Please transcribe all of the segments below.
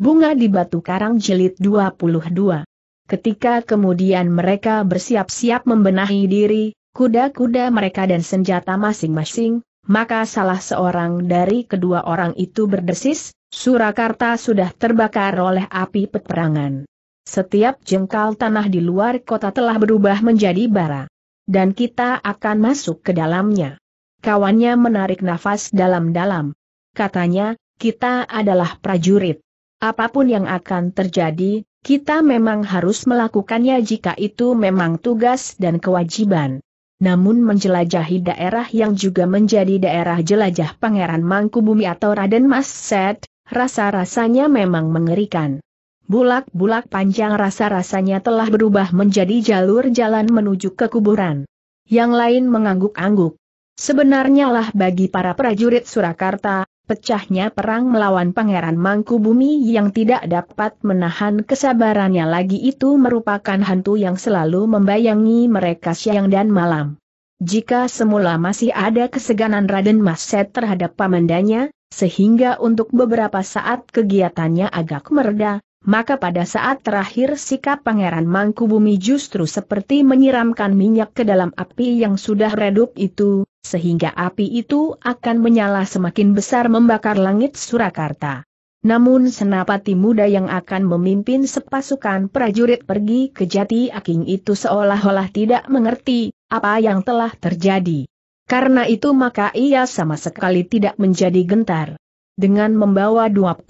Bunga di Batu Karang Jelit 22. Ketika kemudian mereka bersiap-siap membenahi diri, kuda-kuda mereka dan senjata masing-masing, maka salah seorang dari kedua orang itu berdesis, Surakarta sudah terbakar oleh api peperangan. Setiap jengkal tanah di luar kota telah berubah menjadi bara. Dan kita akan masuk ke dalamnya. Kawannya menarik nafas dalam-dalam. Katanya, kita adalah prajurit. Apapun yang akan terjadi, kita memang harus melakukannya jika itu memang tugas dan kewajiban. Namun menjelajahi daerah yang juga menjadi daerah jelajah Pangeran Mangkubumi atau Raden Mas Set, rasa-rasanya memang mengerikan. Bulak-bulak panjang rasa-rasanya telah berubah menjadi jalur jalan menuju ke kuburan. Yang lain mengangguk-angguk. Sebenarnya lah bagi para prajurit Surakarta, pecahnya perang melawan Pangeran Mangku Bumi yang tidak dapat menahan kesabarannya lagi itu merupakan hantu yang selalu membayangi mereka siang dan malam. Jika semula masih ada keseganan Raden Mas Set terhadap pamandanya, sehingga untuk beberapa saat kegiatannya agak mereda, maka pada saat terakhir sikap Pangeran Mangkubumi justru seperti menyiramkan minyak ke dalam api yang sudah redup itu, sehingga api itu akan menyala semakin besar membakar langit Surakarta. Namun senapati muda yang akan memimpin sepasukan prajurit pergi ke jati aking itu seolah-olah tidak mengerti apa yang telah terjadi. Karena itu maka ia sama sekali tidak menjadi gentar dengan membawa 25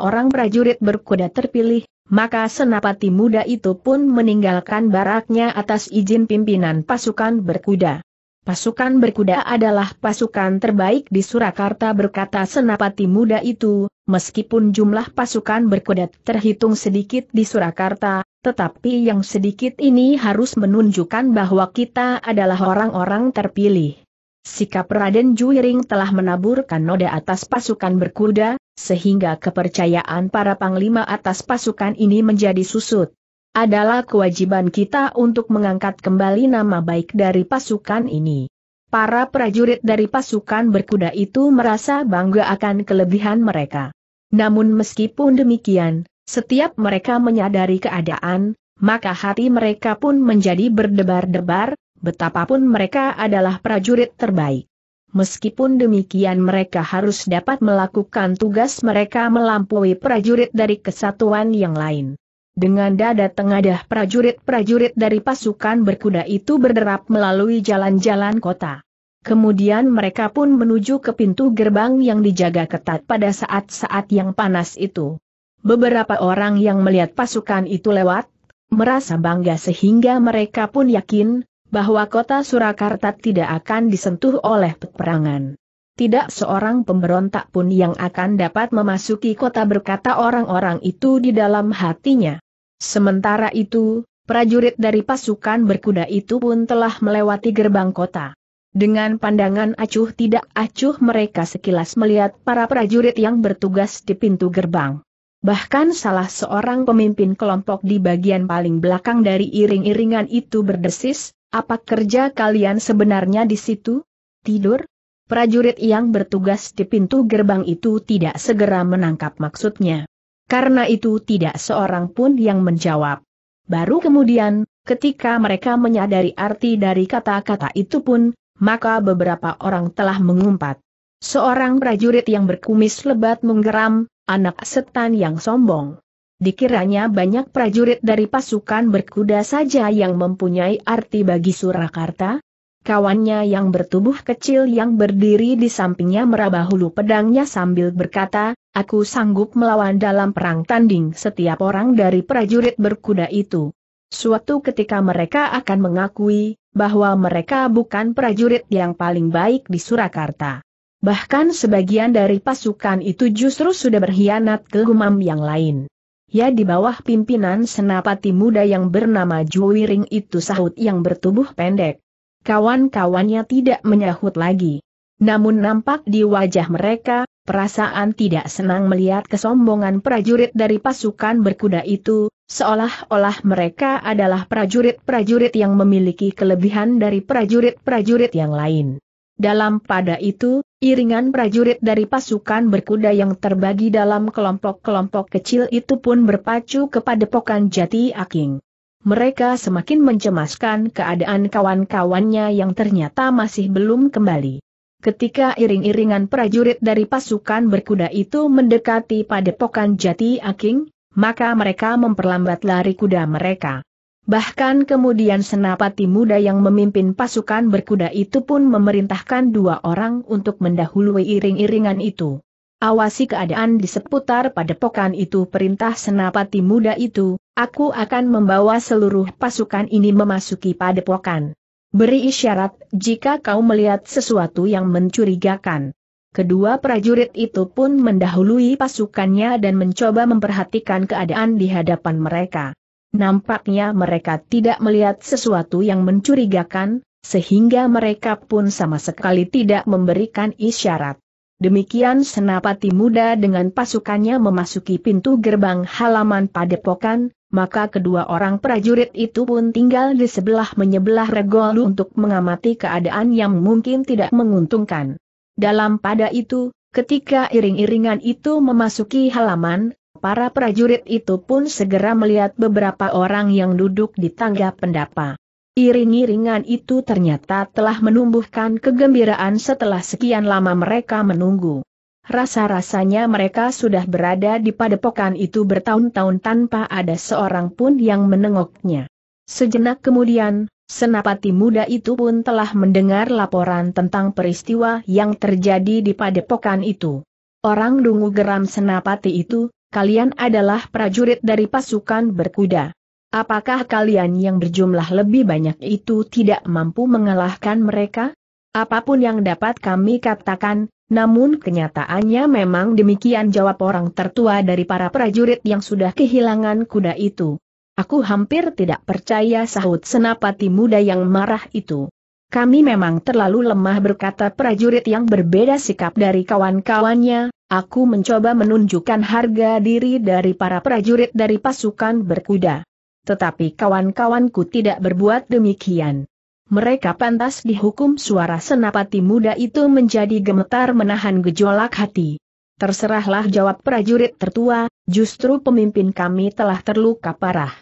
orang prajurit berkuda terpilih, maka senapati muda itu pun meninggalkan baraknya atas izin pimpinan pasukan berkuda. Pasukan berkuda adalah pasukan terbaik di Surakarta berkata senapati muda itu, meskipun jumlah pasukan berkuda terhitung sedikit di Surakarta, tetapi yang sedikit ini harus menunjukkan bahwa kita adalah orang-orang terpilih. Sikap Raden Juiring telah menaburkan noda atas pasukan berkuda, sehingga kepercayaan para panglima atas pasukan ini menjadi susut. Adalah kewajiban kita untuk mengangkat kembali nama baik dari pasukan ini. Para prajurit dari pasukan berkuda itu merasa bangga akan kelebihan mereka. Namun meskipun demikian, setiap mereka menyadari keadaan, maka hati mereka pun menjadi berdebar-debar, betapapun mereka adalah prajurit terbaik. Meskipun demikian mereka harus dapat melakukan tugas mereka melampaui prajurit dari kesatuan yang lain. Dengan dada tengadah prajurit-prajurit dari pasukan berkuda itu berderap melalui jalan-jalan kota. Kemudian mereka pun menuju ke pintu gerbang yang dijaga ketat pada saat-saat yang panas itu. Beberapa orang yang melihat pasukan itu lewat, merasa bangga sehingga mereka pun yakin, bahwa kota Surakarta tidak akan disentuh oleh peperangan. Tidak seorang pemberontak pun yang akan dapat memasuki kota berkata orang-orang itu di dalam hatinya. Sementara itu, prajurit dari pasukan berkuda itu pun telah melewati gerbang kota. Dengan pandangan acuh tidak acuh mereka sekilas melihat para prajurit yang bertugas di pintu gerbang. Bahkan salah seorang pemimpin kelompok di bagian paling belakang dari iring-iringan itu berdesis, apa kerja kalian sebenarnya di situ? Tidur? Prajurit yang bertugas di pintu gerbang itu tidak segera menangkap maksudnya. Karena itu tidak seorang pun yang menjawab. Baru kemudian, ketika mereka menyadari arti dari kata-kata itu pun, maka beberapa orang telah mengumpat. Seorang prajurit yang berkumis lebat menggeram, anak setan yang sombong dikiranya banyak prajurit dari pasukan berkuda saja yang mempunyai arti bagi Surakarta. Kawannya yang bertubuh kecil yang berdiri di sampingnya meraba hulu pedangnya sambil berkata, aku sanggup melawan dalam perang tanding setiap orang dari prajurit berkuda itu. Suatu ketika mereka akan mengakui, bahwa mereka bukan prajurit yang paling baik di Surakarta. Bahkan sebagian dari pasukan itu justru sudah berkhianat ke gumam yang lain. Ya di bawah pimpinan senapati muda yang bernama Juwiring itu sahut yang bertubuh pendek. Kawan-kawannya tidak menyahut lagi. Namun nampak di wajah mereka, perasaan tidak senang melihat kesombongan prajurit dari pasukan berkuda itu, seolah-olah mereka adalah prajurit-prajurit yang memiliki kelebihan dari prajurit-prajurit yang lain. Dalam pada itu, Iringan prajurit dari pasukan berkuda yang terbagi dalam kelompok-kelompok kecil itu pun berpacu kepada pokan jati aking. Mereka semakin mencemaskan keadaan kawan-kawannya yang ternyata masih belum kembali. Ketika iring-iringan prajurit dari pasukan berkuda itu mendekati padepokan jati aking, maka mereka memperlambat lari kuda mereka. Bahkan kemudian senapati muda yang memimpin pasukan berkuda itu pun memerintahkan dua orang untuk mendahului iring-iringan itu. Awasi keadaan di seputar padepokan itu perintah senapati muda itu, aku akan membawa seluruh pasukan ini memasuki padepokan. Beri isyarat jika kau melihat sesuatu yang mencurigakan. Kedua prajurit itu pun mendahului pasukannya dan mencoba memperhatikan keadaan di hadapan mereka. Nampaknya mereka tidak melihat sesuatu yang mencurigakan, sehingga mereka pun sama sekali tidak memberikan isyarat. Demikian senapati muda dengan pasukannya memasuki pintu gerbang halaman padepokan, maka kedua orang prajurit itu pun tinggal di sebelah menyebelah regol untuk mengamati keadaan yang mungkin tidak menguntungkan. Dalam pada itu, ketika iring-iringan itu memasuki halaman, para prajurit itu pun segera melihat beberapa orang yang duduk di tangga pendapa. Iring-iringan itu ternyata telah menumbuhkan kegembiraan setelah sekian lama mereka menunggu. Rasa-rasanya mereka sudah berada di padepokan itu bertahun-tahun tanpa ada seorang pun yang menengoknya. Sejenak kemudian, senapati muda itu pun telah mendengar laporan tentang peristiwa yang terjadi di padepokan itu. Orang dungu geram senapati itu, kalian adalah prajurit dari pasukan berkuda. Apakah kalian yang berjumlah lebih banyak itu tidak mampu mengalahkan mereka? Apapun yang dapat kami katakan, namun kenyataannya memang demikian jawab orang tertua dari para prajurit yang sudah kehilangan kuda itu. Aku hampir tidak percaya sahut senapati muda yang marah itu. Kami memang terlalu lemah berkata prajurit yang berbeda sikap dari kawan-kawannya, Aku mencoba menunjukkan harga diri dari para prajurit dari pasukan berkuda. Tetapi kawan-kawanku tidak berbuat demikian. Mereka pantas dihukum suara senapati muda itu menjadi gemetar menahan gejolak hati. Terserahlah jawab prajurit tertua, justru pemimpin kami telah terluka parah.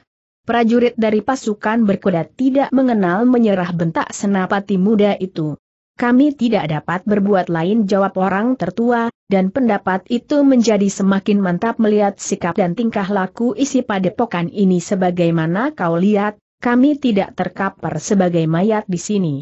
Prajurit dari pasukan berkuda tidak mengenal menyerah bentak senapati muda itu. Kami tidak dapat berbuat lain jawab orang tertua, dan pendapat itu menjadi semakin mantap melihat sikap dan tingkah laku isi padepokan ini sebagaimana kau lihat, kami tidak terkapar sebagai mayat di sini.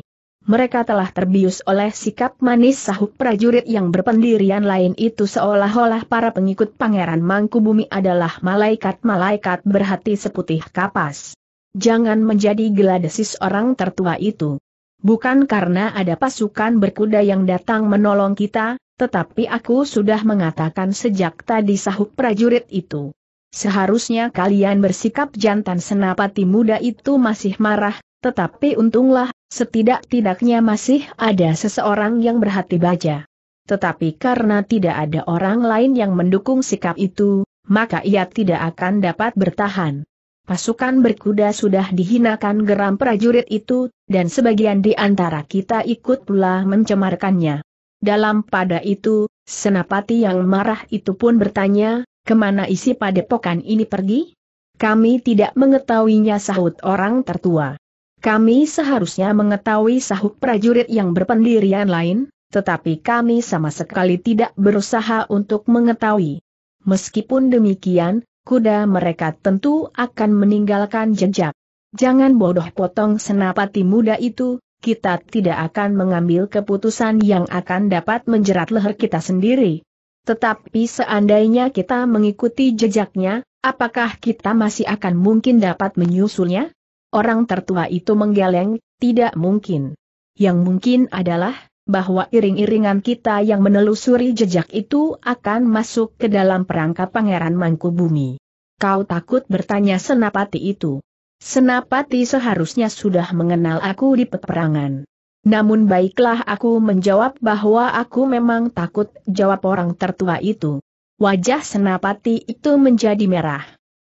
Mereka telah terbius oleh sikap manis sahuk prajurit yang berpendirian lain itu seolah-olah para pengikut pangeran Mangkubumi adalah malaikat-malaikat berhati seputih kapas. Jangan menjadi geladesis orang tertua itu. Bukan karena ada pasukan berkuda yang datang menolong kita, tetapi aku sudah mengatakan sejak tadi sahuk prajurit itu. Seharusnya kalian bersikap jantan senapati muda itu masih marah, tetapi untunglah, setidak-tidaknya masih ada seseorang yang berhati baja. Tetapi karena tidak ada orang lain yang mendukung sikap itu, maka ia tidak akan dapat bertahan. Pasukan berkuda sudah dihinakan geram prajurit itu, dan sebagian di antara kita ikut pula mencemarkannya. Dalam pada itu, senapati yang marah itu pun bertanya, kemana isi padepokan ini pergi? Kami tidak mengetahuinya sahut orang tertua. Kami seharusnya mengetahui sahut prajurit yang berpendirian lain, tetapi kami sama sekali tidak berusaha untuk mengetahui. Meskipun demikian, kuda mereka tentu akan meninggalkan jejak. Jangan bodoh potong senapati muda itu, kita tidak akan mengambil keputusan yang akan dapat menjerat leher kita sendiri. Tetapi seandainya kita mengikuti jejaknya, apakah kita masih akan mungkin dapat menyusulnya? Orang tertua itu menggeleng, tidak mungkin. Yang mungkin adalah, bahwa iring-iringan kita yang menelusuri jejak itu akan masuk ke dalam perangkap Pangeran Mangkubumi. Kau takut bertanya Senapati itu. Senapati seharusnya sudah mengenal aku di peperangan. Namun baiklah aku menjawab bahwa aku memang takut jawab orang tertua itu. Wajah Senapati itu menjadi merah.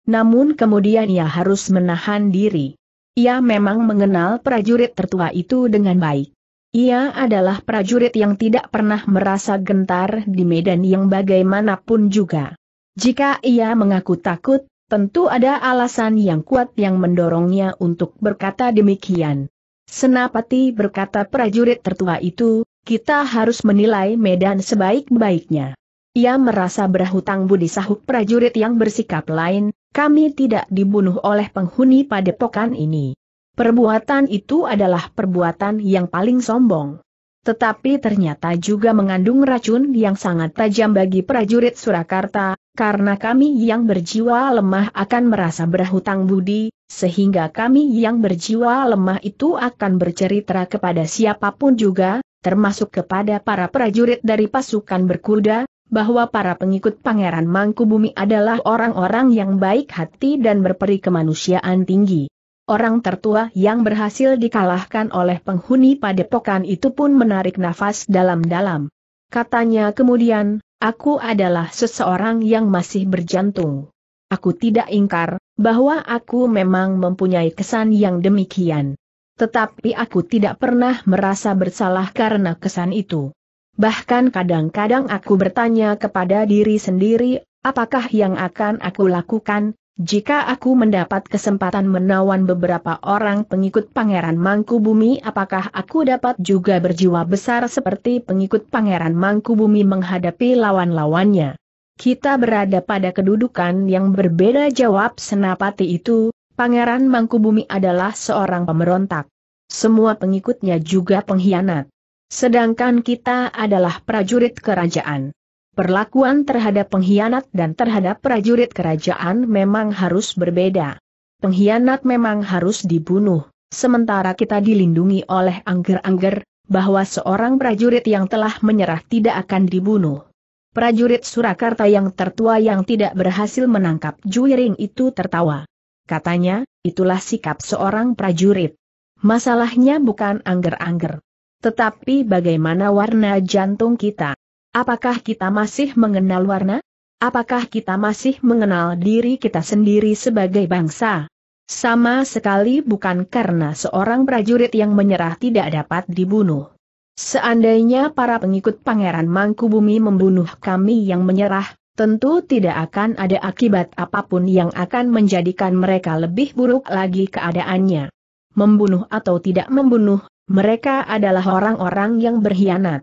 Namun kemudian ia harus menahan diri. Ia memang mengenal prajurit tertua itu dengan baik. Ia adalah prajurit yang tidak pernah merasa gentar di medan yang bagaimanapun juga. Jika ia mengaku takut, tentu ada alasan yang kuat yang mendorongnya untuk berkata demikian. Senapati berkata prajurit tertua itu, kita harus menilai medan sebaik-baiknya. Ia merasa berhutang budi sahuk prajurit yang bersikap lain, kami tidak dibunuh oleh penghuni padepokan ini. Perbuatan itu adalah perbuatan yang paling sombong. Tetapi ternyata juga mengandung racun yang sangat tajam bagi prajurit Surakarta, karena kami yang berjiwa lemah akan merasa berhutang budi, sehingga kami yang berjiwa lemah itu akan bercerita kepada siapapun juga, termasuk kepada para prajurit dari pasukan berkuda, bahwa para pengikut Pangeran Mangkubumi adalah orang-orang yang baik hati dan berperi kemanusiaan tinggi. Orang tertua yang berhasil dikalahkan oleh penghuni padepokan itu pun menarik nafas dalam-dalam. Katanya kemudian, aku adalah seseorang yang masih berjantung. Aku tidak ingkar, bahwa aku memang mempunyai kesan yang demikian. Tetapi aku tidak pernah merasa bersalah karena kesan itu. Bahkan kadang-kadang aku bertanya kepada diri sendiri, apakah yang akan aku lakukan, jika aku mendapat kesempatan menawan beberapa orang pengikut Pangeran Mangkubumi apakah aku dapat juga berjiwa besar seperti pengikut Pangeran Mangkubumi menghadapi lawan-lawannya? Kita berada pada kedudukan yang berbeda jawab senapati itu, Pangeran Mangkubumi adalah seorang pemberontak. Semua pengikutnya juga pengkhianat. Sedangkan kita adalah prajurit kerajaan perlakuan terhadap pengkhianat dan terhadap prajurit kerajaan memang harus berbeda. Pengkhianat memang harus dibunuh, sementara kita dilindungi oleh angger-angger, bahwa seorang prajurit yang telah menyerah tidak akan dibunuh. Prajurit Surakarta yang tertua yang tidak berhasil menangkap Juiring itu tertawa. Katanya, itulah sikap seorang prajurit. Masalahnya bukan angger-angger. Tetapi bagaimana warna jantung kita? Apakah kita masih mengenal warna? Apakah kita masih mengenal diri kita sendiri sebagai bangsa? Sama sekali bukan karena seorang prajurit yang menyerah tidak dapat dibunuh. Seandainya para pengikut Pangeran Mangkubumi membunuh kami yang menyerah, tentu tidak akan ada akibat apapun yang akan menjadikan mereka lebih buruk lagi keadaannya. Membunuh atau tidak membunuh, mereka adalah orang-orang yang berkhianat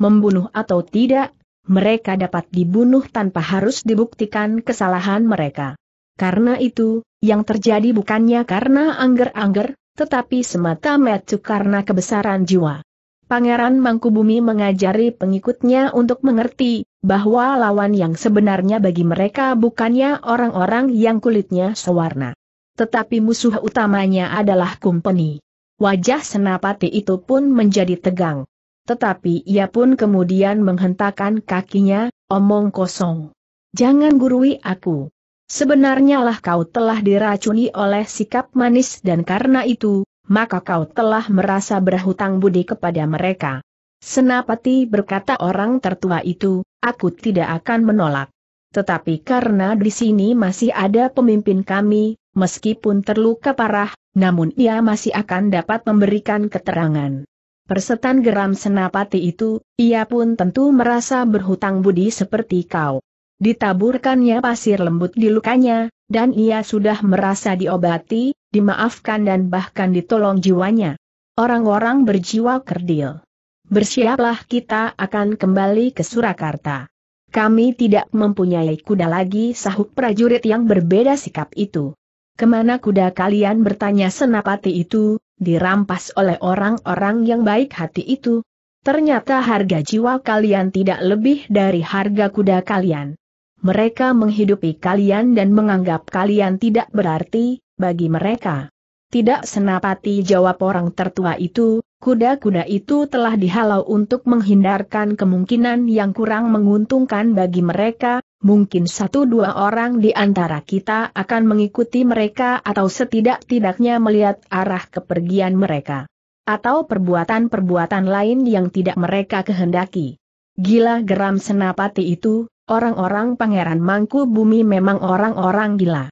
membunuh atau tidak, mereka dapat dibunuh tanpa harus dibuktikan kesalahan mereka. Karena itu, yang terjadi bukannya karena angger-angger, tetapi semata-mata karena kebesaran jiwa. Pangeran Mangkubumi mengajari pengikutnya untuk mengerti bahwa lawan yang sebenarnya bagi mereka bukannya orang-orang yang kulitnya sewarna. Tetapi musuh utamanya adalah kumpeni. Wajah senapati itu pun menjadi tegang. Tetapi ia pun kemudian menghentakkan kakinya, omong kosong. Jangan gurui aku. Sebenarnya lah kau telah diracuni oleh sikap manis dan karena itu, maka kau telah merasa berhutang budi kepada mereka. Senapati berkata orang tertua itu, aku tidak akan menolak. Tetapi karena di sini masih ada pemimpin kami, meskipun terluka parah, namun ia masih akan dapat memberikan keterangan. Persetan geram senapati itu, ia pun tentu merasa berhutang budi seperti kau. Ditaburkannya pasir lembut di lukanya, dan ia sudah merasa diobati, dimaafkan dan bahkan ditolong jiwanya. Orang-orang berjiwa kerdil. Bersiaplah kita akan kembali ke Surakarta. Kami tidak mempunyai kuda lagi Sahut prajurit yang berbeda sikap itu. Kemana kuda kalian bertanya senapati itu, dirampas oleh orang-orang yang baik hati itu. Ternyata harga jiwa kalian tidak lebih dari harga kuda kalian. Mereka menghidupi kalian dan menganggap kalian tidak berarti bagi mereka. Tidak senapati jawab orang tertua itu, kuda-kuda itu telah dihalau untuk menghindarkan kemungkinan yang kurang menguntungkan bagi mereka, mungkin satu dua orang di antara kita akan mengikuti mereka atau setidak-tidaknya melihat arah kepergian mereka. Atau perbuatan-perbuatan lain yang tidak mereka kehendaki. Gila geram senapati itu, orang-orang pangeran mangku bumi memang orang-orang gila.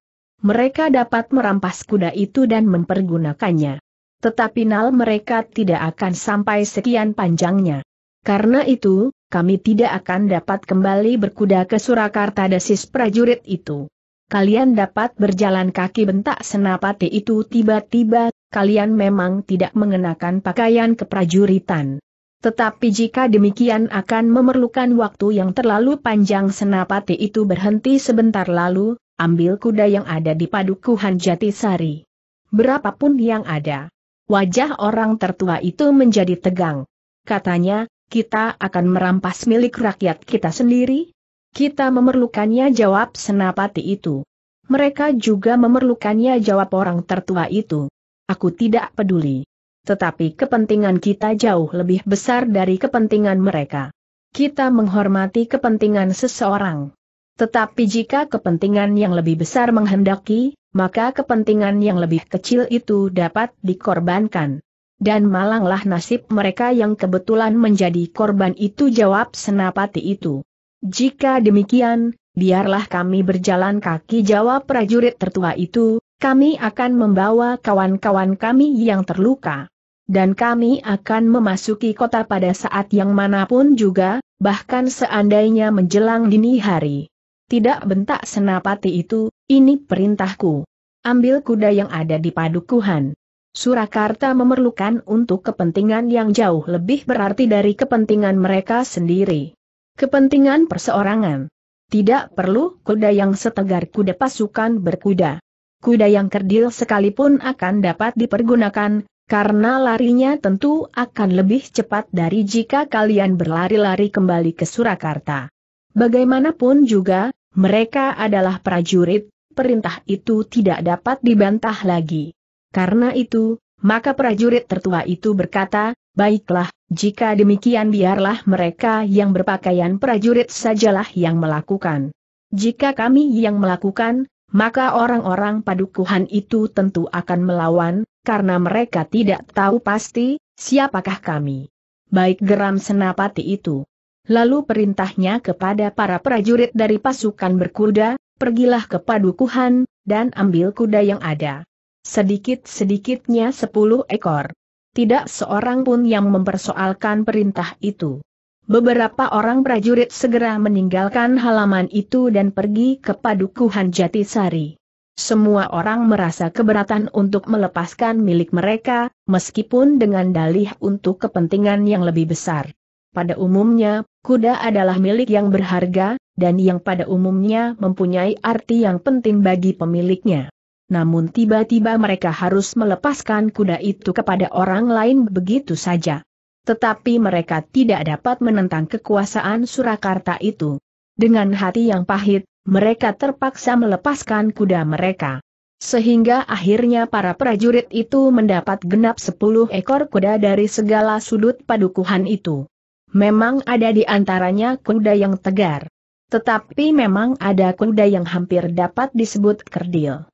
Mereka dapat merampas kuda itu dan mempergunakannya. Tetapi nal mereka tidak akan sampai sekian panjangnya. Karena itu, kami tidak akan dapat kembali berkuda ke Surakarta desis prajurit itu. Kalian dapat berjalan kaki bentak senapati itu tiba-tiba, kalian memang tidak mengenakan pakaian keprajuritan. Tetapi jika demikian akan memerlukan waktu yang terlalu panjang senapati itu berhenti sebentar lalu, ambil kuda yang ada di padukuhan Jatisari. Berapapun yang ada. Wajah orang tertua itu menjadi tegang. Katanya, kita akan merampas milik rakyat kita sendiri? Kita memerlukannya jawab senapati itu. Mereka juga memerlukannya jawab orang tertua itu. Aku tidak peduli. Tetapi kepentingan kita jauh lebih besar dari kepentingan mereka. Kita menghormati kepentingan seseorang. Tetapi jika kepentingan yang lebih besar menghendaki, maka kepentingan yang lebih kecil itu dapat dikorbankan dan malanglah nasib mereka yang kebetulan menjadi korban itu jawab senapati itu. Jika demikian, biarlah kami berjalan kaki jawab prajurit tertua itu, kami akan membawa kawan-kawan kami yang terluka. Dan kami akan memasuki kota pada saat yang manapun juga, bahkan seandainya menjelang dini hari. Tidak bentak senapati itu, ini perintahku. Ambil kuda yang ada di padukuhan. Surakarta memerlukan untuk kepentingan yang jauh lebih berarti dari kepentingan mereka sendiri. Kepentingan perseorangan. Tidak perlu kuda yang setegar kuda pasukan berkuda. Kuda yang kerdil sekalipun akan dapat dipergunakan, karena larinya tentu akan lebih cepat dari jika kalian berlari-lari kembali ke Surakarta. Bagaimanapun juga, mereka adalah prajurit, perintah itu tidak dapat dibantah lagi. Karena itu, maka prajurit tertua itu berkata, Baiklah, jika demikian biarlah mereka yang berpakaian prajurit sajalah yang melakukan. Jika kami yang melakukan, maka orang-orang padukuhan itu tentu akan melawan, karena mereka tidak tahu pasti, siapakah kami. Baik geram senapati itu. Lalu perintahnya kepada para prajurit dari pasukan berkuda, pergilah ke padukuhan, dan ambil kuda yang ada. Sedikit-sedikitnya sepuluh ekor. Tidak seorang pun yang mempersoalkan perintah itu. Beberapa orang prajurit segera meninggalkan halaman itu dan pergi ke Padukuhan Jatisari. Semua orang merasa keberatan untuk melepaskan milik mereka, meskipun dengan dalih untuk kepentingan yang lebih besar. Pada umumnya, kuda adalah milik yang berharga, dan yang pada umumnya mempunyai arti yang penting bagi pemiliknya namun tiba-tiba mereka harus melepaskan kuda itu kepada orang lain begitu saja. Tetapi mereka tidak dapat menentang kekuasaan Surakarta itu. Dengan hati yang pahit, mereka terpaksa melepaskan kuda mereka. Sehingga akhirnya para prajurit itu mendapat genap 10 ekor kuda dari segala sudut padukuhan itu. Memang ada di antaranya kuda yang tegar. Tetapi memang ada kuda yang hampir dapat disebut kerdil.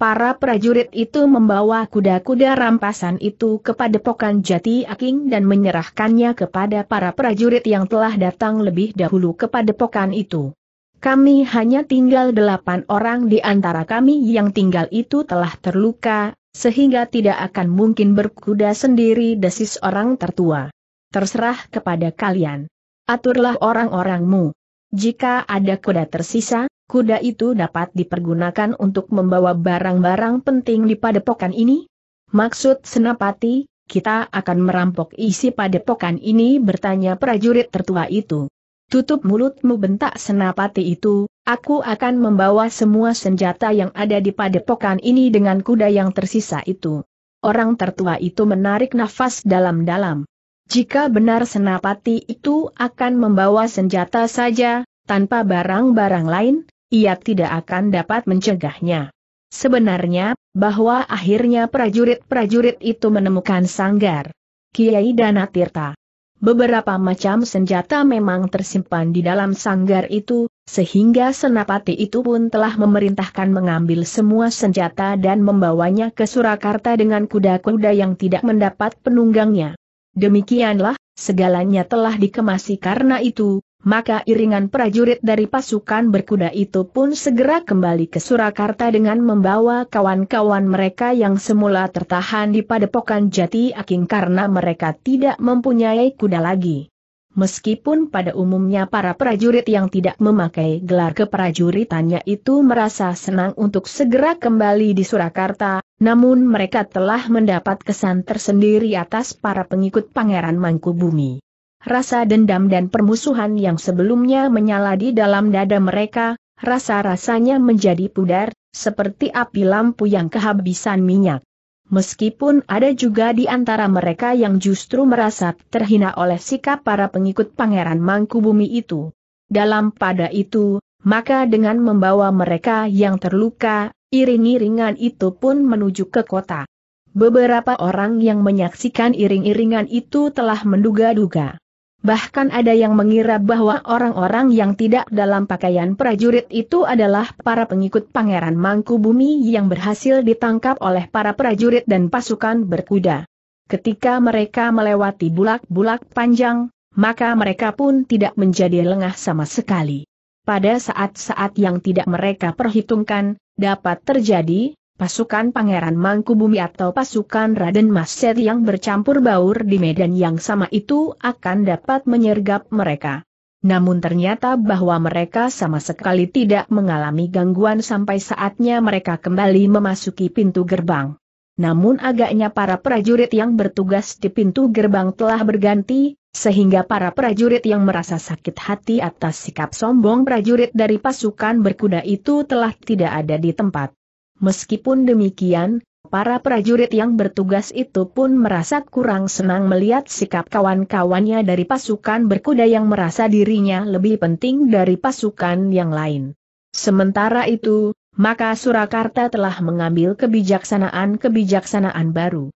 Para prajurit itu membawa kuda-kuda rampasan itu kepada pokan Jati Aking dan menyerahkannya kepada para prajurit yang telah datang lebih dahulu kepada pokan itu. Kami hanya tinggal delapan orang di antara kami yang tinggal itu telah terluka, sehingga tidak akan mungkin berkuda sendiri desis orang tertua. Terserah kepada kalian. Aturlah orang-orangmu. Jika ada kuda tersisa, kuda itu dapat dipergunakan untuk membawa barang-barang penting di padepokan ini? Maksud Senapati, kita akan merampok isi padepokan ini bertanya prajurit tertua itu. Tutup mulutmu bentak Senapati itu, aku akan membawa semua senjata yang ada di padepokan ini dengan kuda yang tersisa itu. Orang tertua itu menarik nafas dalam-dalam. Jika benar Senapati itu akan membawa senjata saja, tanpa barang-barang lain, ia tidak akan dapat mencegahnya. Sebenarnya, bahwa akhirnya prajurit-prajurit itu menemukan sanggar. Kiai Dana Tirta. Beberapa macam senjata memang tersimpan di dalam sanggar itu, sehingga senapati itu pun telah memerintahkan mengambil semua senjata dan membawanya ke Surakarta dengan kuda-kuda yang tidak mendapat penunggangnya. Demikianlah, segalanya telah dikemasi karena itu, maka iringan prajurit dari pasukan berkuda itu pun segera kembali ke Surakarta dengan membawa kawan-kawan mereka yang semula tertahan di padepokan jati aking karena mereka tidak mempunyai kuda lagi. Meskipun pada umumnya para prajurit yang tidak memakai gelar keprajuritannya itu merasa senang untuk segera kembali di Surakarta, namun mereka telah mendapat kesan tersendiri atas para pengikut Pangeran Mangkubumi. Rasa dendam dan permusuhan yang sebelumnya menyala di dalam dada mereka, rasa-rasanya menjadi pudar, seperti api lampu yang kehabisan minyak. Meskipun ada juga di antara mereka yang justru merasa terhina oleh sikap para pengikut Pangeran Mangkubumi itu. Dalam pada itu, maka dengan membawa mereka yang terluka, iring-iringan itu pun menuju ke kota. Beberapa orang yang menyaksikan iring-iringan itu telah menduga-duga. Bahkan ada yang mengira bahwa orang-orang yang tidak dalam pakaian prajurit itu adalah para pengikut Pangeran Mangkubumi yang berhasil ditangkap oleh para prajurit dan pasukan berkuda. Ketika mereka melewati bulak-bulak panjang, maka mereka pun tidak menjadi lengah sama sekali. Pada saat-saat yang tidak mereka perhitungkan, dapat terjadi, pasukan Pangeran Mangkubumi atau pasukan Raden Set yang bercampur baur di medan yang sama itu akan dapat menyergap mereka. Namun ternyata bahwa mereka sama sekali tidak mengalami gangguan sampai saatnya mereka kembali memasuki pintu gerbang. Namun agaknya para prajurit yang bertugas di pintu gerbang telah berganti, sehingga para prajurit yang merasa sakit hati atas sikap sombong prajurit dari pasukan berkuda itu telah tidak ada di tempat. Meskipun demikian, para prajurit yang bertugas itu pun merasa kurang senang melihat sikap kawan-kawannya dari pasukan berkuda yang merasa dirinya lebih penting dari pasukan yang lain. Sementara itu, maka Surakarta telah mengambil kebijaksanaan-kebijaksanaan baru.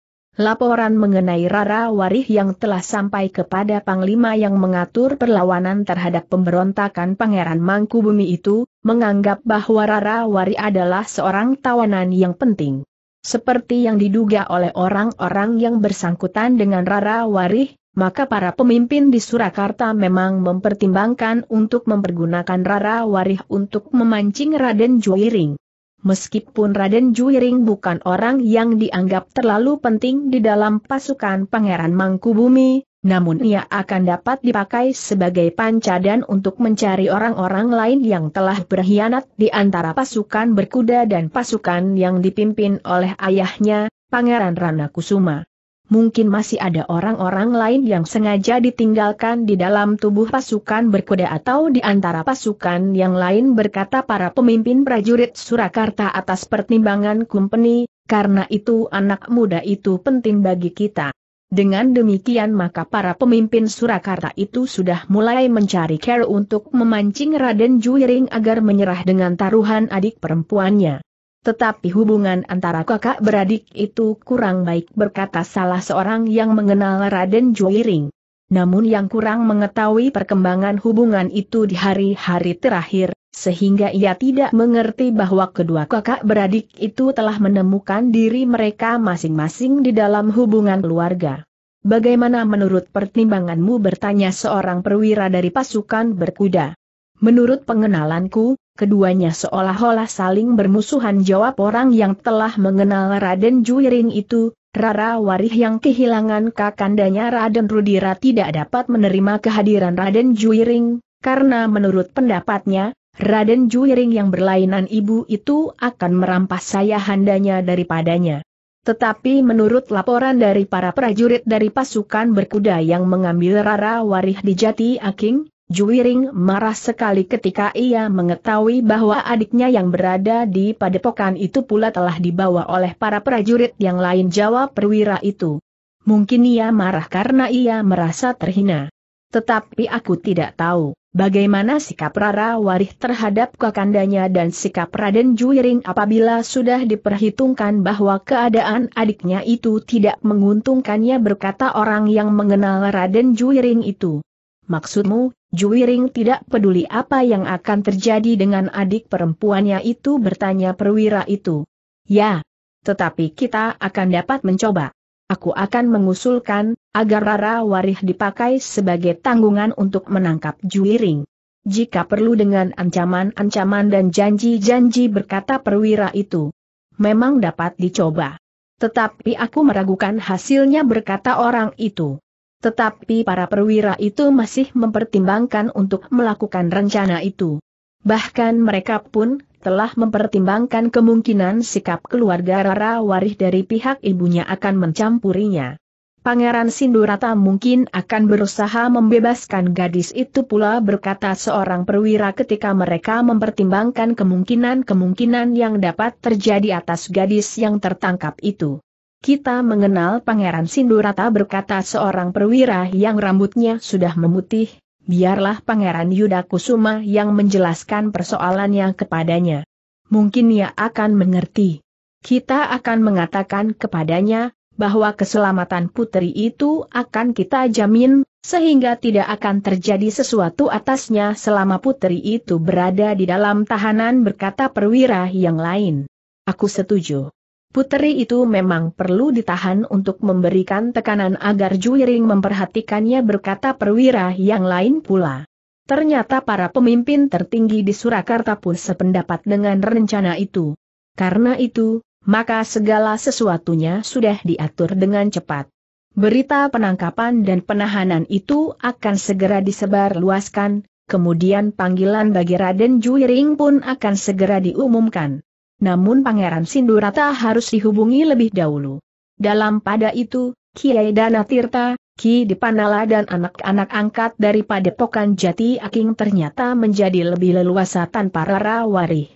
Laporan mengenai Rara Warih yang telah sampai kepada Panglima yang mengatur perlawanan terhadap pemberontakan Pangeran Mangku Bumi itu, menganggap bahwa Rara Warih adalah seorang tawanan yang penting. Seperti yang diduga oleh orang-orang yang bersangkutan dengan Rara Warih, maka para pemimpin di Surakarta memang mempertimbangkan untuk mempergunakan Rara Warih untuk memancing Raden Juiring. Meskipun Raden Juiring bukan orang yang dianggap terlalu penting di dalam pasukan Pangeran Mangkubumi, namun ia akan dapat dipakai sebagai pancadan untuk mencari orang-orang lain yang telah berkhianat di antara pasukan berkuda dan pasukan yang dipimpin oleh ayahnya, Pangeran Rana Kusuma mungkin masih ada orang-orang lain yang sengaja ditinggalkan di dalam tubuh pasukan berkuda atau di antara pasukan yang lain berkata para pemimpin prajurit Surakarta atas pertimbangan kumpeni, karena itu anak muda itu penting bagi kita. Dengan demikian maka para pemimpin Surakarta itu sudah mulai mencari care untuk memancing Raden Juiring agar menyerah dengan taruhan adik perempuannya. Tetapi hubungan antara kakak beradik itu kurang baik berkata salah seorang yang mengenal Raden Joiring. Namun yang kurang mengetahui perkembangan hubungan itu di hari-hari terakhir, sehingga ia tidak mengerti bahwa kedua kakak beradik itu telah menemukan diri mereka masing-masing di dalam hubungan keluarga. Bagaimana menurut pertimbanganmu bertanya seorang perwira dari pasukan berkuda? Menurut pengenalanku, Keduanya seolah-olah saling bermusuhan jawab orang yang telah mengenal Raden Juiring itu, Rara Warih yang kehilangan kakandanya Raden Rudira tidak dapat menerima kehadiran Raden Juiring, karena menurut pendapatnya, Raden Juiring yang berlainan ibu itu akan merampas saya handanya daripadanya. Tetapi menurut laporan dari para prajurit dari pasukan berkuda yang mengambil Rara Warih di Jati Aking, Juwiring marah sekali ketika ia mengetahui bahwa adiknya yang berada di padepokan itu pula telah dibawa oleh para prajurit yang lain jawab perwira itu. Mungkin ia marah karena ia merasa terhina. Tetapi aku tidak tahu, bagaimana sikap Rara Warih terhadap kakandanya dan sikap Raden Juwiring apabila sudah diperhitungkan bahwa keadaan adiknya itu tidak menguntungkannya berkata orang yang mengenal Raden Juwiring itu. Maksudmu, Juwiring tidak peduli apa yang akan terjadi dengan adik perempuannya itu bertanya perwira itu. Ya, tetapi kita akan dapat mencoba. Aku akan mengusulkan, agar Rara Warih dipakai sebagai tanggungan untuk menangkap Juwiring. Jika perlu dengan ancaman-ancaman dan janji-janji berkata perwira itu. Memang dapat dicoba. Tetapi aku meragukan hasilnya berkata orang itu. Tetapi para perwira itu masih mempertimbangkan untuk melakukan rencana itu. Bahkan mereka pun telah mempertimbangkan kemungkinan sikap keluarga Rara Warih dari pihak ibunya akan mencampurinya. Pangeran Sindurata mungkin akan berusaha membebaskan gadis itu pula berkata seorang perwira ketika mereka mempertimbangkan kemungkinan-kemungkinan yang dapat terjadi atas gadis yang tertangkap itu. Kita mengenal Pangeran Sindurata berkata seorang perwira yang rambutnya sudah memutih, biarlah Pangeran Yuda Kusuma yang menjelaskan persoalannya kepadanya. Mungkin ia akan mengerti. Kita akan mengatakan kepadanya, bahwa keselamatan putri itu akan kita jamin, sehingga tidak akan terjadi sesuatu atasnya selama putri itu berada di dalam tahanan berkata perwira yang lain. Aku setuju. Puteri itu memang perlu ditahan untuk memberikan tekanan agar Juiring memperhatikannya berkata perwira yang lain pula. Ternyata para pemimpin tertinggi di Surakarta pun sependapat dengan rencana itu. Karena itu, maka segala sesuatunya sudah diatur dengan cepat. Berita penangkapan dan penahanan itu akan segera disebarluaskan, kemudian panggilan bagi Raden Juiring pun akan segera diumumkan namun Pangeran Sindurata harus dihubungi lebih dahulu. Dalam pada itu, Kiai Dana Tirta, Ki Dipanala dan anak-anak angkat dari Padepokan Jati Aking ternyata menjadi lebih leluasa tanpa rara warih.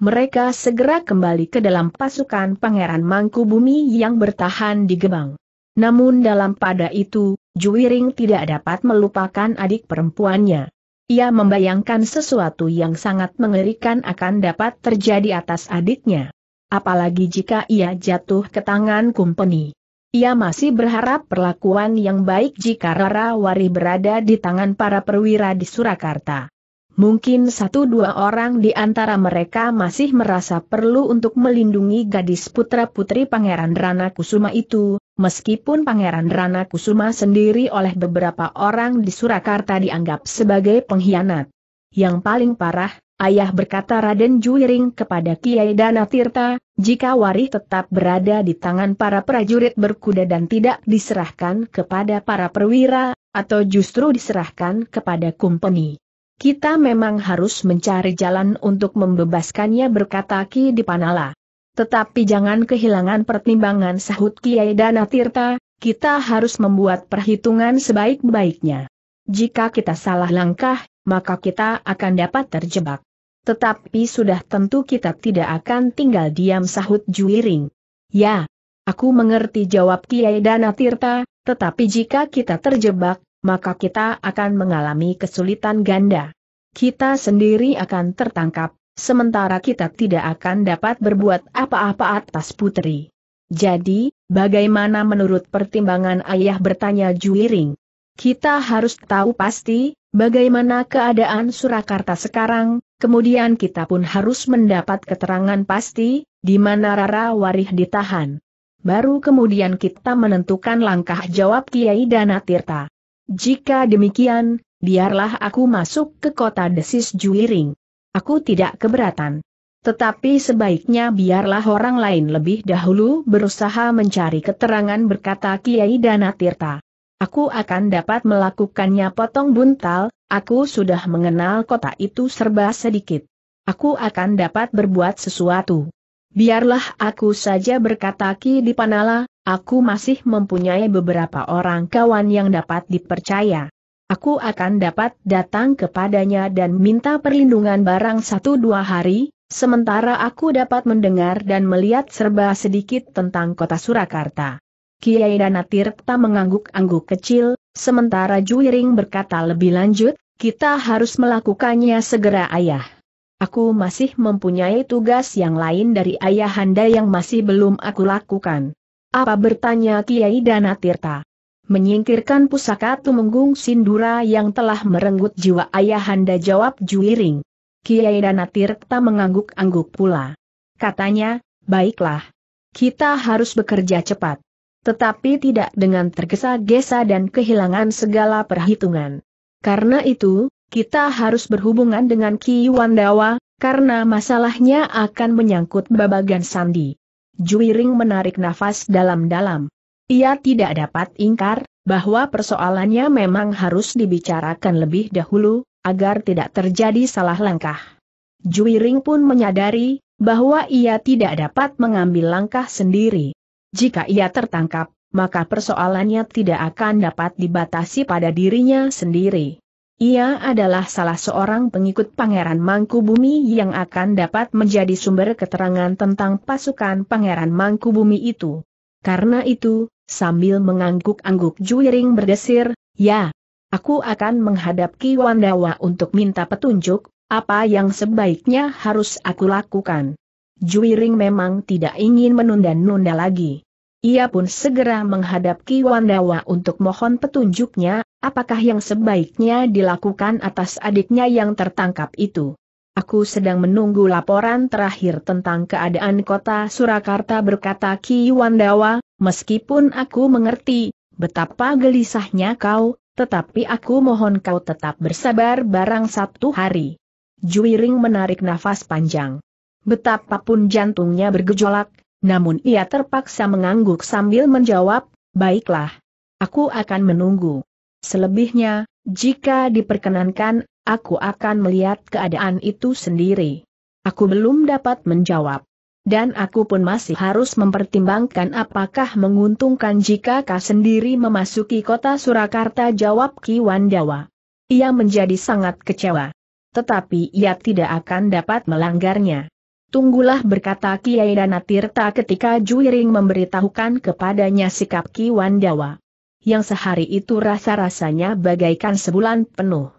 Mereka segera kembali ke dalam pasukan Pangeran Mangkubumi yang bertahan di Gebang. Namun dalam pada itu, Juwiring tidak dapat melupakan adik perempuannya. Ia membayangkan sesuatu yang sangat mengerikan akan dapat terjadi atas adiknya. Apalagi jika ia jatuh ke tangan kumpeni. Ia masih berharap perlakuan yang baik jika Rara Wari berada di tangan para perwira di Surakarta. Mungkin satu dua orang di antara mereka masih merasa perlu untuk melindungi gadis putra-putri Pangeran Rana Kusuma itu, meskipun Pangeran Rana Kusuma sendiri oleh beberapa orang di Surakarta dianggap sebagai pengkhianat. Yang paling parah, ayah berkata Raden Juiring kepada Kiai Dana Tirta, jika Wari tetap berada di tangan para prajurit berkuda dan tidak diserahkan kepada para perwira, atau justru diserahkan kepada kumpeni. Kita memang harus mencari jalan untuk membebaskannya berkata Ki Dipanala. Tetapi jangan kehilangan pertimbangan sahut Kiai Dana Tirta, kita harus membuat perhitungan sebaik-baiknya. Jika kita salah langkah, maka kita akan dapat terjebak. Tetapi sudah tentu kita tidak akan tinggal diam sahut Juiring. Ya, aku mengerti jawab Kiai Dana Tirta, tetapi jika kita terjebak, maka kita akan mengalami kesulitan ganda. Kita sendiri akan tertangkap, sementara kita tidak akan dapat berbuat apa-apa atas putri. Jadi, bagaimana menurut pertimbangan ayah bertanya Juiring? Kita harus tahu pasti, bagaimana keadaan Surakarta sekarang, kemudian kita pun harus mendapat keterangan pasti, di mana Rara Warih ditahan. Baru kemudian kita menentukan langkah jawab Kiai Dana Tirta. Jika demikian, biarlah aku masuk ke kota Desis Juiring. Aku tidak keberatan. Tetapi sebaiknya biarlah orang lain lebih dahulu berusaha mencari keterangan berkata Kiai Tirta. Aku akan dapat melakukannya potong buntal, aku sudah mengenal kota itu serba sedikit. Aku akan dapat berbuat sesuatu. Biarlah aku saja berkata Ki Dipanala, aku masih mempunyai beberapa orang kawan yang dapat dipercaya aku akan dapat datang kepadanya dan minta perlindungan barang satu dua hari, sementara aku dapat mendengar dan melihat serba sedikit tentang kota Surakarta. Kiai Danatirta mengangguk-angguk kecil, sementara Juiring berkata lebih lanjut, kita harus melakukannya segera ayah. Aku masih mempunyai tugas yang lain dari ayah ayahanda yang masih belum aku lakukan. Apa bertanya Kiai Danatirta? menyingkirkan pusaka Tumenggung Sindura yang telah merenggut jiwa ayahanda jawab Juiring. Kiai Danatirta mengangguk-angguk pula. Katanya, baiklah. Kita harus bekerja cepat. Tetapi tidak dengan tergesa-gesa dan kehilangan segala perhitungan. Karena itu, kita harus berhubungan dengan Ki Wandawa, karena masalahnya akan menyangkut babagan Sandi. Juiring menarik nafas dalam-dalam. Ia tidak dapat ingkar, bahwa persoalannya memang harus dibicarakan lebih dahulu, agar tidak terjadi salah langkah. Juiring pun menyadari, bahwa ia tidak dapat mengambil langkah sendiri. Jika ia tertangkap, maka persoalannya tidak akan dapat dibatasi pada dirinya sendiri. Ia adalah salah seorang pengikut Pangeran Mangkubumi yang akan dapat menjadi sumber keterangan tentang pasukan Pangeran Mangkubumi itu. Karena itu, sambil mengangguk-angguk Juiring berdesir, ya, aku akan menghadap Ki Wandawa untuk minta petunjuk, apa yang sebaiknya harus aku lakukan. Juiring memang tidak ingin menunda-nunda lagi. Ia pun segera menghadap Ki Wandawa untuk mohon petunjuknya, apakah yang sebaiknya dilakukan atas adiknya yang tertangkap itu. Aku sedang menunggu laporan terakhir tentang keadaan kota Surakarta berkata Ki Wandawa, meskipun aku mengerti, betapa gelisahnya kau, tetapi aku mohon kau tetap bersabar barang satu hari. Juiring menarik nafas panjang. Betapapun jantungnya bergejolak, namun ia terpaksa mengangguk sambil menjawab, baiklah. Aku akan menunggu. Selebihnya, jika diperkenankan aku akan melihat keadaan itu sendiri. Aku belum dapat menjawab. Dan aku pun masih harus mempertimbangkan apakah menguntungkan jika kau sendiri memasuki kota Surakarta jawab Ki Wandawa. Ia menjadi sangat kecewa. Tetapi ia tidak akan dapat melanggarnya. Tunggulah berkata Kiai Danatirta ketika Juiring memberitahukan kepadanya sikap Ki Wandawa. Yang sehari itu rasa-rasanya bagaikan sebulan penuh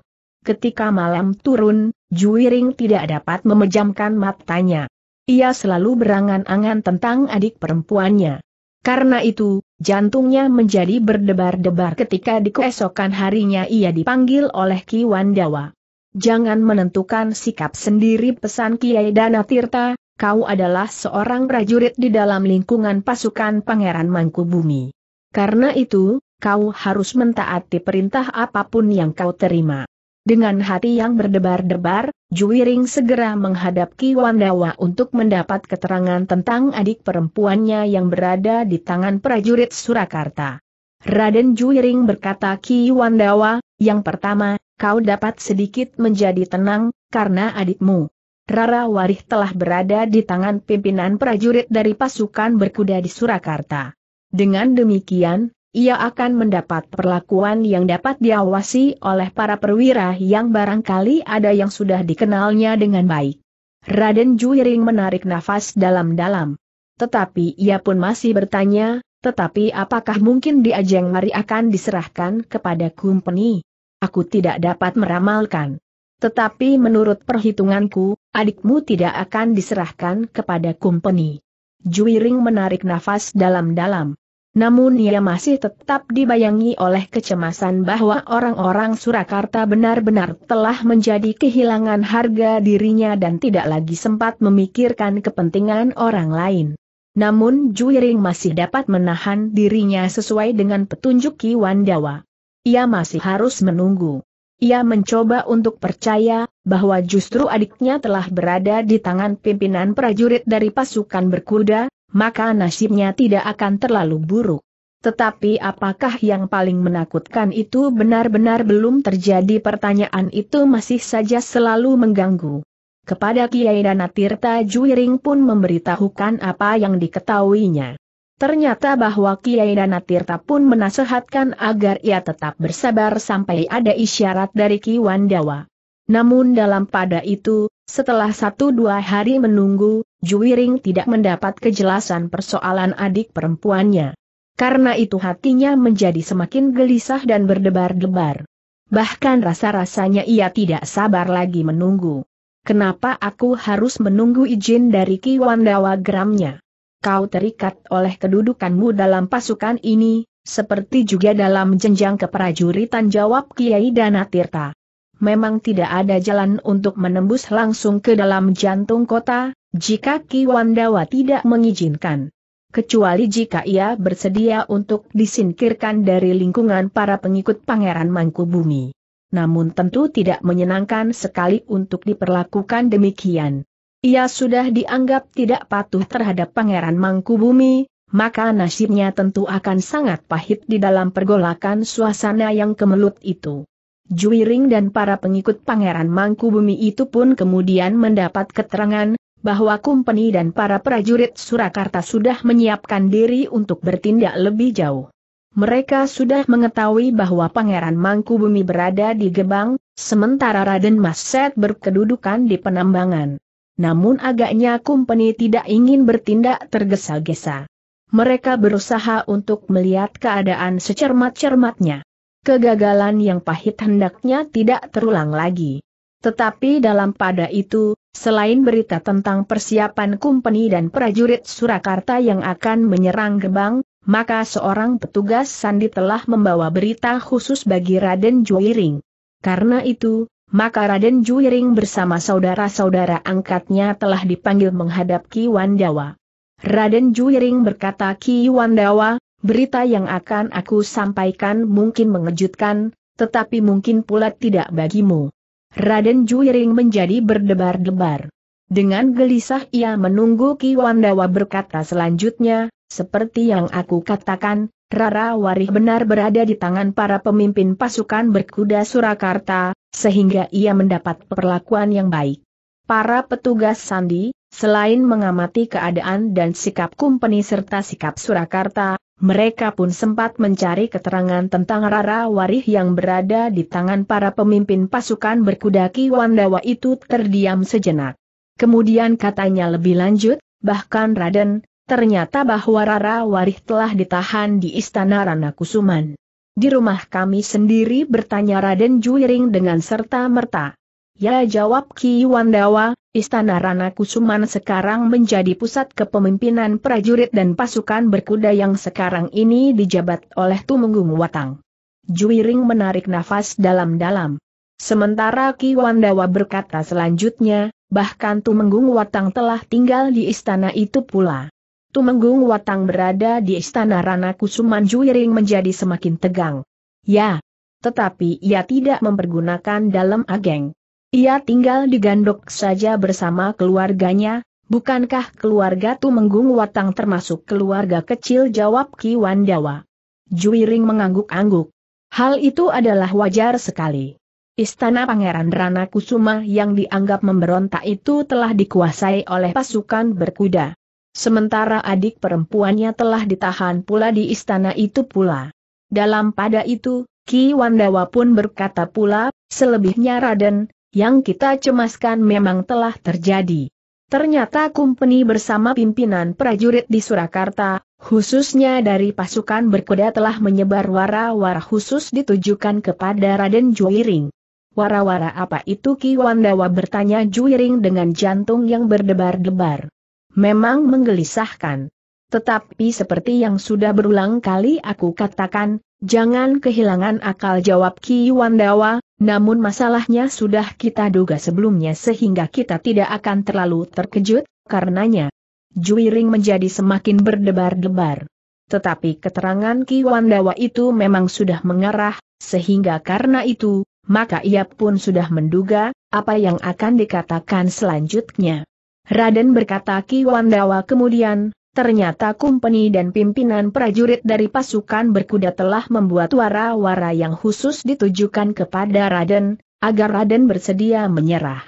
ketika malam turun, Juiring tidak dapat memejamkan matanya. Ia selalu berangan-angan tentang adik perempuannya. Karena itu, jantungnya menjadi berdebar-debar ketika di keesokan harinya ia dipanggil oleh Ki Wandawa. Jangan menentukan sikap sendiri pesan Kiai Dana Tirta, kau adalah seorang prajurit di dalam lingkungan pasukan Pangeran Mangkubumi. Karena itu, kau harus mentaati perintah apapun yang kau terima. Dengan hati yang berdebar-debar, Juwiring segera menghadap Ki Wandawa untuk mendapat keterangan tentang adik perempuannya yang berada di tangan prajurit Surakarta. Raden Juwiring berkata Ki Wandawa, yang pertama, kau dapat sedikit menjadi tenang, karena adikmu. Rara Warih telah berada di tangan pimpinan prajurit dari pasukan berkuda di Surakarta. Dengan demikian, ia akan mendapat perlakuan yang dapat diawasi oleh para perwira yang barangkali ada yang sudah dikenalnya dengan baik. Raden Juiring menarik nafas dalam-dalam. Tetapi ia pun masih bertanya, tetapi apakah mungkin diajeng Mari akan diserahkan kepada kumpeni? Aku tidak dapat meramalkan. Tetapi menurut perhitunganku, adikmu tidak akan diserahkan kepada kumpeni. Juiring menarik nafas dalam-dalam. Namun ia masih tetap dibayangi oleh kecemasan bahwa orang-orang Surakarta benar-benar telah menjadi kehilangan harga dirinya dan tidak lagi sempat memikirkan kepentingan orang lain. Namun Juiring masih dapat menahan dirinya sesuai dengan petunjuk Ki Wandawa. Ia masih harus menunggu. Ia mencoba untuk percaya bahwa justru adiknya telah berada di tangan pimpinan prajurit dari pasukan berkuda, maka nasibnya tidak akan terlalu buruk. Tetapi apakah yang paling menakutkan itu benar-benar belum terjadi pertanyaan itu masih saja selalu mengganggu. Kepada Kiai Danatirta Juiring pun memberitahukan apa yang diketahuinya. Ternyata bahwa Kiai Danatirta pun menasehatkan agar ia tetap bersabar sampai ada isyarat dari Ki Wandawa. Namun dalam pada itu, setelah satu dua hari menunggu, Juwiring tidak mendapat kejelasan persoalan adik perempuannya. Karena itu hatinya menjadi semakin gelisah dan berdebar-debar. Bahkan rasa-rasanya ia tidak sabar lagi menunggu. Kenapa aku harus menunggu izin dari Ki Wandawa Gramnya. Kau terikat oleh kedudukanmu dalam pasukan ini, seperti juga dalam jenjang keprajuritan jawab Kiai Danatirta memang tidak ada jalan untuk menembus langsung ke dalam jantung kota, jika Ki Wandawa tidak mengizinkan. Kecuali jika ia bersedia untuk disingkirkan dari lingkungan para pengikut Pangeran Mangkubumi. Namun tentu tidak menyenangkan sekali untuk diperlakukan demikian. Ia sudah dianggap tidak patuh terhadap Pangeran Mangkubumi, maka nasibnya tentu akan sangat pahit di dalam pergolakan suasana yang kemelut itu. Juiring dan para pengikut Pangeran Mangkubumi itu pun kemudian mendapat keterangan, bahwa Kumpeni dan para prajurit Surakarta sudah menyiapkan diri untuk bertindak lebih jauh. Mereka sudah mengetahui bahwa Pangeran Mangkubumi berada di Gebang, sementara Raden Mas Set berkedudukan di penambangan. Namun agaknya Kumpeni tidak ingin bertindak tergesa-gesa. Mereka berusaha untuk melihat keadaan secermat-cermatnya. Kegagalan yang pahit hendaknya tidak terulang lagi. Tetapi dalam pada itu, selain berita tentang persiapan kumpeni dan prajurit Surakarta yang akan menyerang Gebang, maka seorang petugas Sandi telah membawa berita khusus bagi Raden Juiring. Karena itu, maka Raden Juiring bersama saudara-saudara angkatnya telah dipanggil menghadap Ki Wandawa. Raden Juiring berkata Ki Wandawa, berita yang akan aku sampaikan mungkin mengejutkan, tetapi mungkin pula tidak bagimu. Raden Juiring menjadi berdebar-debar. Dengan gelisah ia menunggu Ki Wandawa berkata selanjutnya, seperti yang aku katakan, Rara Warih benar berada di tangan para pemimpin pasukan berkuda Surakarta, sehingga ia mendapat perlakuan yang baik. Para petugas Sandi, selain mengamati keadaan dan sikap kumpeni serta sikap Surakarta, mereka pun sempat mencari keterangan tentang Rara Warih yang berada di tangan para pemimpin pasukan berkuda Ki Wandawa itu terdiam sejenak. Kemudian katanya lebih lanjut, bahkan Raden, ternyata bahwa Rara Warih telah ditahan di istana Rana Kusuman. Di rumah kami sendiri bertanya Raden Juiring dengan serta merta. Ya jawab Ki Wandawa, Istana Rana Kusuman sekarang menjadi pusat kepemimpinan prajurit dan pasukan berkuda yang sekarang ini dijabat oleh Tumenggung Watang. Juiring menarik nafas dalam-dalam. Sementara Ki Wandawa berkata selanjutnya, bahkan Tumenggung Watang telah tinggal di istana itu pula. Tumenggung Watang berada di istana Rana Kusuman Juiring menjadi semakin tegang. Ya, tetapi ia tidak mempergunakan dalam ageng. Ia tinggal digandok saja bersama keluarganya, bukankah keluarga menggung Watang termasuk keluarga kecil jawab Ki Wandawa. Juiring mengangguk-angguk. Hal itu adalah wajar sekali. Istana Pangeran Rana Kusuma yang dianggap memberontak itu telah dikuasai oleh pasukan berkuda. Sementara adik perempuannya telah ditahan pula di istana itu pula. Dalam pada itu, Ki Wandawa pun berkata pula, selebihnya Raden, yang kita cemaskan memang telah terjadi. Ternyata kumpeni bersama pimpinan prajurit di Surakarta, khususnya dari pasukan berkuda telah menyebar wara-wara khusus ditujukan kepada Raden Juwiring. Wara-wara apa itu Ki Wandawa bertanya Juwiring dengan jantung yang berdebar-debar. Memang menggelisahkan. Tetapi seperti yang sudah berulang kali aku katakan, Jangan kehilangan akal jawab Ki Wandawa, namun masalahnya sudah kita duga sebelumnya sehingga kita tidak akan terlalu terkejut, karenanya. Juiring menjadi semakin berdebar-debar. Tetapi keterangan Ki Wandawa itu memang sudah mengarah, sehingga karena itu, maka ia pun sudah menduga, apa yang akan dikatakan selanjutnya. Raden berkata Ki Wandawa kemudian, Ternyata kumpeni dan pimpinan prajurit dari pasukan berkuda telah membuat wara-wara yang khusus ditujukan kepada Raden, agar Raden bersedia menyerah.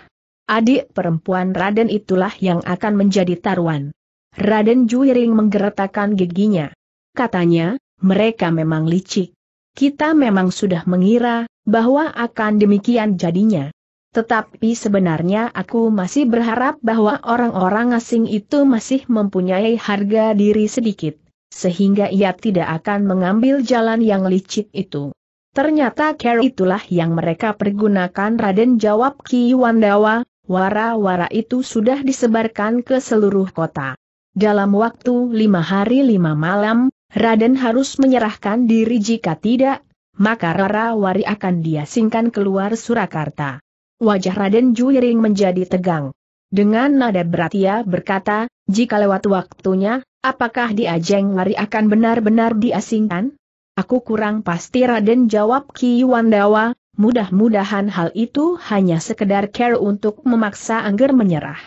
Adik perempuan Raden itulah yang akan menjadi taruhan. Raden Juiring menggeretakkan giginya. Katanya, mereka memang licik. Kita memang sudah mengira, bahwa akan demikian jadinya. Tetapi sebenarnya aku masih berharap bahwa orang-orang asing itu masih mempunyai harga diri sedikit, sehingga ia tidak akan mengambil jalan yang licik itu. Ternyata care itulah yang mereka pergunakan Raden jawab Ki Wandawa, wara-wara itu sudah disebarkan ke seluruh kota. Dalam waktu lima hari lima malam, Raden harus menyerahkan diri jika tidak, maka Rara Wari akan diasingkan keluar Surakarta wajah Raden Juiring menjadi tegang. Dengan nada berat ia berkata, jika lewat waktunya, apakah dia Jeng Lari akan benar-benar diasingkan? Aku kurang pasti Raden jawab Ki Wandawa, mudah-mudahan hal itu hanya sekedar care untuk memaksa Angger menyerah.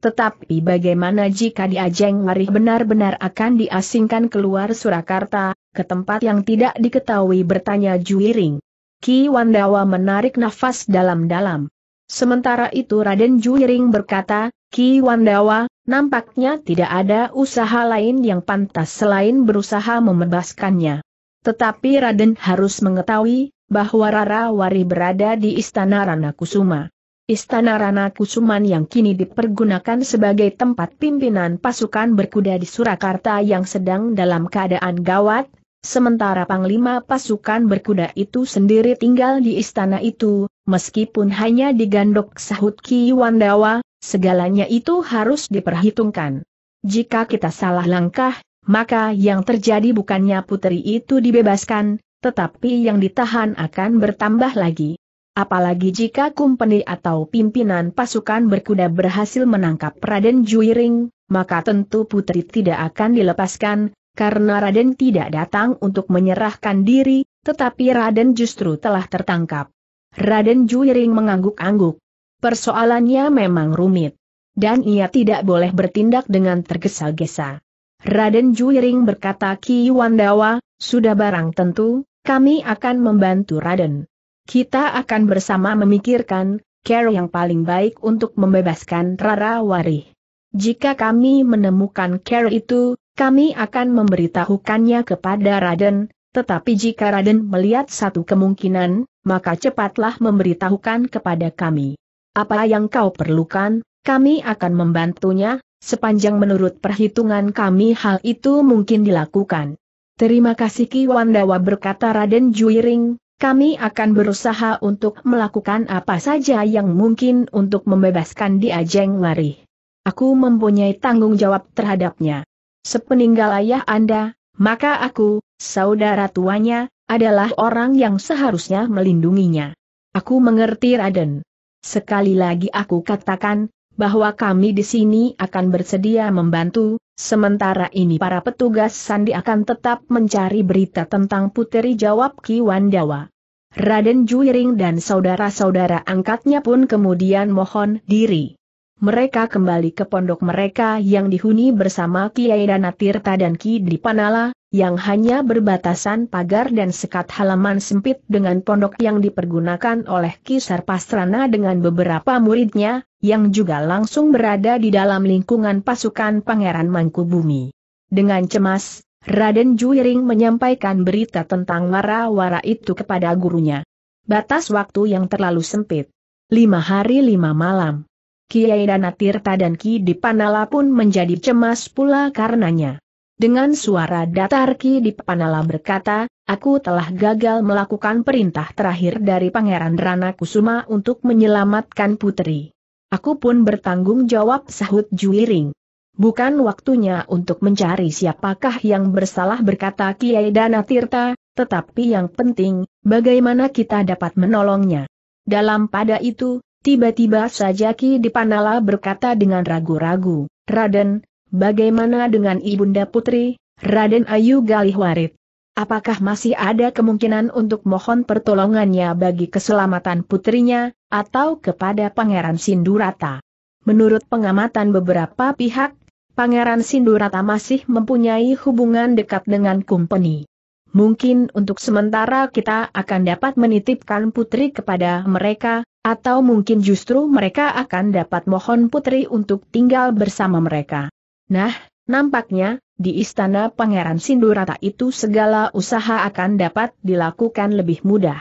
Tetapi bagaimana jika dia Jeng Lari benar-benar akan diasingkan keluar Surakarta, ke tempat yang tidak diketahui bertanya Juiring. Ki Wandawa menarik nafas dalam-dalam. Sementara itu Raden Juiring berkata, Ki Wandawa, nampaknya tidak ada usaha lain yang pantas selain berusaha membebaskannya. Tetapi Raden harus mengetahui, bahwa Rara Wari berada di Istana Rana Kusuma. Istana Rana Kusuman yang kini dipergunakan sebagai tempat pimpinan pasukan berkuda di Surakarta yang sedang dalam keadaan gawat, Sementara Panglima pasukan berkuda itu sendiri tinggal di istana itu, meskipun hanya digandok sahut Ki Wandawa, segalanya itu harus diperhitungkan. Jika kita salah langkah, maka yang terjadi bukannya putri itu dibebaskan, tetapi yang ditahan akan bertambah lagi. Apalagi jika kumpeni atau pimpinan pasukan berkuda berhasil menangkap Raden Juiring, maka tentu putri tidak akan dilepaskan, karena Raden tidak datang untuk menyerahkan diri, tetapi Raden justru telah tertangkap. Raden Juiring mengangguk-angguk. Persoalannya memang rumit. Dan ia tidak boleh bertindak dengan tergesa-gesa. Raden Juiring berkata Ki Wandawa, sudah barang tentu, kami akan membantu Raden. Kita akan bersama memikirkan, cara yang paling baik untuk membebaskan Rara Warih. Jika kami menemukan care itu, kami akan memberitahukannya kepada Raden, tetapi jika Raden melihat satu kemungkinan, maka cepatlah memberitahukan kepada kami. Apa yang kau perlukan, kami akan membantunya, sepanjang menurut perhitungan kami hal itu mungkin dilakukan. Terima kasih Ki Wandawa berkata Raden Juiring, kami akan berusaha untuk melakukan apa saja yang mungkin untuk membebaskan Diajeng Mari. Aku mempunyai tanggung jawab terhadapnya. Sepeninggal ayah Anda, maka aku, saudara tuanya, adalah orang yang seharusnya melindunginya. Aku mengerti Raden. Sekali lagi aku katakan, bahwa kami di sini akan bersedia membantu, sementara ini para petugas Sandi akan tetap mencari berita tentang puteri jawab Ki Wandawa. Raden Juiring dan saudara-saudara angkatnya pun kemudian mohon diri. Mereka kembali ke pondok mereka yang dihuni bersama Kiai Danatirta dan Ki Dipanala, yang hanya berbatasan pagar dan sekat halaman sempit dengan pondok yang dipergunakan oleh Ki Sarpasrana dengan beberapa muridnya, yang juga langsung berada di dalam lingkungan pasukan Pangeran Mangkubumi. Dengan cemas, Raden Juiring menyampaikan berita tentang wara-wara itu kepada gurunya. Batas waktu yang terlalu sempit. Lima hari lima malam. Kiai Dana Tirta dan Ki Dipanala pun menjadi cemas pula karenanya. Dengan suara datar Ki Dipanala berkata, aku telah gagal melakukan perintah terakhir dari Pangeran Rana Kusuma untuk menyelamatkan putri. Aku pun bertanggung jawab sahut Juiring. Bukan waktunya untuk mencari siapakah yang bersalah berkata Kiai Dana Tirta, tetapi yang penting, bagaimana kita dapat menolongnya. Dalam pada itu, Tiba-tiba saja Ki Dipanala berkata dengan ragu-ragu, Raden, bagaimana dengan Ibunda Putri, Raden Ayu Galihwarit? Apakah masih ada kemungkinan untuk mohon pertolongannya bagi keselamatan putrinya, atau kepada Pangeran Sindurata? Menurut pengamatan beberapa pihak, Pangeran Sindurata masih mempunyai hubungan dekat dengan Kumpeni. Mungkin untuk sementara kita akan dapat menitipkan putri kepada mereka, atau mungkin justru mereka akan dapat mohon putri untuk tinggal bersama mereka. Nah, nampaknya, di istana Pangeran Sindurata itu segala usaha akan dapat dilakukan lebih mudah.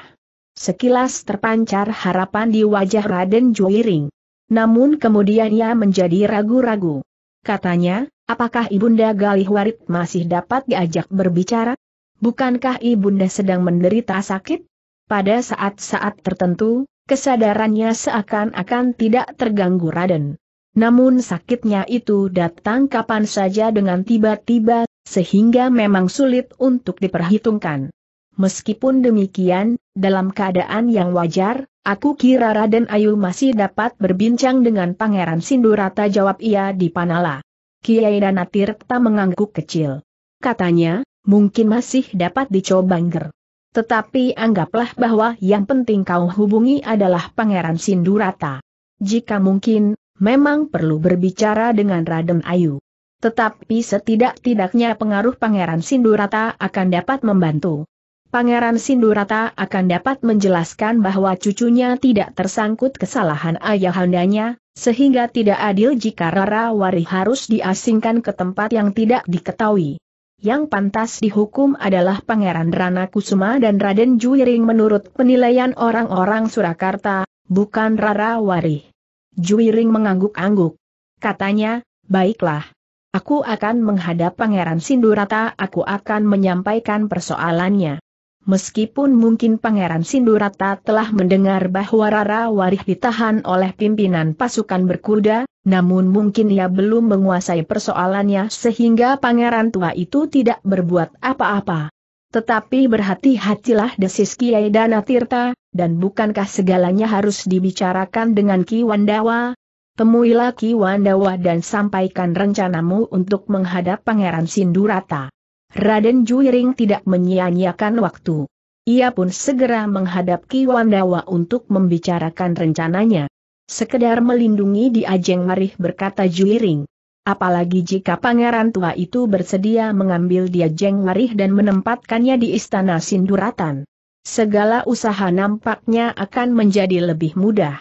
Sekilas terpancar harapan di wajah Raden Juwiring. Namun kemudian ia menjadi ragu-ragu. Katanya, apakah Ibunda Galih Warit masih dapat diajak berbicara? Bukankah Ibunda sedang menderita sakit? Pada saat-saat tertentu, kesadarannya seakan-akan tidak terganggu Raden. Namun sakitnya itu datang kapan saja dengan tiba-tiba, sehingga memang sulit untuk diperhitungkan. Meskipun demikian, dalam keadaan yang wajar, aku kira Raden Ayu masih dapat berbincang dengan Pangeran Sindurata jawab ia di Panala. Kiai Danatirta mengangguk kecil. Katanya, mungkin masih dapat dicoba ngger. Tetapi anggaplah bahwa yang penting kau hubungi adalah Pangeran Sindurata. Jika mungkin, memang perlu berbicara dengan Raden Ayu. Tetapi setidak-tidaknya pengaruh Pangeran Sindurata akan dapat membantu. Pangeran Sindurata akan dapat menjelaskan bahwa cucunya tidak tersangkut kesalahan ayahandanya, sehingga tidak adil jika Rara Wari harus diasingkan ke tempat yang tidak diketahui. Yang pantas dihukum adalah Pangeran Rana Kusuma dan Raden Juiring menurut penilaian orang-orang Surakarta, bukan Rara Wari. Juiring mengangguk-angguk. Katanya, baiklah. Aku akan menghadap Pangeran Sindurata, aku akan menyampaikan persoalannya. Meskipun mungkin Pangeran Sindurata telah mendengar bahwa Rara Warih ditahan oleh pimpinan pasukan berkuda, namun mungkin ia belum menguasai persoalannya sehingga pangeran tua itu tidak berbuat apa-apa. Tetapi berhati-hatilah desis Kiai Danatirta, dan bukankah segalanya harus dibicarakan dengan Ki Wandawa? Temuilah Ki Wandawa dan sampaikan rencanamu untuk menghadap Pangeran Sindurata. Raden Juiring tidak menyia-nyiakan waktu. Ia pun segera menghadap Ki Wandawa untuk membicarakan rencananya. Sekedar melindungi di Ajeng Marih berkata Juiring. Apalagi jika pangeran tua itu bersedia mengambil dia Jeng Marih dan menempatkannya di istana Sinduratan. Segala usaha nampaknya akan menjadi lebih mudah.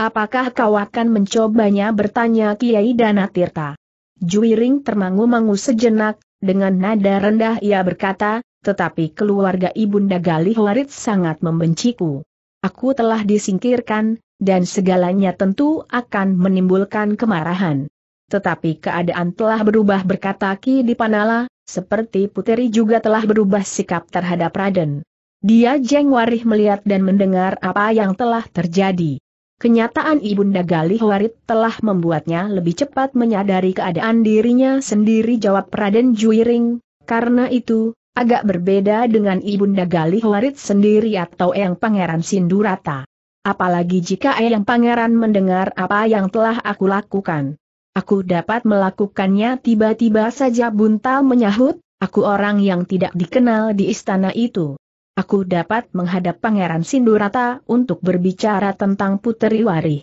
Apakah kau akan mencobanya bertanya Kiai Danatirta? Juiring termangu-mangu sejenak, dengan nada rendah ia berkata, tetapi keluarga Ibunda Galih Warit sangat membenciku. Aku telah disingkirkan, dan segalanya tentu akan menimbulkan kemarahan. Tetapi keadaan telah berubah berkata Ki Dipanala, seperti Puteri juga telah berubah sikap terhadap Raden. Dia jeng warih melihat dan mendengar apa yang telah terjadi. Kenyataan Ibunda Galih Warit telah membuatnya lebih cepat menyadari keadaan dirinya sendiri jawab Raden Juiring, karena itu, agak berbeda dengan Ibunda Galih Warit sendiri atau yang Pangeran Sindurata. Apalagi jika Eyang Pangeran mendengar apa yang telah aku lakukan. Aku dapat melakukannya tiba-tiba saja buntal menyahut, aku orang yang tidak dikenal di istana itu. Aku dapat menghadap Pangeran Sindurata untuk berbicara tentang Puteri Wari.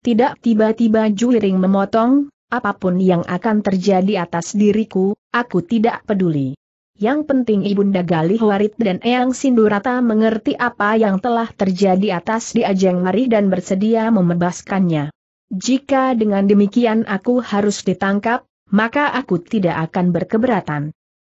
Tidak tiba-tiba Juiring memotong, apapun yang akan terjadi atas diriku, aku tidak peduli. Yang penting Ibunda Galih Warit dan Eyang Sindurata mengerti apa yang telah terjadi atas Ajeng Mari dan bersedia membebaskannya. Jika dengan demikian aku harus ditangkap, maka aku tidak akan berkeberatan.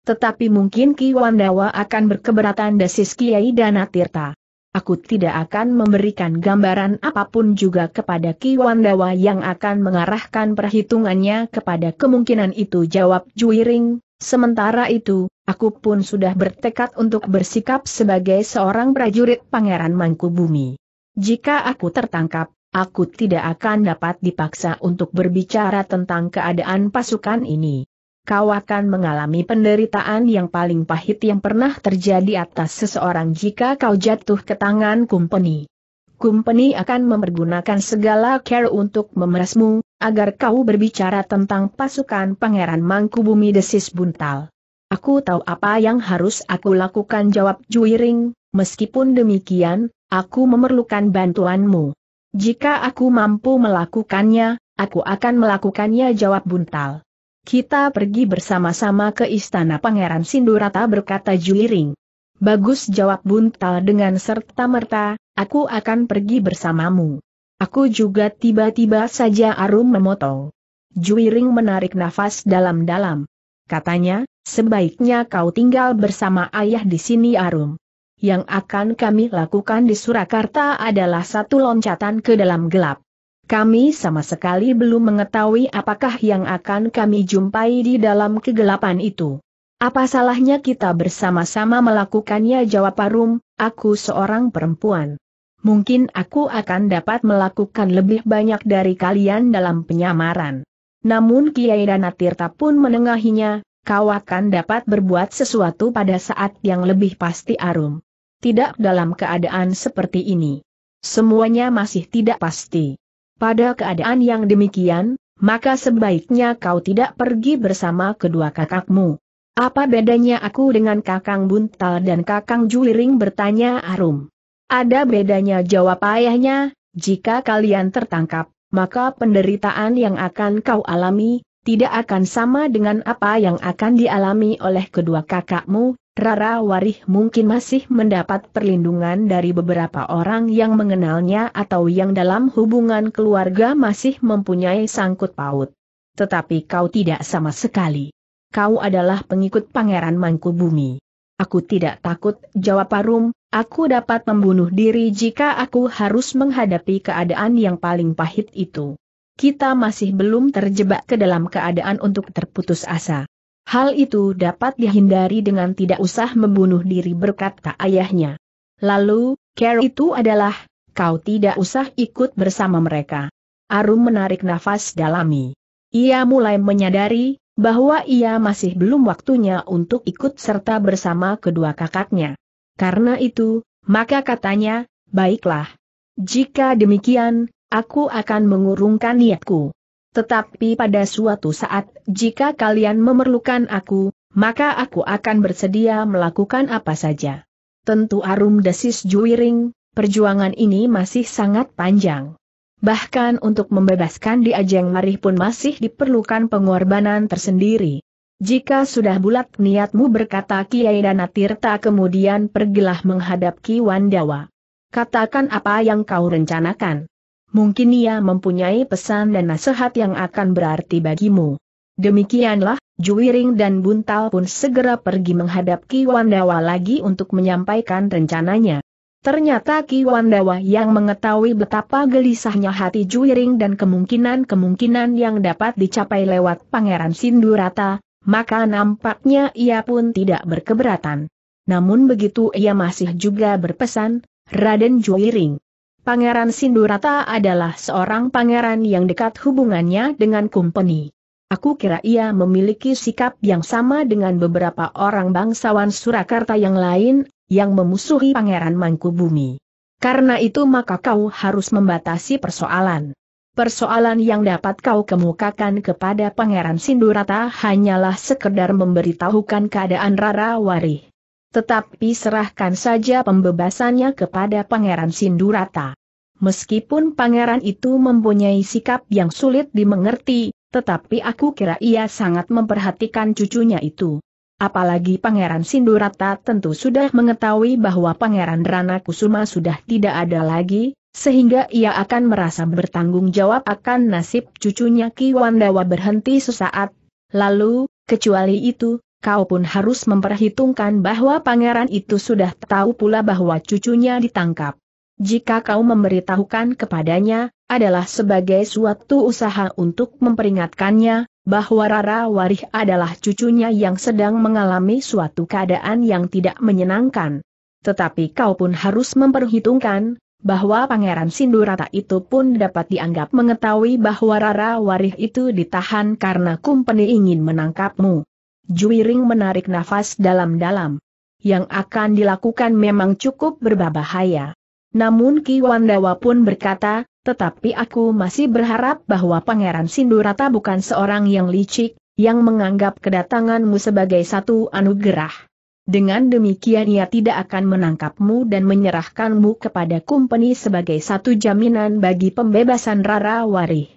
Tetapi mungkin Ki Wandawa akan berkeberatan desis Kiai Danatirta. Aku tidak akan memberikan gambaran apapun juga kepada Ki Wandawa yang akan mengarahkan perhitungannya kepada kemungkinan itu jawab Juiring, sementara itu, Aku pun sudah bertekad untuk bersikap sebagai seorang prajurit Pangeran Mangkubumi. Jika aku tertangkap, aku tidak akan dapat dipaksa untuk berbicara tentang keadaan pasukan ini. Kau akan mengalami penderitaan yang paling pahit yang pernah terjadi atas seseorang jika kau jatuh ke tangan kumpeni. Kumpeni akan mempergunakan segala care untuk memerasmu, agar kau berbicara tentang pasukan Pangeran Mangkubumi Desis Buntal. Aku tahu apa yang harus aku lakukan jawab Juiring, meskipun demikian, aku memerlukan bantuanmu. Jika aku mampu melakukannya, aku akan melakukannya jawab Buntal. Kita pergi bersama-sama ke istana Pangeran Sindurata berkata Juiring. Bagus jawab Buntal dengan serta-merta, aku akan pergi bersamamu. Aku juga tiba-tiba saja Arum memotong. Juiring menarik nafas dalam-dalam. Katanya, Sebaiknya kau tinggal bersama ayah di sini Arum. Yang akan kami lakukan di Surakarta adalah satu loncatan ke dalam gelap. Kami sama sekali belum mengetahui apakah yang akan kami jumpai di dalam kegelapan itu. Apa salahnya kita bersama-sama melakukannya jawab Arum, aku seorang perempuan. Mungkin aku akan dapat melakukan lebih banyak dari kalian dalam penyamaran. Namun Kiai Danatirta pun menengahinya, kau akan dapat berbuat sesuatu pada saat yang lebih pasti Arum. Tidak dalam keadaan seperti ini. Semuanya masih tidak pasti. Pada keadaan yang demikian, maka sebaiknya kau tidak pergi bersama kedua kakakmu. Apa bedanya aku dengan kakang Buntal dan kakang Juliring bertanya Arum. Ada bedanya jawab ayahnya, jika kalian tertangkap, maka penderitaan yang akan kau alami, tidak akan sama dengan apa yang akan dialami oleh kedua kakakmu, Rara Warih mungkin masih mendapat perlindungan dari beberapa orang yang mengenalnya atau yang dalam hubungan keluarga masih mempunyai sangkut paut. Tetapi kau tidak sama sekali. Kau adalah pengikut Pangeran Mangkubumi. Aku tidak takut, jawab Parum, aku dapat membunuh diri jika aku harus menghadapi keadaan yang paling pahit itu kita masih belum terjebak ke dalam keadaan untuk terputus asa. Hal itu dapat dihindari dengan tidak usah membunuh diri berkata ayahnya. Lalu, care itu adalah, kau tidak usah ikut bersama mereka. Arum menarik nafas dalami. Ia mulai menyadari, bahwa ia masih belum waktunya untuk ikut serta bersama kedua kakaknya. Karena itu, maka katanya, baiklah. Jika demikian, aku akan mengurungkan niatku. Tetapi pada suatu saat, jika kalian memerlukan aku, maka aku akan bersedia melakukan apa saja. Tentu arum desis juwiring, perjuangan ini masih sangat panjang. Bahkan untuk membebaskan di ajeng marih pun masih diperlukan pengorbanan tersendiri. Jika sudah bulat niatmu berkata Kiai Danatirta kemudian pergilah menghadap Ki Wandawa. Katakan apa yang kau rencanakan mungkin ia mempunyai pesan dan nasihat yang akan berarti bagimu. Demikianlah, Juwiring dan Buntal pun segera pergi menghadap Ki Wandawa lagi untuk menyampaikan rencananya. Ternyata Ki Wandawa yang mengetahui betapa gelisahnya hati Juwiring dan kemungkinan-kemungkinan yang dapat dicapai lewat Pangeran Sindurata, maka nampaknya ia pun tidak berkeberatan. Namun begitu ia masih juga berpesan, Raden Juwiring, Pangeran Sindurata adalah seorang pangeran yang dekat hubungannya dengan Kumpeni. Aku kira ia memiliki sikap yang sama dengan beberapa orang bangsawan Surakarta yang lain, yang memusuhi Pangeran Mangkubumi. Karena itu maka kau harus membatasi persoalan. Persoalan yang dapat kau kemukakan kepada Pangeran Sindurata hanyalah sekedar memberitahukan keadaan Rara Warih. Tetapi serahkan saja pembebasannya kepada Pangeran Sindurata. Meskipun pangeran itu mempunyai sikap yang sulit dimengerti, tetapi aku kira ia sangat memperhatikan cucunya itu. Apalagi pangeran Sindurata tentu sudah mengetahui bahwa pangeran Rana Kusuma sudah tidak ada lagi, sehingga ia akan merasa bertanggung jawab akan nasib cucunya Ki Wandawa. berhenti sesaat. Lalu, kecuali itu, kau pun harus memperhitungkan bahwa pangeran itu sudah tahu pula bahwa cucunya ditangkap. Jika kau memberitahukan kepadanya, adalah sebagai suatu usaha untuk memperingatkannya, bahwa Rara Warih adalah cucunya yang sedang mengalami suatu keadaan yang tidak menyenangkan. Tetapi kau pun harus memperhitungkan, bahwa Pangeran Sindurata itu pun dapat dianggap mengetahui bahwa Rara Warih itu ditahan karena Kumpeni ingin menangkapmu. Juiring menarik nafas dalam-dalam. Yang akan dilakukan memang cukup berbahaya. Namun Ki Wandawa pun berkata, tetapi aku masih berharap bahwa Pangeran Sindurata bukan seorang yang licik, yang menganggap kedatanganmu sebagai satu anugerah. Dengan demikian ia tidak akan menangkapmu dan menyerahkanmu kepada kumpeni sebagai satu jaminan bagi pembebasan Rara Wari.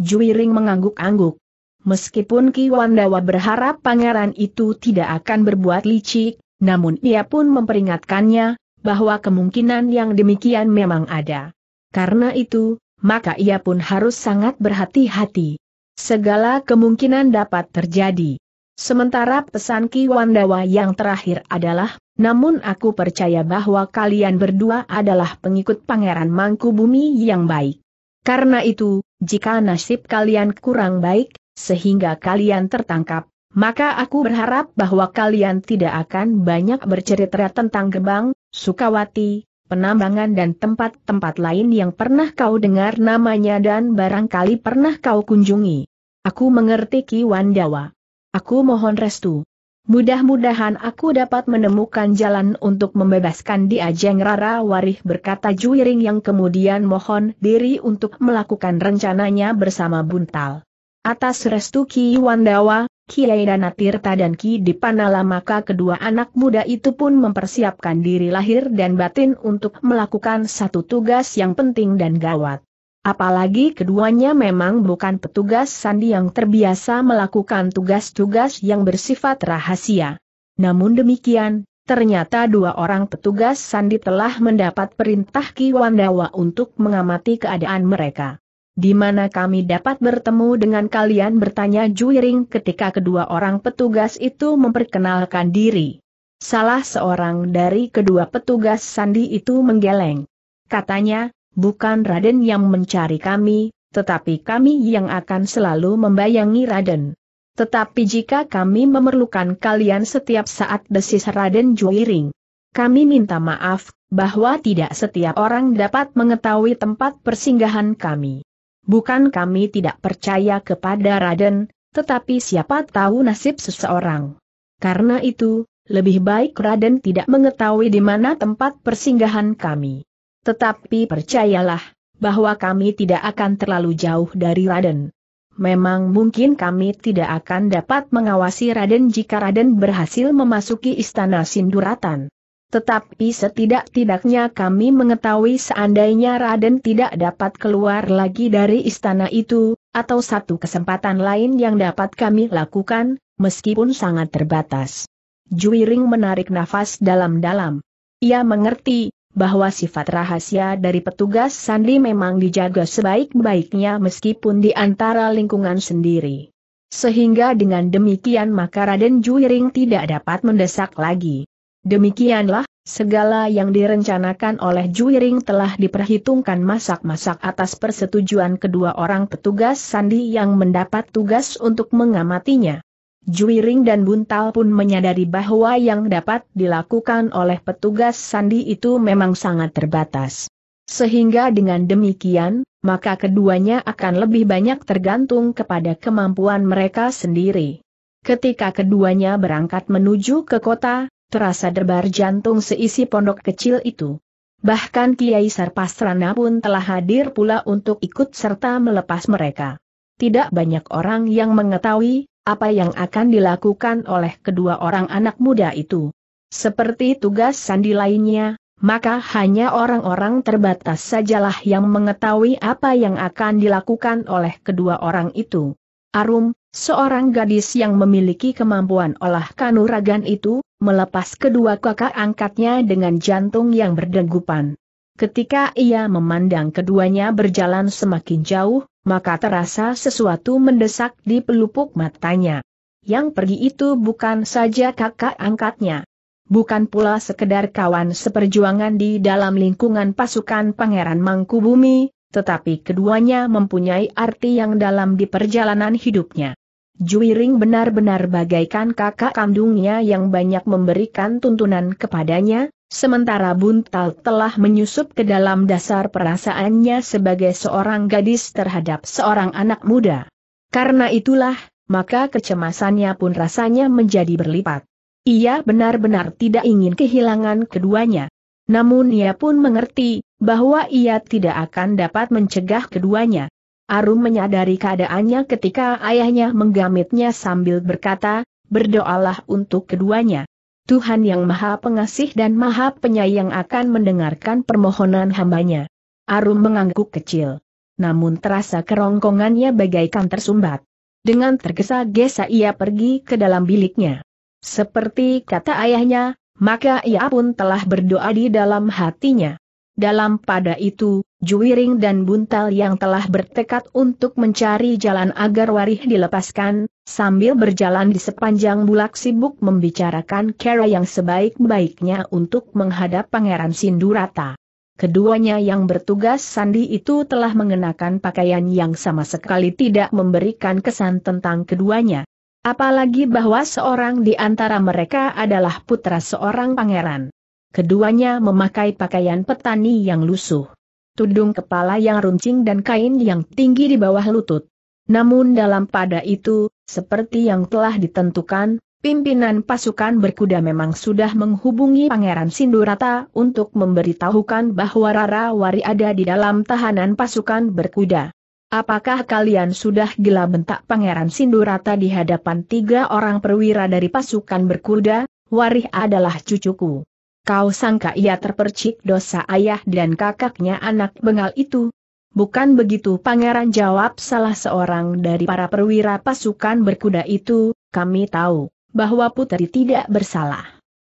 Juiring mengangguk-angguk. Meskipun Ki Wandawa berharap pangeran itu tidak akan berbuat licik, namun ia pun memperingatkannya, bahwa kemungkinan yang demikian memang ada. Karena itu, maka ia pun harus sangat berhati-hati. Segala kemungkinan dapat terjadi. Sementara pesan Ki Wandawa yang terakhir adalah, namun aku percaya bahwa kalian berdua adalah pengikut Pangeran Mangkubumi yang baik. Karena itu, jika nasib kalian kurang baik, sehingga kalian tertangkap, maka aku berharap bahwa kalian tidak akan banyak bercerita tentang Gebang, Sukawati, penambangan dan tempat-tempat lain yang pernah kau dengar namanya dan barangkali pernah kau kunjungi. Aku mengerti Ki Wandawa. Aku mohon restu. Mudah-mudahan aku dapat menemukan jalan untuk membebaskan Diajeng Rara Warih berkata Juiring yang kemudian mohon diri untuk melakukan rencananya bersama Buntal. Atas restu Ki Wandawa, Kiai Danatirta dan Ki Dipanala maka kedua anak muda itu pun mempersiapkan diri lahir dan batin untuk melakukan satu tugas yang penting dan gawat. Apalagi keduanya memang bukan petugas sandi yang terbiasa melakukan tugas-tugas yang bersifat rahasia. Namun demikian, ternyata dua orang petugas sandi telah mendapat perintah Ki Wandawa untuk mengamati keadaan mereka di mana kami dapat bertemu dengan kalian bertanya Juiring ketika kedua orang petugas itu memperkenalkan diri. Salah seorang dari kedua petugas Sandi itu menggeleng. Katanya, bukan Raden yang mencari kami, tetapi kami yang akan selalu membayangi Raden. Tetapi jika kami memerlukan kalian setiap saat desis Raden Juiring. Kami minta maaf, bahwa tidak setiap orang dapat mengetahui tempat persinggahan kami. Bukan kami tidak percaya kepada Raden, tetapi siapa tahu nasib seseorang. Karena itu, lebih baik Raden tidak mengetahui di mana tempat persinggahan kami. Tetapi percayalah, bahwa kami tidak akan terlalu jauh dari Raden. Memang mungkin kami tidak akan dapat mengawasi Raden jika Raden berhasil memasuki istana Sinduratan. Tetapi setidak-tidaknya kami mengetahui seandainya Raden tidak dapat keluar lagi dari istana itu, atau satu kesempatan lain yang dapat kami lakukan, meskipun sangat terbatas. Juiring menarik nafas dalam-dalam. Ia mengerti, bahwa sifat rahasia dari petugas Sandi memang dijaga sebaik-baiknya meskipun di antara lingkungan sendiri. Sehingga dengan demikian maka Raden Juiring tidak dapat mendesak lagi. Demikianlah, segala yang direncanakan oleh Juiring telah diperhitungkan masak-masak atas persetujuan kedua orang petugas Sandi yang mendapat tugas untuk mengamatinya. Juiring dan Buntal pun menyadari bahwa yang dapat dilakukan oleh petugas Sandi itu memang sangat terbatas. Sehingga dengan demikian, maka keduanya akan lebih banyak tergantung kepada kemampuan mereka sendiri. Ketika keduanya berangkat menuju ke kota, terasa derbar jantung seisi pondok kecil itu. Bahkan Kiai Sarpasrana pun telah hadir pula untuk ikut serta melepas mereka. Tidak banyak orang yang mengetahui apa yang akan dilakukan oleh kedua orang anak muda itu. Seperti tugas sandi lainnya, maka hanya orang-orang terbatas sajalah yang mengetahui apa yang akan dilakukan oleh kedua orang itu. Arum, Seorang gadis yang memiliki kemampuan olah kanuragan itu, melepas kedua kakak angkatnya dengan jantung yang berdegupan. Ketika ia memandang keduanya berjalan semakin jauh, maka terasa sesuatu mendesak di pelupuk matanya. Yang pergi itu bukan saja kakak angkatnya. Bukan pula sekedar kawan seperjuangan di dalam lingkungan pasukan Pangeran Mangkubumi, tetapi keduanya mempunyai arti yang dalam di perjalanan hidupnya. Juiring benar-benar bagaikan kakak kandungnya yang banyak memberikan tuntunan kepadanya, sementara Buntal telah menyusup ke dalam dasar perasaannya sebagai seorang gadis terhadap seorang anak muda. Karena itulah, maka kecemasannya pun rasanya menjadi berlipat. Ia benar-benar tidak ingin kehilangan keduanya. Namun ia pun mengerti, bahwa ia tidak akan dapat mencegah keduanya. Arum menyadari keadaannya ketika ayahnya menggamitnya sambil berkata, berdoalah untuk keduanya. Tuhan yang maha pengasih dan maha penyayang akan mendengarkan permohonan hambanya. Arum mengangguk kecil. Namun terasa kerongkongannya bagaikan tersumbat. Dengan tergesa-gesa ia pergi ke dalam biliknya. Seperti kata ayahnya, maka ia pun telah berdoa di dalam hatinya. Dalam pada itu, Juwiring dan Buntal yang telah bertekad untuk mencari jalan agar Warih dilepaskan, sambil berjalan di sepanjang bulak sibuk membicarakan cara yang sebaik-baiknya untuk menghadap Pangeran Sindurata. Keduanya yang bertugas sandi itu telah mengenakan pakaian yang sama sekali tidak memberikan kesan tentang keduanya. Apalagi bahwa seorang di antara mereka adalah putra seorang pangeran keduanya memakai pakaian petani yang lusuh. Tudung kepala yang runcing dan kain yang tinggi di bawah lutut. Namun dalam pada itu, seperti yang telah ditentukan, pimpinan pasukan berkuda memang sudah menghubungi Pangeran Sindurata untuk memberitahukan bahwa Rara Wari ada di dalam tahanan pasukan berkuda. Apakah kalian sudah gila bentak Pangeran Sindurata di hadapan tiga orang perwira dari pasukan berkuda? Warih adalah cucuku. Kau sangka ia terpercik dosa ayah dan kakaknya anak bengal itu? Bukan begitu pangeran jawab salah seorang dari para perwira pasukan berkuda itu, kami tahu bahwa putri tidak bersalah.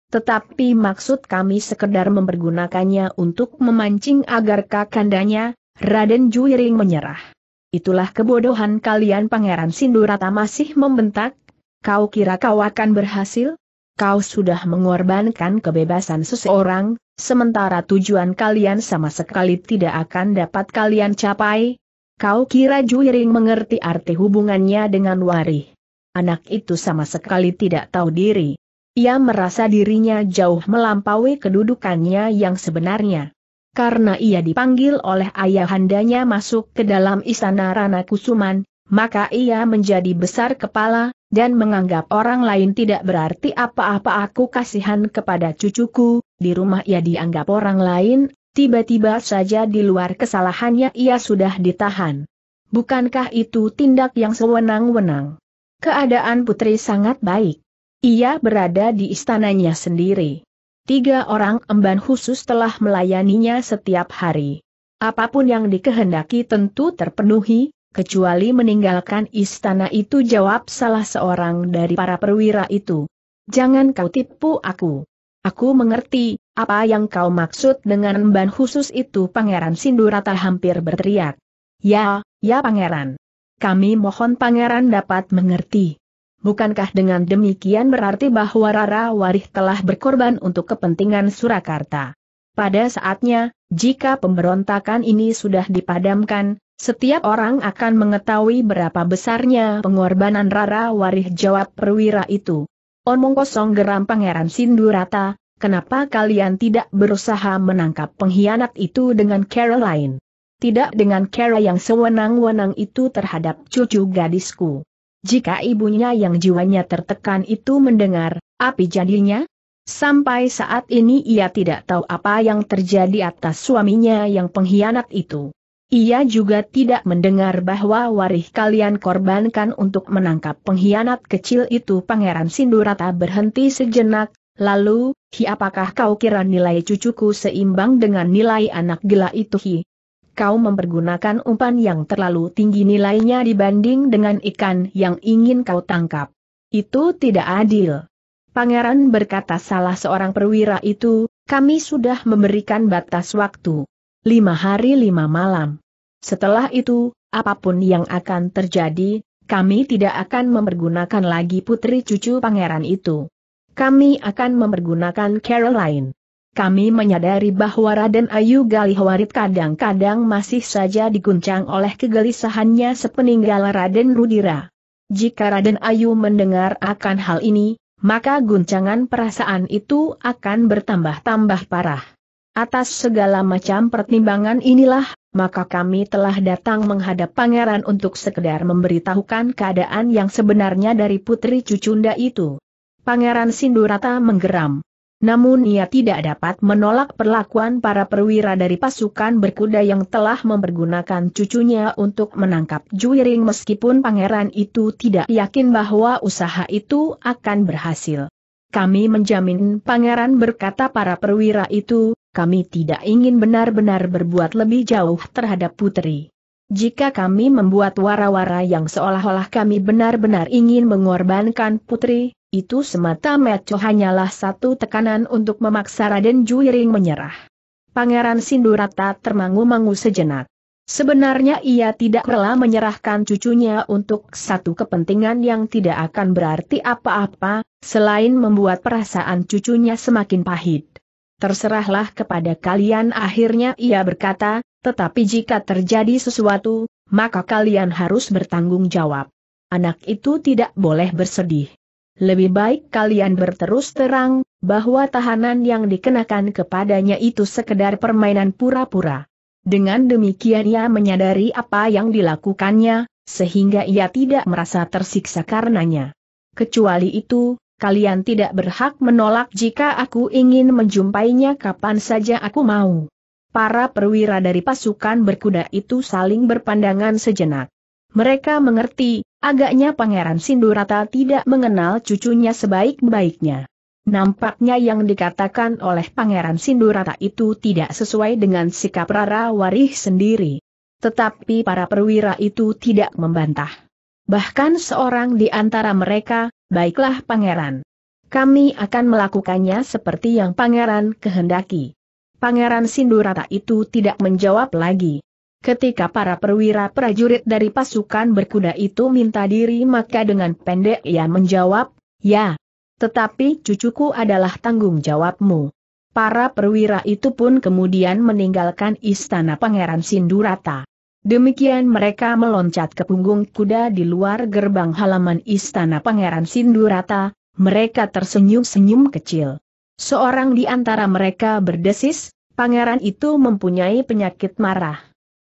Tetapi maksud kami sekedar mempergunakannya untuk memancing agar kakandanya, Raden Juiring menyerah. Itulah kebodohan kalian pangeran Sindurata masih membentak, kau kira kau akan berhasil? kau sudah mengorbankan kebebasan seseorang, sementara tujuan kalian sama sekali tidak akan dapat kalian capai? Kau kira Juiring mengerti arti hubungannya dengan Wari? Anak itu sama sekali tidak tahu diri. Ia merasa dirinya jauh melampaui kedudukannya yang sebenarnya. Karena ia dipanggil oleh ayahandanya masuk ke dalam istana Rana Kusuman, maka ia menjadi besar kepala, dan menganggap orang lain tidak berarti apa-apa aku kasihan kepada cucuku, di rumah ia dianggap orang lain, tiba-tiba saja di luar kesalahannya ia sudah ditahan. Bukankah itu tindak yang sewenang-wenang? Keadaan putri sangat baik. Ia berada di istananya sendiri. Tiga orang emban khusus telah melayaninya setiap hari. Apapun yang dikehendaki tentu terpenuhi, kecuali meninggalkan istana itu jawab salah seorang dari para perwira itu. Jangan kau tipu aku. Aku mengerti, apa yang kau maksud dengan ban khusus itu Pangeran Sindurata hampir berteriak. Ya, ya Pangeran. Kami mohon Pangeran dapat mengerti. Bukankah dengan demikian berarti bahwa Rara Warih telah berkorban untuk kepentingan Surakarta? Pada saatnya, jika pemberontakan ini sudah dipadamkan, setiap orang akan mengetahui berapa besarnya pengorbanan Rara Warih jawab perwira itu. Omong oh kosong geram Pangeran Sindurata, kenapa kalian tidak berusaha menangkap pengkhianat itu dengan cara lain? Tidak dengan cara yang sewenang-wenang itu terhadap cucu gadisku. Jika ibunya yang jiwanya tertekan itu mendengar, api jadinya? Sampai saat ini ia tidak tahu apa yang terjadi atas suaminya yang pengkhianat itu. Ia juga tidak mendengar bahwa warih kalian korbankan untuk menangkap pengkhianat kecil itu Pangeran Sindurata berhenti sejenak, lalu, hi apakah kau kira nilai cucuku seimbang dengan nilai anak gila itu hi? Kau mempergunakan umpan yang terlalu tinggi nilainya dibanding dengan ikan yang ingin kau tangkap. Itu tidak adil. Pangeran berkata salah seorang perwira itu, kami sudah memberikan batas waktu. Lima hari lima malam. Setelah itu, apapun yang akan terjadi, kami tidak akan mempergunakan lagi putri cucu pangeran itu. Kami akan mempergunakan Caroline. Kami menyadari bahwa Raden Ayu Galihwarit kadang-kadang masih saja diguncang oleh kegelisahannya sepeninggal Raden Rudira. Jika Raden Ayu mendengar akan hal ini, maka guncangan perasaan itu akan bertambah-tambah parah. Atas segala macam pertimbangan inilah, maka kami telah datang menghadap pangeran untuk sekedar memberitahukan keadaan yang sebenarnya dari putri cucunda itu. Pangeran Sindurata menggeram. Namun ia tidak dapat menolak perlakuan para perwira dari pasukan berkuda yang telah mempergunakan cucunya untuk menangkap Juiring meskipun pangeran itu tidak yakin bahwa usaha itu akan berhasil. Kami menjamin pangeran berkata para perwira itu, kami tidak ingin benar-benar berbuat lebih jauh terhadap putri. Jika kami membuat wara-wara yang seolah-olah kami benar-benar ingin mengorbankan putri, itu semata-mata hanyalah satu tekanan untuk memaksa Raden Juiring menyerah. Pangeran Sindurata termangu-mangu sejenak. Sebenarnya ia tidak rela menyerahkan cucunya untuk satu kepentingan yang tidak akan berarti apa-apa, selain membuat perasaan cucunya semakin pahit terserahlah kepada kalian akhirnya ia berkata, tetapi jika terjadi sesuatu, maka kalian harus bertanggung jawab. Anak itu tidak boleh bersedih. Lebih baik kalian berterus terang, bahwa tahanan yang dikenakan kepadanya itu sekedar permainan pura-pura. Dengan demikian ia menyadari apa yang dilakukannya, sehingga ia tidak merasa tersiksa karenanya. Kecuali itu, kalian tidak berhak menolak jika aku ingin menjumpainya kapan saja aku mau. Para perwira dari pasukan berkuda itu saling berpandangan sejenak. Mereka mengerti, agaknya Pangeran Sindurata tidak mengenal cucunya sebaik-baiknya. Nampaknya yang dikatakan oleh Pangeran Sindurata itu tidak sesuai dengan sikap Rara Warih sendiri. Tetapi para perwira itu tidak membantah. Bahkan seorang di antara mereka, Baiklah pangeran. Kami akan melakukannya seperti yang pangeran kehendaki. Pangeran Sindurata itu tidak menjawab lagi. Ketika para perwira prajurit dari pasukan berkuda itu minta diri maka dengan pendek ia menjawab, ya. Tetapi cucuku adalah tanggung jawabmu. Para perwira itu pun kemudian meninggalkan istana Pangeran Sindurata. Demikian mereka meloncat ke punggung kuda di luar gerbang halaman istana Pangeran Sindurata, mereka tersenyum-senyum kecil. Seorang di antara mereka berdesis, pangeran itu mempunyai penyakit marah.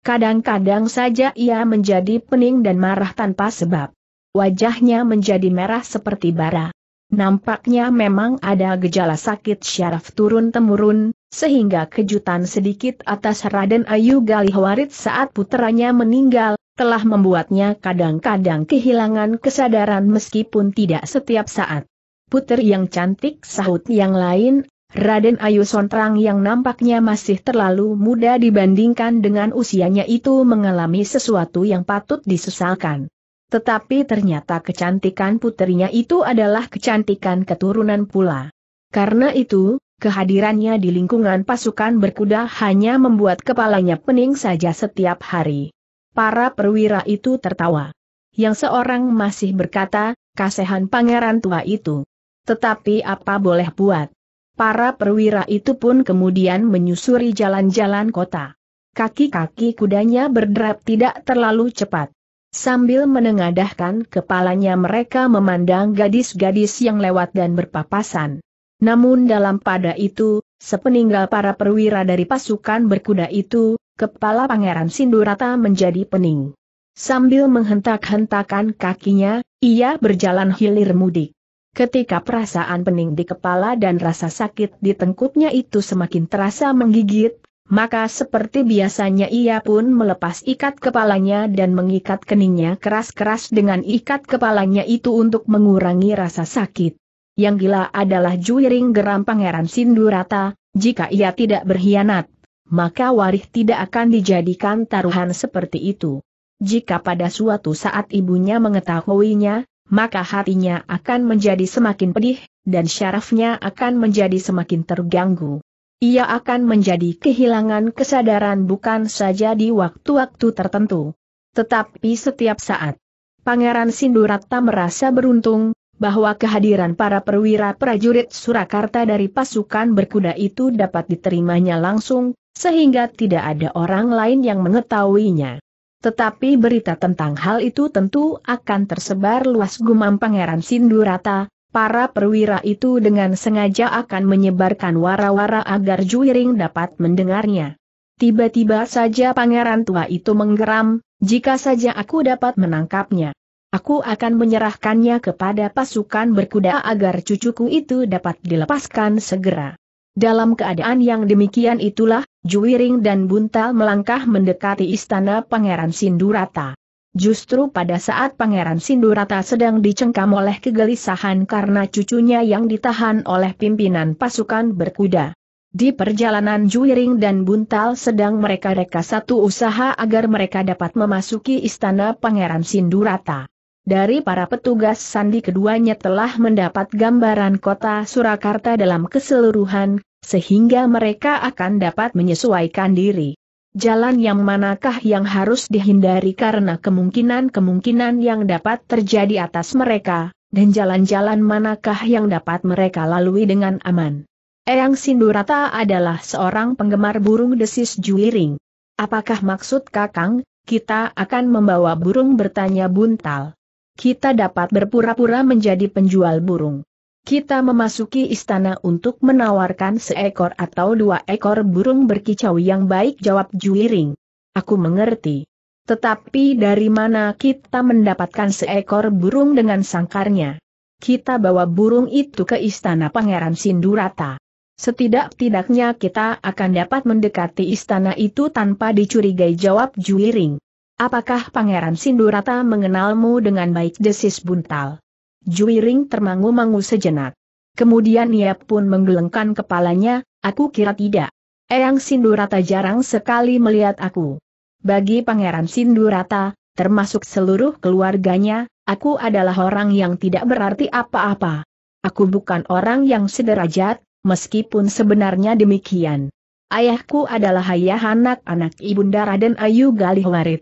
Kadang-kadang saja ia menjadi pening dan marah tanpa sebab. Wajahnya menjadi merah seperti bara. Nampaknya memang ada gejala sakit syaraf turun-temurun, sehingga kejutan sedikit atas Raden Ayu Galihwarit saat puteranya meninggal, telah membuatnya kadang-kadang kehilangan kesadaran meskipun tidak setiap saat. Puter yang cantik sahut yang lain, Raden Ayu Sontrang yang nampaknya masih terlalu muda dibandingkan dengan usianya itu mengalami sesuatu yang patut disesalkan. Tetapi ternyata kecantikan putrinya itu adalah kecantikan keturunan pula. Karena itu, kehadirannya di lingkungan pasukan berkuda hanya membuat kepalanya pening saja setiap hari. Para perwira itu tertawa. Yang seorang masih berkata, kasihan pangeran tua itu. Tetapi apa boleh buat? Para perwira itu pun kemudian menyusuri jalan-jalan kota. Kaki-kaki kudanya berderap tidak terlalu cepat. Sambil menengadahkan kepalanya mereka memandang gadis-gadis yang lewat dan berpapasan. Namun dalam pada itu, sepeninggal para perwira dari pasukan berkuda itu, kepala Pangeran Sindurata menjadi pening. Sambil menghentak-hentakan kakinya, ia berjalan hilir mudik. Ketika perasaan pening di kepala dan rasa sakit di tengkuknya itu semakin terasa menggigit, maka seperti biasanya ia pun melepas ikat kepalanya dan mengikat keningnya keras-keras dengan ikat kepalanya itu untuk mengurangi rasa sakit. Yang gila adalah juiring geram Pangeran Sindurata, jika ia tidak berkhianat, maka Warih tidak akan dijadikan taruhan seperti itu. Jika pada suatu saat ibunya mengetahuinya, maka hatinya akan menjadi semakin pedih, dan syarafnya akan menjadi semakin terganggu. Ia akan menjadi kehilangan kesadaran bukan saja di waktu-waktu tertentu, tetapi setiap saat. Pangeran Sindurata merasa beruntung, bahwa kehadiran para perwira prajurit Surakarta dari pasukan berkuda itu dapat diterimanya langsung, sehingga tidak ada orang lain yang mengetahuinya. Tetapi berita tentang hal itu tentu akan tersebar luas gumam Pangeran Sindurata, para perwira itu dengan sengaja akan menyebarkan wara-wara agar Juiring dapat mendengarnya. Tiba-tiba saja pangeran tua itu menggeram, jika saja aku dapat menangkapnya. Aku akan menyerahkannya kepada pasukan berkuda agar cucuku itu dapat dilepaskan segera. Dalam keadaan yang demikian itulah, Juwiring dan Buntal melangkah mendekati istana Pangeran Sindurata. Justru pada saat Pangeran Sindurata sedang dicengkam oleh kegelisahan karena cucunya yang ditahan oleh pimpinan pasukan berkuda. Di perjalanan Juwiring dan Buntal sedang mereka reka satu usaha agar mereka dapat memasuki istana Pangeran Sindurata. Dari para petugas sandi keduanya telah mendapat gambaran kota Surakarta dalam keseluruhan, sehingga mereka akan dapat menyesuaikan diri. Jalan yang manakah yang harus dihindari karena kemungkinan-kemungkinan yang dapat terjadi atas mereka, dan jalan-jalan manakah yang dapat mereka lalui dengan aman. Eyang Sindurata adalah seorang penggemar burung desis juiring. Apakah maksud Kakang, kita akan membawa burung bertanya buntal? kita dapat berpura-pura menjadi penjual burung. Kita memasuki istana untuk menawarkan seekor atau dua ekor burung berkicau yang baik jawab Juiring. Aku mengerti. Tetapi dari mana kita mendapatkan seekor burung dengan sangkarnya? Kita bawa burung itu ke istana Pangeran Sindurata. Setidak-tidaknya kita akan dapat mendekati istana itu tanpa dicurigai jawab Juiring. Apakah Pangeran Sindurata mengenalmu dengan baik desis buntal? Juiring termangu-mangu sejenak. Kemudian ia pun menggelengkan kepalanya, aku kira tidak. Eyang Sindurata jarang sekali melihat aku. Bagi Pangeran Sindurata, termasuk seluruh keluarganya, aku adalah orang yang tidak berarti apa-apa. Aku bukan orang yang sederajat, meskipun sebenarnya demikian. Ayahku adalah ayah anak-anak Ibunda Raden Ayu Galih Galihwarit.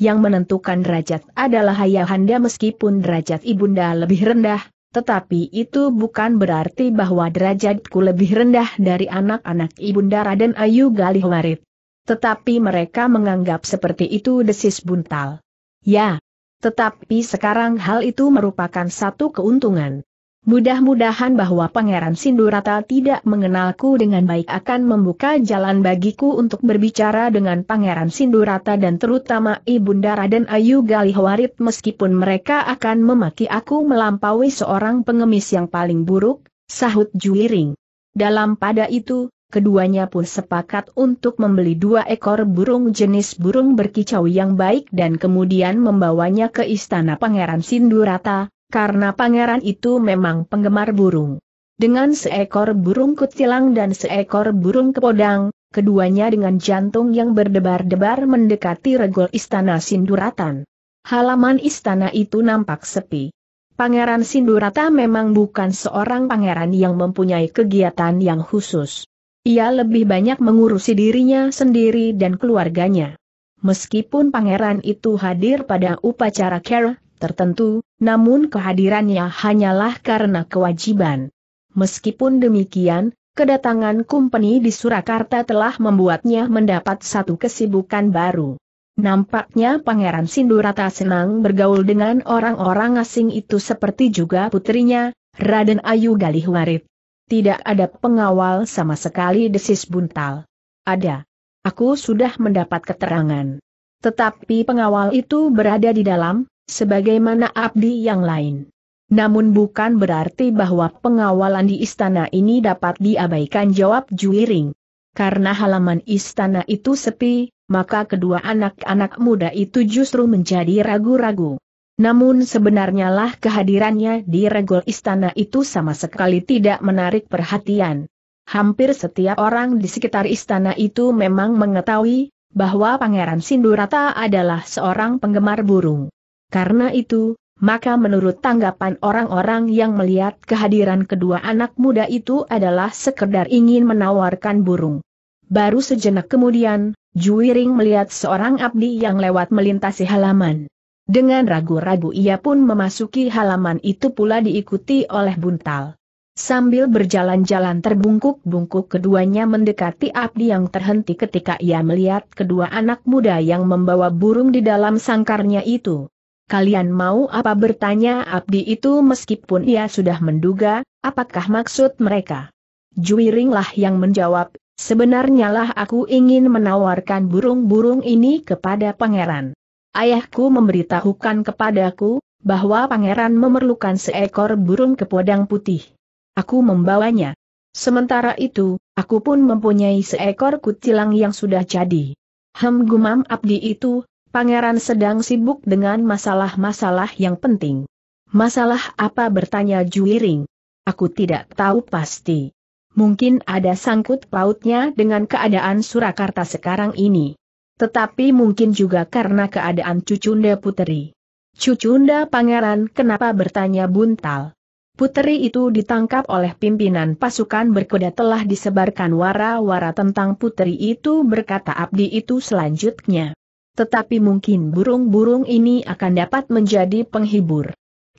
Yang menentukan derajat adalah ayahanda meskipun derajat ibunda lebih rendah, tetapi itu bukan berarti bahwa derajatku lebih rendah dari anak-anak ibunda Raden Ayu Galih Warit. Tetapi mereka menganggap seperti itu desis buntal. Ya, tetapi sekarang hal itu merupakan satu keuntungan. Mudah-mudahan bahwa Pangeran Sindurata tidak mengenalku dengan baik akan membuka jalan bagiku untuk berbicara dengan Pangeran Sindurata dan terutama Ibunda Raden Ayu Galihwarit meskipun mereka akan memaki aku melampaui seorang pengemis yang paling buruk, sahut Juiring. Dalam pada itu, keduanya pun sepakat untuk membeli dua ekor burung jenis burung berkicau yang baik dan kemudian membawanya ke istana Pangeran Sindurata, karena pangeran itu memang penggemar burung. Dengan seekor burung kutilang dan seekor burung kepodang, keduanya dengan jantung yang berdebar-debar mendekati regol istana Sinduratan. Halaman istana itu nampak sepi. Pangeran Sindurata memang bukan seorang pangeran yang mempunyai kegiatan yang khusus. Ia lebih banyak mengurusi dirinya sendiri dan keluarganya. Meskipun pangeran itu hadir pada upacara Kera, tertentu, namun kehadirannya hanyalah karena kewajiban. Meskipun demikian, kedatangan kumpeni di Surakarta telah membuatnya mendapat satu kesibukan baru. Nampaknya Pangeran Sindurata senang bergaul dengan orang-orang asing itu seperti juga putrinya, Raden Ayu Galihwarit. Tidak ada pengawal sama sekali desis buntal. Ada. Aku sudah mendapat keterangan. Tetapi pengawal itu berada di dalam, sebagaimana abdi yang lain. Namun bukan berarti bahwa pengawalan di istana ini dapat diabaikan jawab Juiring. Karena halaman istana itu sepi, maka kedua anak-anak muda itu justru menjadi ragu-ragu. Namun sebenarnya lah kehadirannya di regol istana itu sama sekali tidak menarik perhatian. Hampir setiap orang di sekitar istana itu memang mengetahui bahwa Pangeran Sindurata adalah seorang penggemar burung. Karena itu, maka menurut tanggapan orang-orang yang melihat kehadiran kedua anak muda itu adalah sekedar ingin menawarkan burung. Baru sejenak kemudian, Juiring melihat seorang abdi yang lewat melintasi halaman. Dengan ragu-ragu ia pun memasuki halaman itu pula diikuti oleh buntal. Sambil berjalan-jalan terbungkuk-bungkuk keduanya mendekati abdi yang terhenti ketika ia melihat kedua anak muda yang membawa burung di dalam sangkarnya itu. Kalian mau apa bertanya abdi itu meskipun ia sudah menduga, apakah maksud mereka? Juiringlah yang menjawab, sebenarnya lah aku ingin menawarkan burung-burung ini kepada pangeran. Ayahku memberitahukan kepadaku, bahwa pangeran memerlukan seekor burung kepodang putih. Aku membawanya. Sementara itu, aku pun mempunyai seekor kutilang yang sudah jadi. Hem gumam abdi itu, Pangeran sedang sibuk dengan masalah-masalah yang penting. Masalah apa bertanya Juiring? Aku tidak tahu pasti. Mungkin ada sangkut pautnya dengan keadaan Surakarta sekarang ini. Tetapi mungkin juga karena keadaan Cucunda Puteri. Cucunda Pangeran kenapa bertanya Buntal? Puteri itu ditangkap oleh pimpinan pasukan berkuda telah disebarkan wara-wara tentang puteri itu berkata abdi itu selanjutnya. Tetapi mungkin burung-burung ini akan dapat menjadi penghibur.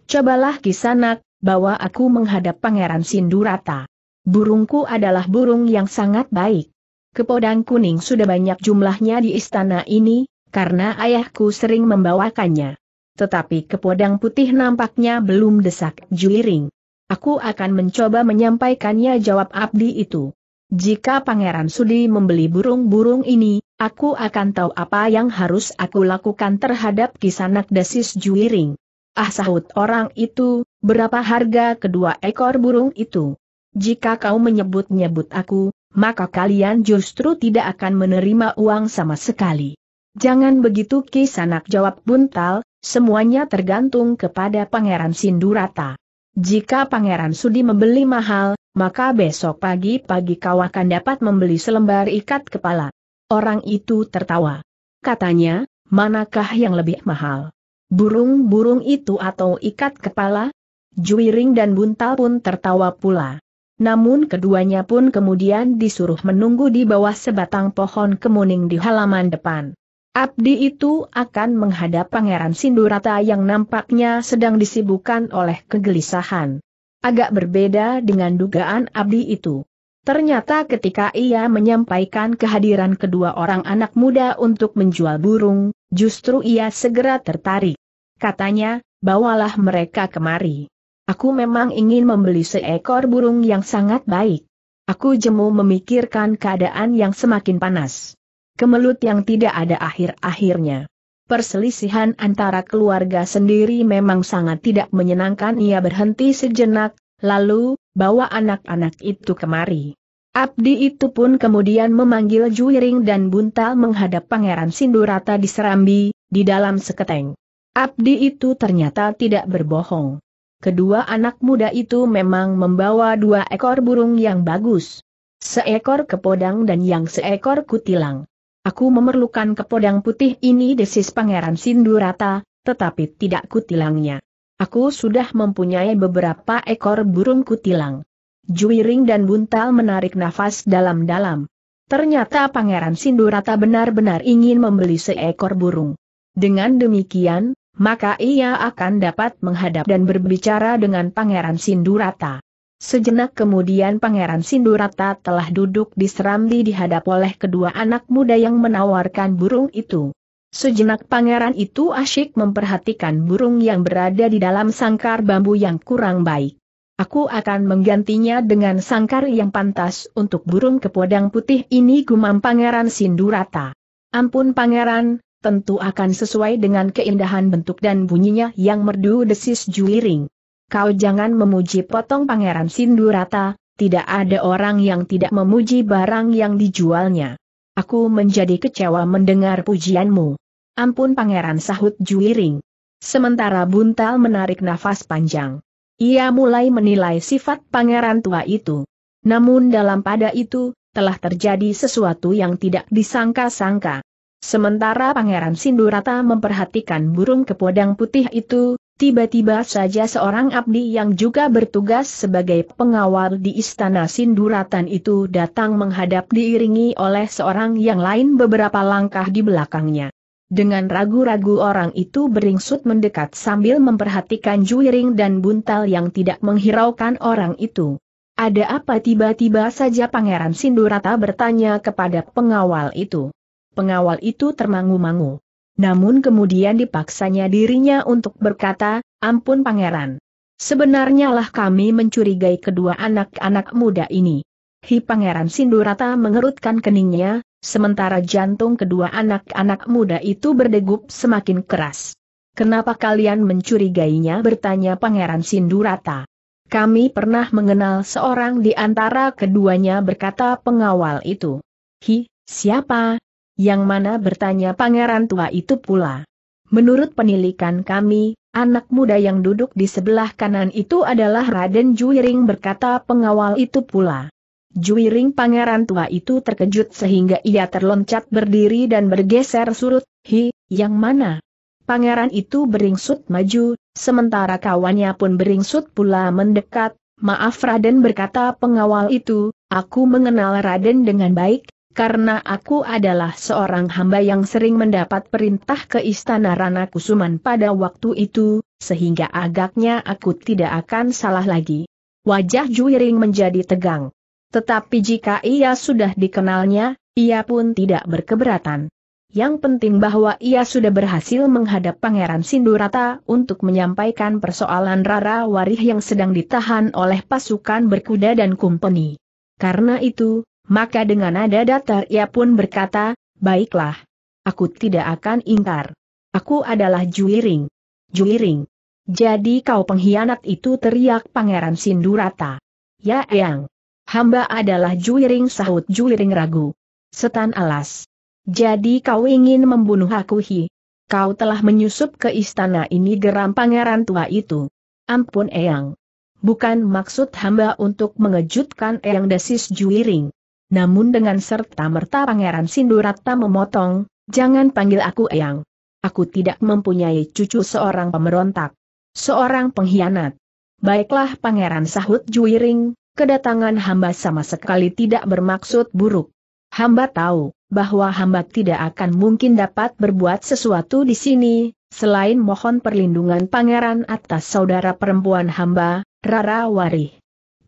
Cobalah kisanak, bawa aku menghadap Pangeran Sindurata. Burungku adalah burung yang sangat baik. Kepodang kuning sudah banyak jumlahnya di istana ini, karena ayahku sering membawakannya. Tetapi kepodang putih nampaknya belum desak juliring. Aku akan mencoba menyampaikannya jawab abdi itu. Jika Pangeran Sudi membeli burung-burung ini, aku akan tahu apa yang harus aku lakukan terhadap kisanak desis juiring. Ah sahut orang itu, berapa harga kedua ekor burung itu? Jika kau menyebut-nyebut aku, maka kalian justru tidak akan menerima uang sama sekali. Jangan begitu kisanak jawab buntal, semuanya tergantung kepada Pangeran Sindurata. Jika Pangeran Sudi membeli mahal, maka besok pagi-pagi kau akan dapat membeli selembar ikat kepala. Orang itu tertawa. Katanya, manakah yang lebih mahal? Burung-burung itu atau ikat kepala? Juwiring dan Buntal pun tertawa pula. Namun keduanya pun kemudian disuruh menunggu di bawah sebatang pohon kemuning di halaman depan. Abdi itu akan menghadap Pangeran Sindurata yang nampaknya sedang disibukkan oleh kegelisahan agak berbeda dengan dugaan Abdi itu. Ternyata ketika ia menyampaikan kehadiran kedua orang anak muda untuk menjual burung, justru ia segera tertarik. Katanya, bawalah mereka kemari. Aku memang ingin membeli seekor burung yang sangat baik. Aku jemu memikirkan keadaan yang semakin panas. Kemelut yang tidak ada akhir-akhirnya. Perselisihan antara keluarga sendiri memang sangat tidak menyenangkan ia berhenti sejenak, lalu, bawa anak-anak itu kemari. Abdi itu pun kemudian memanggil Juiring dan Buntal menghadap Pangeran Sindurata di Serambi, di dalam seketeng. Abdi itu ternyata tidak berbohong. Kedua anak muda itu memang membawa dua ekor burung yang bagus. Seekor kepodang dan yang seekor kutilang. Aku memerlukan kepodang putih ini desis Pangeran Sindurata, tetapi tidak kutilangnya. Aku sudah mempunyai beberapa ekor burung kutilang. Juiring dan Buntal menarik nafas dalam-dalam. Ternyata Pangeran Sindurata benar-benar ingin membeli seekor burung. Dengan demikian, maka ia akan dapat menghadap dan berbicara dengan Pangeran Sindurata. Sejenak kemudian Pangeran Sindurata telah duduk di diserambi dihadap oleh kedua anak muda yang menawarkan burung itu. Sejenak pangeran itu asyik memperhatikan burung yang berada di dalam sangkar bambu yang kurang baik. Aku akan menggantinya dengan sangkar yang pantas untuk burung kepodang putih ini gumam pangeran Sindurata. Ampun pangeran, tentu akan sesuai dengan keindahan bentuk dan bunyinya yang merdu desis juling kau jangan memuji potong Pangeran Sindurata, tidak ada orang yang tidak memuji barang yang dijualnya. Aku menjadi kecewa mendengar pujianmu. Ampun Pangeran sahut Juiring. Sementara Buntal menarik nafas panjang. Ia mulai menilai sifat pangeran tua itu. Namun dalam pada itu, telah terjadi sesuatu yang tidak disangka-sangka. Sementara Pangeran Sindurata memperhatikan burung kepodang putih itu, Tiba-tiba saja seorang abdi yang juga bertugas sebagai pengawal di istana Sinduratan itu datang menghadap diiringi oleh seorang yang lain beberapa langkah di belakangnya. Dengan ragu-ragu orang itu beringsut mendekat sambil memperhatikan juiring dan buntal yang tidak menghiraukan orang itu. Ada apa tiba-tiba saja Pangeran Sindurata bertanya kepada pengawal itu. Pengawal itu termangu-mangu namun kemudian dipaksanya dirinya untuk berkata, ampun pangeran. Sebenarnya lah kami mencurigai kedua anak-anak muda ini. Hi pangeran Sindurata mengerutkan keningnya, sementara jantung kedua anak-anak muda itu berdegup semakin keras. Kenapa kalian mencurigainya bertanya pangeran Sindurata. Kami pernah mengenal seorang di antara keduanya berkata pengawal itu. Hi, siapa? yang mana bertanya pangeran tua itu pula. Menurut penilikan kami, anak muda yang duduk di sebelah kanan itu adalah Raden Juiring berkata pengawal itu pula. Juiring pangeran tua itu terkejut sehingga ia terloncat berdiri dan bergeser surut, hi, yang mana? Pangeran itu beringsut maju, sementara kawannya pun beringsut pula mendekat, maaf Raden berkata pengawal itu, aku mengenal Raden dengan baik, karena aku adalah seorang hamba yang sering mendapat perintah ke istana Rana Kusuman pada waktu itu, sehingga agaknya aku tidak akan salah lagi. Wajah Juiring menjadi tegang. Tetapi jika ia sudah dikenalnya, ia pun tidak berkeberatan. Yang penting bahwa ia sudah berhasil menghadap Pangeran Sindurata untuk menyampaikan persoalan Rara Warih yang sedang ditahan oleh pasukan berkuda dan kumpeni. Karena itu, maka dengan nada datar ia pun berkata, baiklah. Aku tidak akan ingkar. Aku adalah Juiring. Juiring. Jadi kau pengkhianat itu teriak Pangeran Sindurata. Ya Eyang. Hamba adalah Juiring sahut Juiring ragu. Setan alas. Jadi kau ingin membunuh aku hi. Kau telah menyusup ke istana ini geram pangeran tua itu. Ampun Eyang. Bukan maksud hamba untuk mengejutkan Eyang Desis Juiring namun dengan serta-merta Pangeran Sindurata memotong, jangan panggil aku Eyang. Aku tidak mempunyai cucu seorang pemberontak, seorang pengkhianat. Baiklah Pangeran sahut Juiring, kedatangan hamba sama sekali tidak bermaksud buruk. Hamba tahu, bahwa hamba tidak akan mungkin dapat berbuat sesuatu di sini, selain mohon perlindungan pangeran atas saudara perempuan hamba, Rara Wari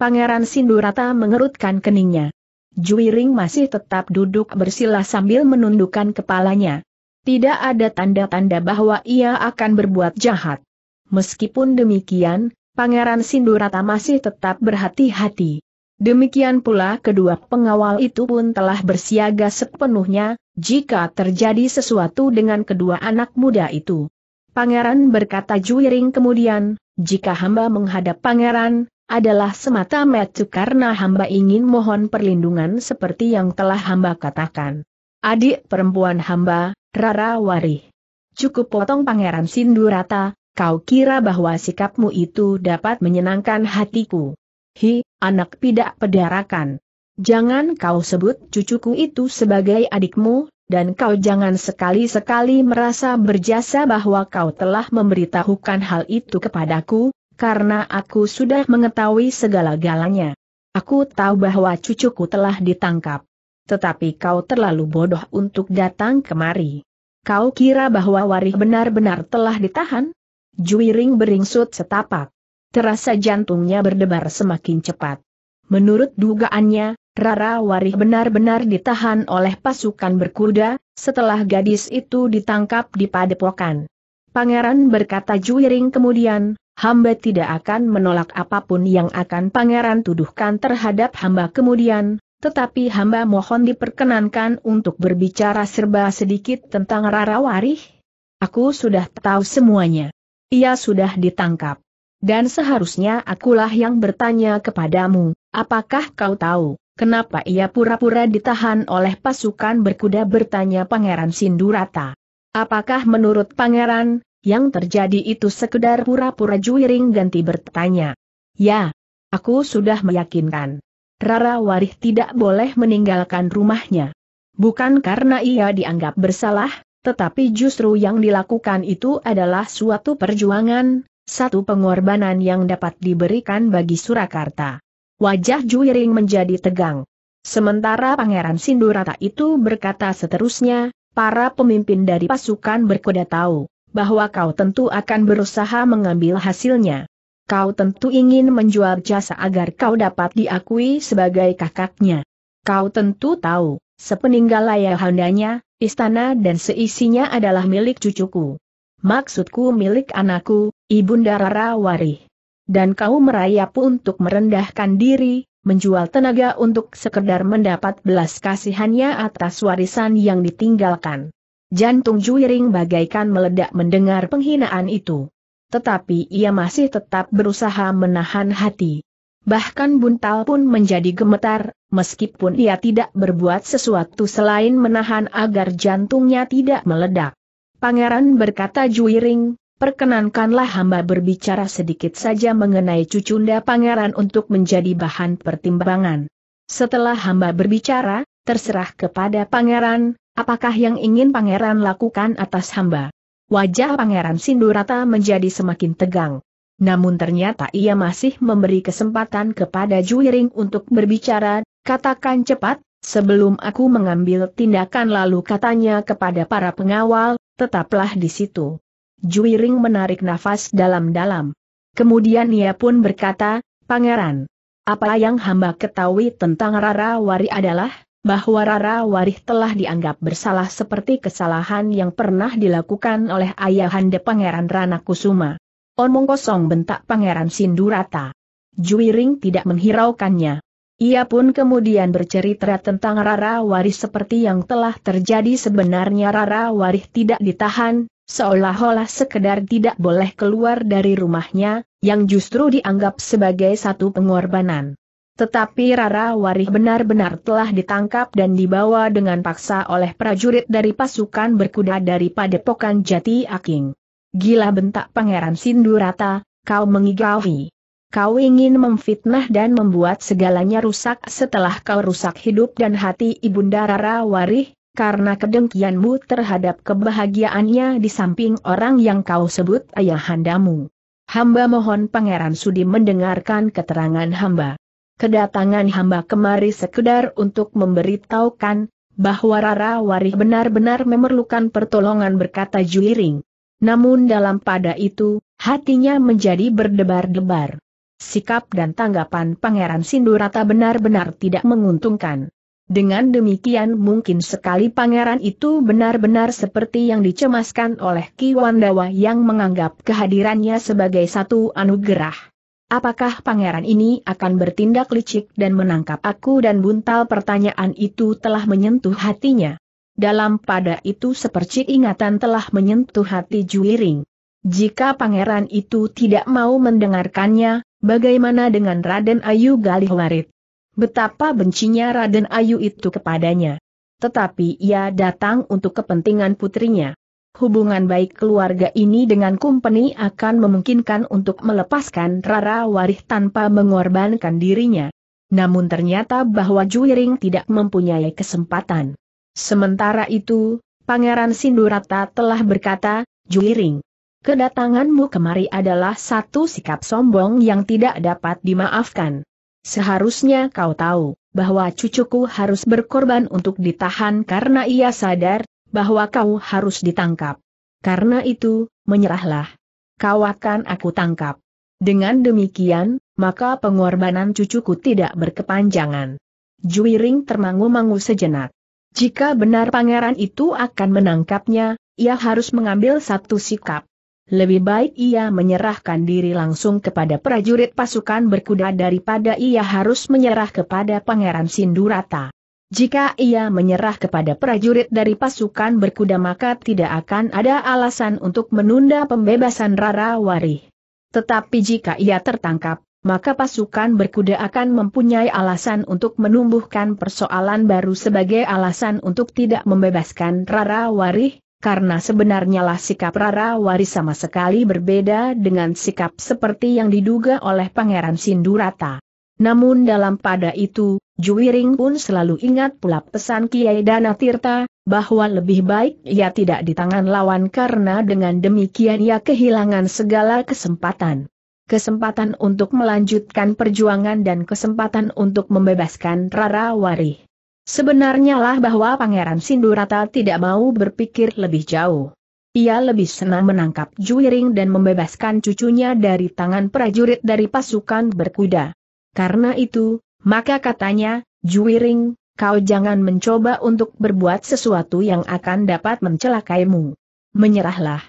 Pangeran Sindurata mengerutkan keningnya. Juiring masih tetap duduk bersila sambil menundukkan kepalanya. Tidak ada tanda-tanda bahwa ia akan berbuat jahat. Meskipun demikian, Pangeran Sindurata masih tetap berhati-hati. Demikian pula kedua pengawal itu pun telah bersiaga sepenuhnya, jika terjadi sesuatu dengan kedua anak muda itu. Pangeran berkata Juiring kemudian, jika hamba menghadap pangeran, adalah semata-mata karena hamba ingin mohon perlindungan seperti yang telah hamba katakan. Adik perempuan hamba, Rara Wari. Cukup potong Pangeran Sindurata, kau kira bahwa sikapmu itu dapat menyenangkan hatiku. Hi, anak tidak pedarakan. Jangan kau sebut cucuku itu sebagai adikmu, dan kau jangan sekali-sekali merasa berjasa bahwa kau telah memberitahukan hal itu kepadaku, karena aku sudah mengetahui segala-galanya. Aku tahu bahwa cucuku telah ditangkap. Tetapi kau terlalu bodoh untuk datang kemari. Kau kira bahwa Warih benar-benar telah ditahan? Juiring beringsut setapak. Terasa jantungnya berdebar semakin cepat. Menurut dugaannya, Rara Warih benar-benar ditahan oleh pasukan berkuda, setelah gadis itu ditangkap di padepokan. Pangeran berkata juiring kemudian, hamba tidak akan menolak apapun yang akan pangeran tuduhkan terhadap hamba kemudian, tetapi hamba mohon diperkenankan untuk berbicara serba sedikit tentang Rara Warih. Aku sudah tahu semuanya. Ia sudah ditangkap. Dan seharusnya akulah yang bertanya kepadamu, apakah kau tahu, kenapa ia pura-pura ditahan oleh pasukan berkuda bertanya Pangeran Sindurata. Apakah menurut Pangeran, yang terjadi itu sekedar pura-pura juiring ganti bertanya. Ya, aku sudah meyakinkan. Rara Warih tidak boleh meninggalkan rumahnya. Bukan karena ia dianggap bersalah, tetapi justru yang dilakukan itu adalah suatu perjuangan, satu pengorbanan yang dapat diberikan bagi Surakarta. Wajah Juiring menjadi tegang. Sementara Pangeran Sindurata itu berkata seterusnya, para pemimpin dari pasukan berkuda tahu bahwa kau tentu akan berusaha mengambil hasilnya. Kau tentu ingin menjual jasa agar kau dapat diakui sebagai kakaknya. Kau tentu tahu, sepeninggal ayahandanya, istana dan seisinya adalah milik cucuku. Maksudku milik anakku, Ibunda Rara Warih. Dan kau merayap untuk merendahkan diri, menjual tenaga untuk sekedar mendapat belas kasihannya atas warisan yang ditinggalkan. Jantung Juiring bagaikan meledak mendengar penghinaan itu. Tetapi ia masih tetap berusaha menahan hati. Bahkan buntal pun menjadi gemetar, meskipun ia tidak berbuat sesuatu selain menahan agar jantungnya tidak meledak. Pangeran berkata Juiring, perkenankanlah hamba berbicara sedikit saja mengenai cucunda pangeran untuk menjadi bahan pertimbangan. Setelah hamba berbicara, terserah kepada pangeran, Apakah yang ingin pangeran lakukan atas hamba? Wajah pangeran Sindurata menjadi semakin tegang. Namun ternyata ia masih memberi kesempatan kepada Juiring untuk berbicara, katakan cepat, sebelum aku mengambil tindakan lalu katanya kepada para pengawal, tetaplah di situ. Juiring menarik nafas dalam-dalam. Kemudian ia pun berkata, Pangeran, apa yang hamba ketahui tentang Rara Wari adalah, bahwa Rara Warih telah dianggap bersalah seperti kesalahan yang pernah dilakukan oleh ayahanda Pangeran Rana Kusuma. Omong kosong bentak Pangeran Sindurata. Juiring tidak menghiraukannya. Ia pun kemudian bercerita tentang Rara Warih seperti yang telah terjadi sebenarnya Rara Warih tidak ditahan, seolah-olah sekedar tidak boleh keluar dari rumahnya, yang justru dianggap sebagai satu pengorbanan. Tetapi Rara Warih benar-benar telah ditangkap dan dibawa dengan paksa oleh prajurit dari pasukan berkuda dari Padepokan Jati Aking. Gila bentak Pangeran Sindurata, kau mengigawi. Kau ingin memfitnah dan membuat segalanya rusak setelah kau rusak hidup dan hati Ibunda Rara Warih, karena kedengkianmu terhadap kebahagiaannya di samping orang yang kau sebut ayahandamu. Hamba mohon Pangeran Sudi mendengarkan keterangan hamba. Kedatangan hamba kemari sekedar untuk memberitahukan, bahwa Rara Wari benar-benar memerlukan pertolongan berkata Juliring. Namun dalam pada itu, hatinya menjadi berdebar-debar. Sikap dan tanggapan Pangeran Sindurata benar-benar tidak menguntungkan. Dengan demikian mungkin sekali pangeran itu benar-benar seperti yang dicemaskan oleh Ki Wandawa yang menganggap kehadirannya sebagai satu anugerah. Apakah pangeran ini akan bertindak licik dan menangkap aku dan buntal pertanyaan itu telah menyentuh hatinya. Dalam pada itu sepercik ingatan telah menyentuh hati Juiring. Jika pangeran itu tidak mau mendengarkannya, bagaimana dengan Raden Ayu Galihwarit? Betapa bencinya Raden Ayu itu kepadanya. Tetapi ia datang untuk kepentingan putrinya hubungan baik keluarga ini dengan kumpeni akan memungkinkan untuk melepaskan Rara Warih tanpa mengorbankan dirinya. Namun ternyata bahwa Juiring tidak mempunyai kesempatan. Sementara itu, Pangeran Sindurata telah berkata, Juiring, kedatanganmu kemari adalah satu sikap sombong yang tidak dapat dimaafkan. Seharusnya kau tahu bahwa cucuku harus berkorban untuk ditahan karena ia sadar bahwa kau harus ditangkap. Karena itu, menyerahlah. Kau akan aku tangkap. Dengan demikian, maka pengorbanan cucuku tidak berkepanjangan. Juiring termangu-mangu sejenak. Jika benar pangeran itu akan menangkapnya, ia harus mengambil satu sikap. Lebih baik ia menyerahkan diri langsung kepada prajurit pasukan berkuda daripada ia harus menyerah kepada Pangeran Sindurata. Jika ia menyerah kepada prajurit dari pasukan berkuda maka tidak akan ada alasan untuk menunda pembebasan Rara Warih. Tetapi jika ia tertangkap, maka pasukan berkuda akan mempunyai alasan untuk menumbuhkan persoalan baru sebagai alasan untuk tidak membebaskan Rara Warih, karena sebenarnya lah sikap Rara Wari sama sekali berbeda dengan sikap seperti yang diduga oleh Pangeran Sindurata. Namun dalam pada itu, Juwiring pun selalu ingat pula pesan Kiai Dana Tirta, bahwa lebih baik ia tidak di tangan lawan karena dengan demikian ia kehilangan segala kesempatan. Kesempatan untuk melanjutkan perjuangan dan kesempatan untuk membebaskan Rara Wari. Sebenarnya lah bahwa Pangeran Sindurata tidak mau berpikir lebih jauh. Ia lebih senang menangkap Juwiring dan membebaskan cucunya dari tangan prajurit dari pasukan berkuda. Karena itu, maka katanya, Juiring, kau jangan mencoba untuk berbuat sesuatu yang akan dapat mencelakaimu. Menyerahlah.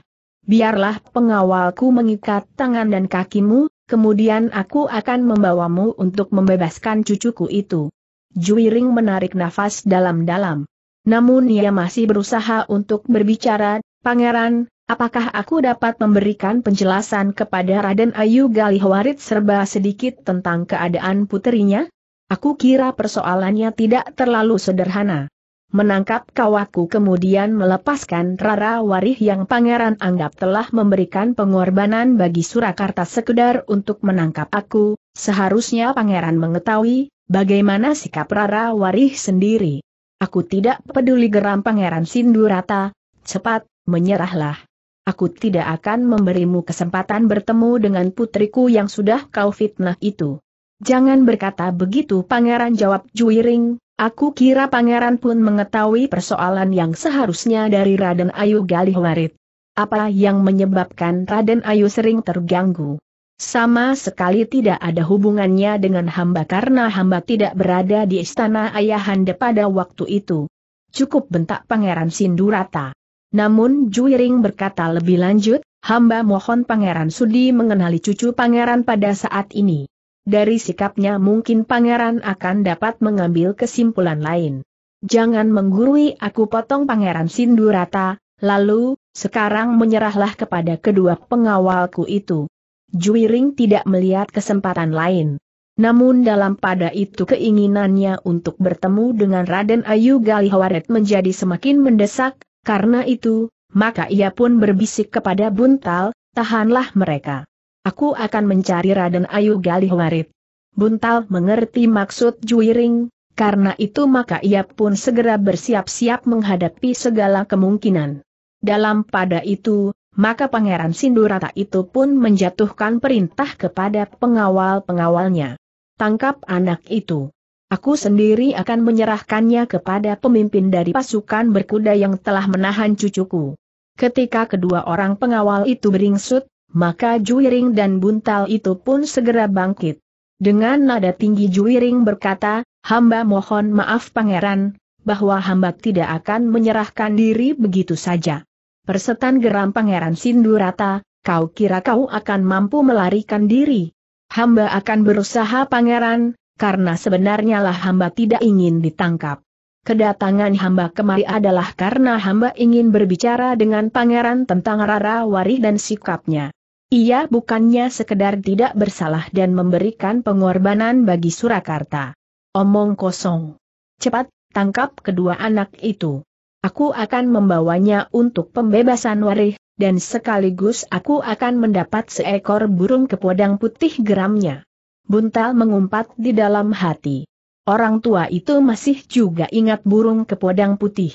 Biarlah pengawalku mengikat tangan dan kakimu, kemudian aku akan membawamu untuk membebaskan cucuku itu. Juiring menarik nafas dalam-dalam. Namun ia masih berusaha untuk berbicara, Pangeran, Apakah aku dapat memberikan penjelasan kepada Raden Ayu Galihwarit serba sedikit tentang keadaan puterinya? Aku kira persoalannya tidak terlalu sederhana. Menangkap kawaku kemudian melepaskan Rara Warih yang pangeran anggap telah memberikan pengorbanan bagi Surakarta sekedar untuk menangkap aku, seharusnya pangeran mengetahui, bagaimana sikap Rara Warih sendiri. Aku tidak peduli geram pangeran Sindurata, cepat, menyerahlah aku tidak akan memberimu kesempatan bertemu dengan putriku yang sudah kau fitnah itu. Jangan berkata begitu pangeran jawab Juiring, aku kira pangeran pun mengetahui persoalan yang seharusnya dari Raden Ayu Galih Warit. Apa yang menyebabkan Raden Ayu sering terganggu? Sama sekali tidak ada hubungannya dengan hamba karena hamba tidak berada di istana ayahanda pada waktu itu. Cukup bentak Pangeran Sindurata. Namun Juiring berkata lebih lanjut, hamba mohon Pangeran Sudi mengenali cucu Pangeran pada saat ini. Dari sikapnya mungkin Pangeran akan dapat mengambil kesimpulan lain. Jangan menggurui aku potong Pangeran Sindurata, lalu, sekarang menyerahlah kepada kedua pengawalku itu. Juiring tidak melihat kesempatan lain. Namun dalam pada itu keinginannya untuk bertemu dengan Raden Ayu Galihawaret menjadi semakin mendesak, karena itu, maka ia pun berbisik kepada Buntal, tahanlah mereka. Aku akan mencari Raden Ayu Galih Warit. Buntal mengerti maksud Juiring, karena itu maka ia pun segera bersiap-siap menghadapi segala kemungkinan. Dalam pada itu, maka Pangeran Sindurata itu pun menjatuhkan perintah kepada pengawal-pengawalnya. Tangkap anak itu. Aku sendiri akan menyerahkannya kepada pemimpin dari pasukan berkuda yang telah menahan cucuku. Ketika kedua orang pengawal itu beringsut, maka Juiring dan Buntal itu pun segera bangkit. Dengan nada tinggi Juiring berkata, hamba mohon maaf pangeran, bahwa hamba tidak akan menyerahkan diri begitu saja. Persetan geram pangeran Sindurata, kau kira kau akan mampu melarikan diri? Hamba akan berusaha pangeran, karena sebenarnya lah hamba tidak ingin ditangkap. Kedatangan hamba kemari adalah karena hamba ingin berbicara dengan pangeran tentang Rara Wari dan sikapnya. Ia bukannya sekedar tidak bersalah dan memberikan pengorbanan bagi Surakarta. Omong kosong. Cepat, tangkap kedua anak itu. Aku akan membawanya untuk pembebasan Warih, dan sekaligus aku akan mendapat seekor burung kepodang putih geramnya. Buntal mengumpat di dalam hati. Orang tua itu masih juga ingat burung kepodang putih.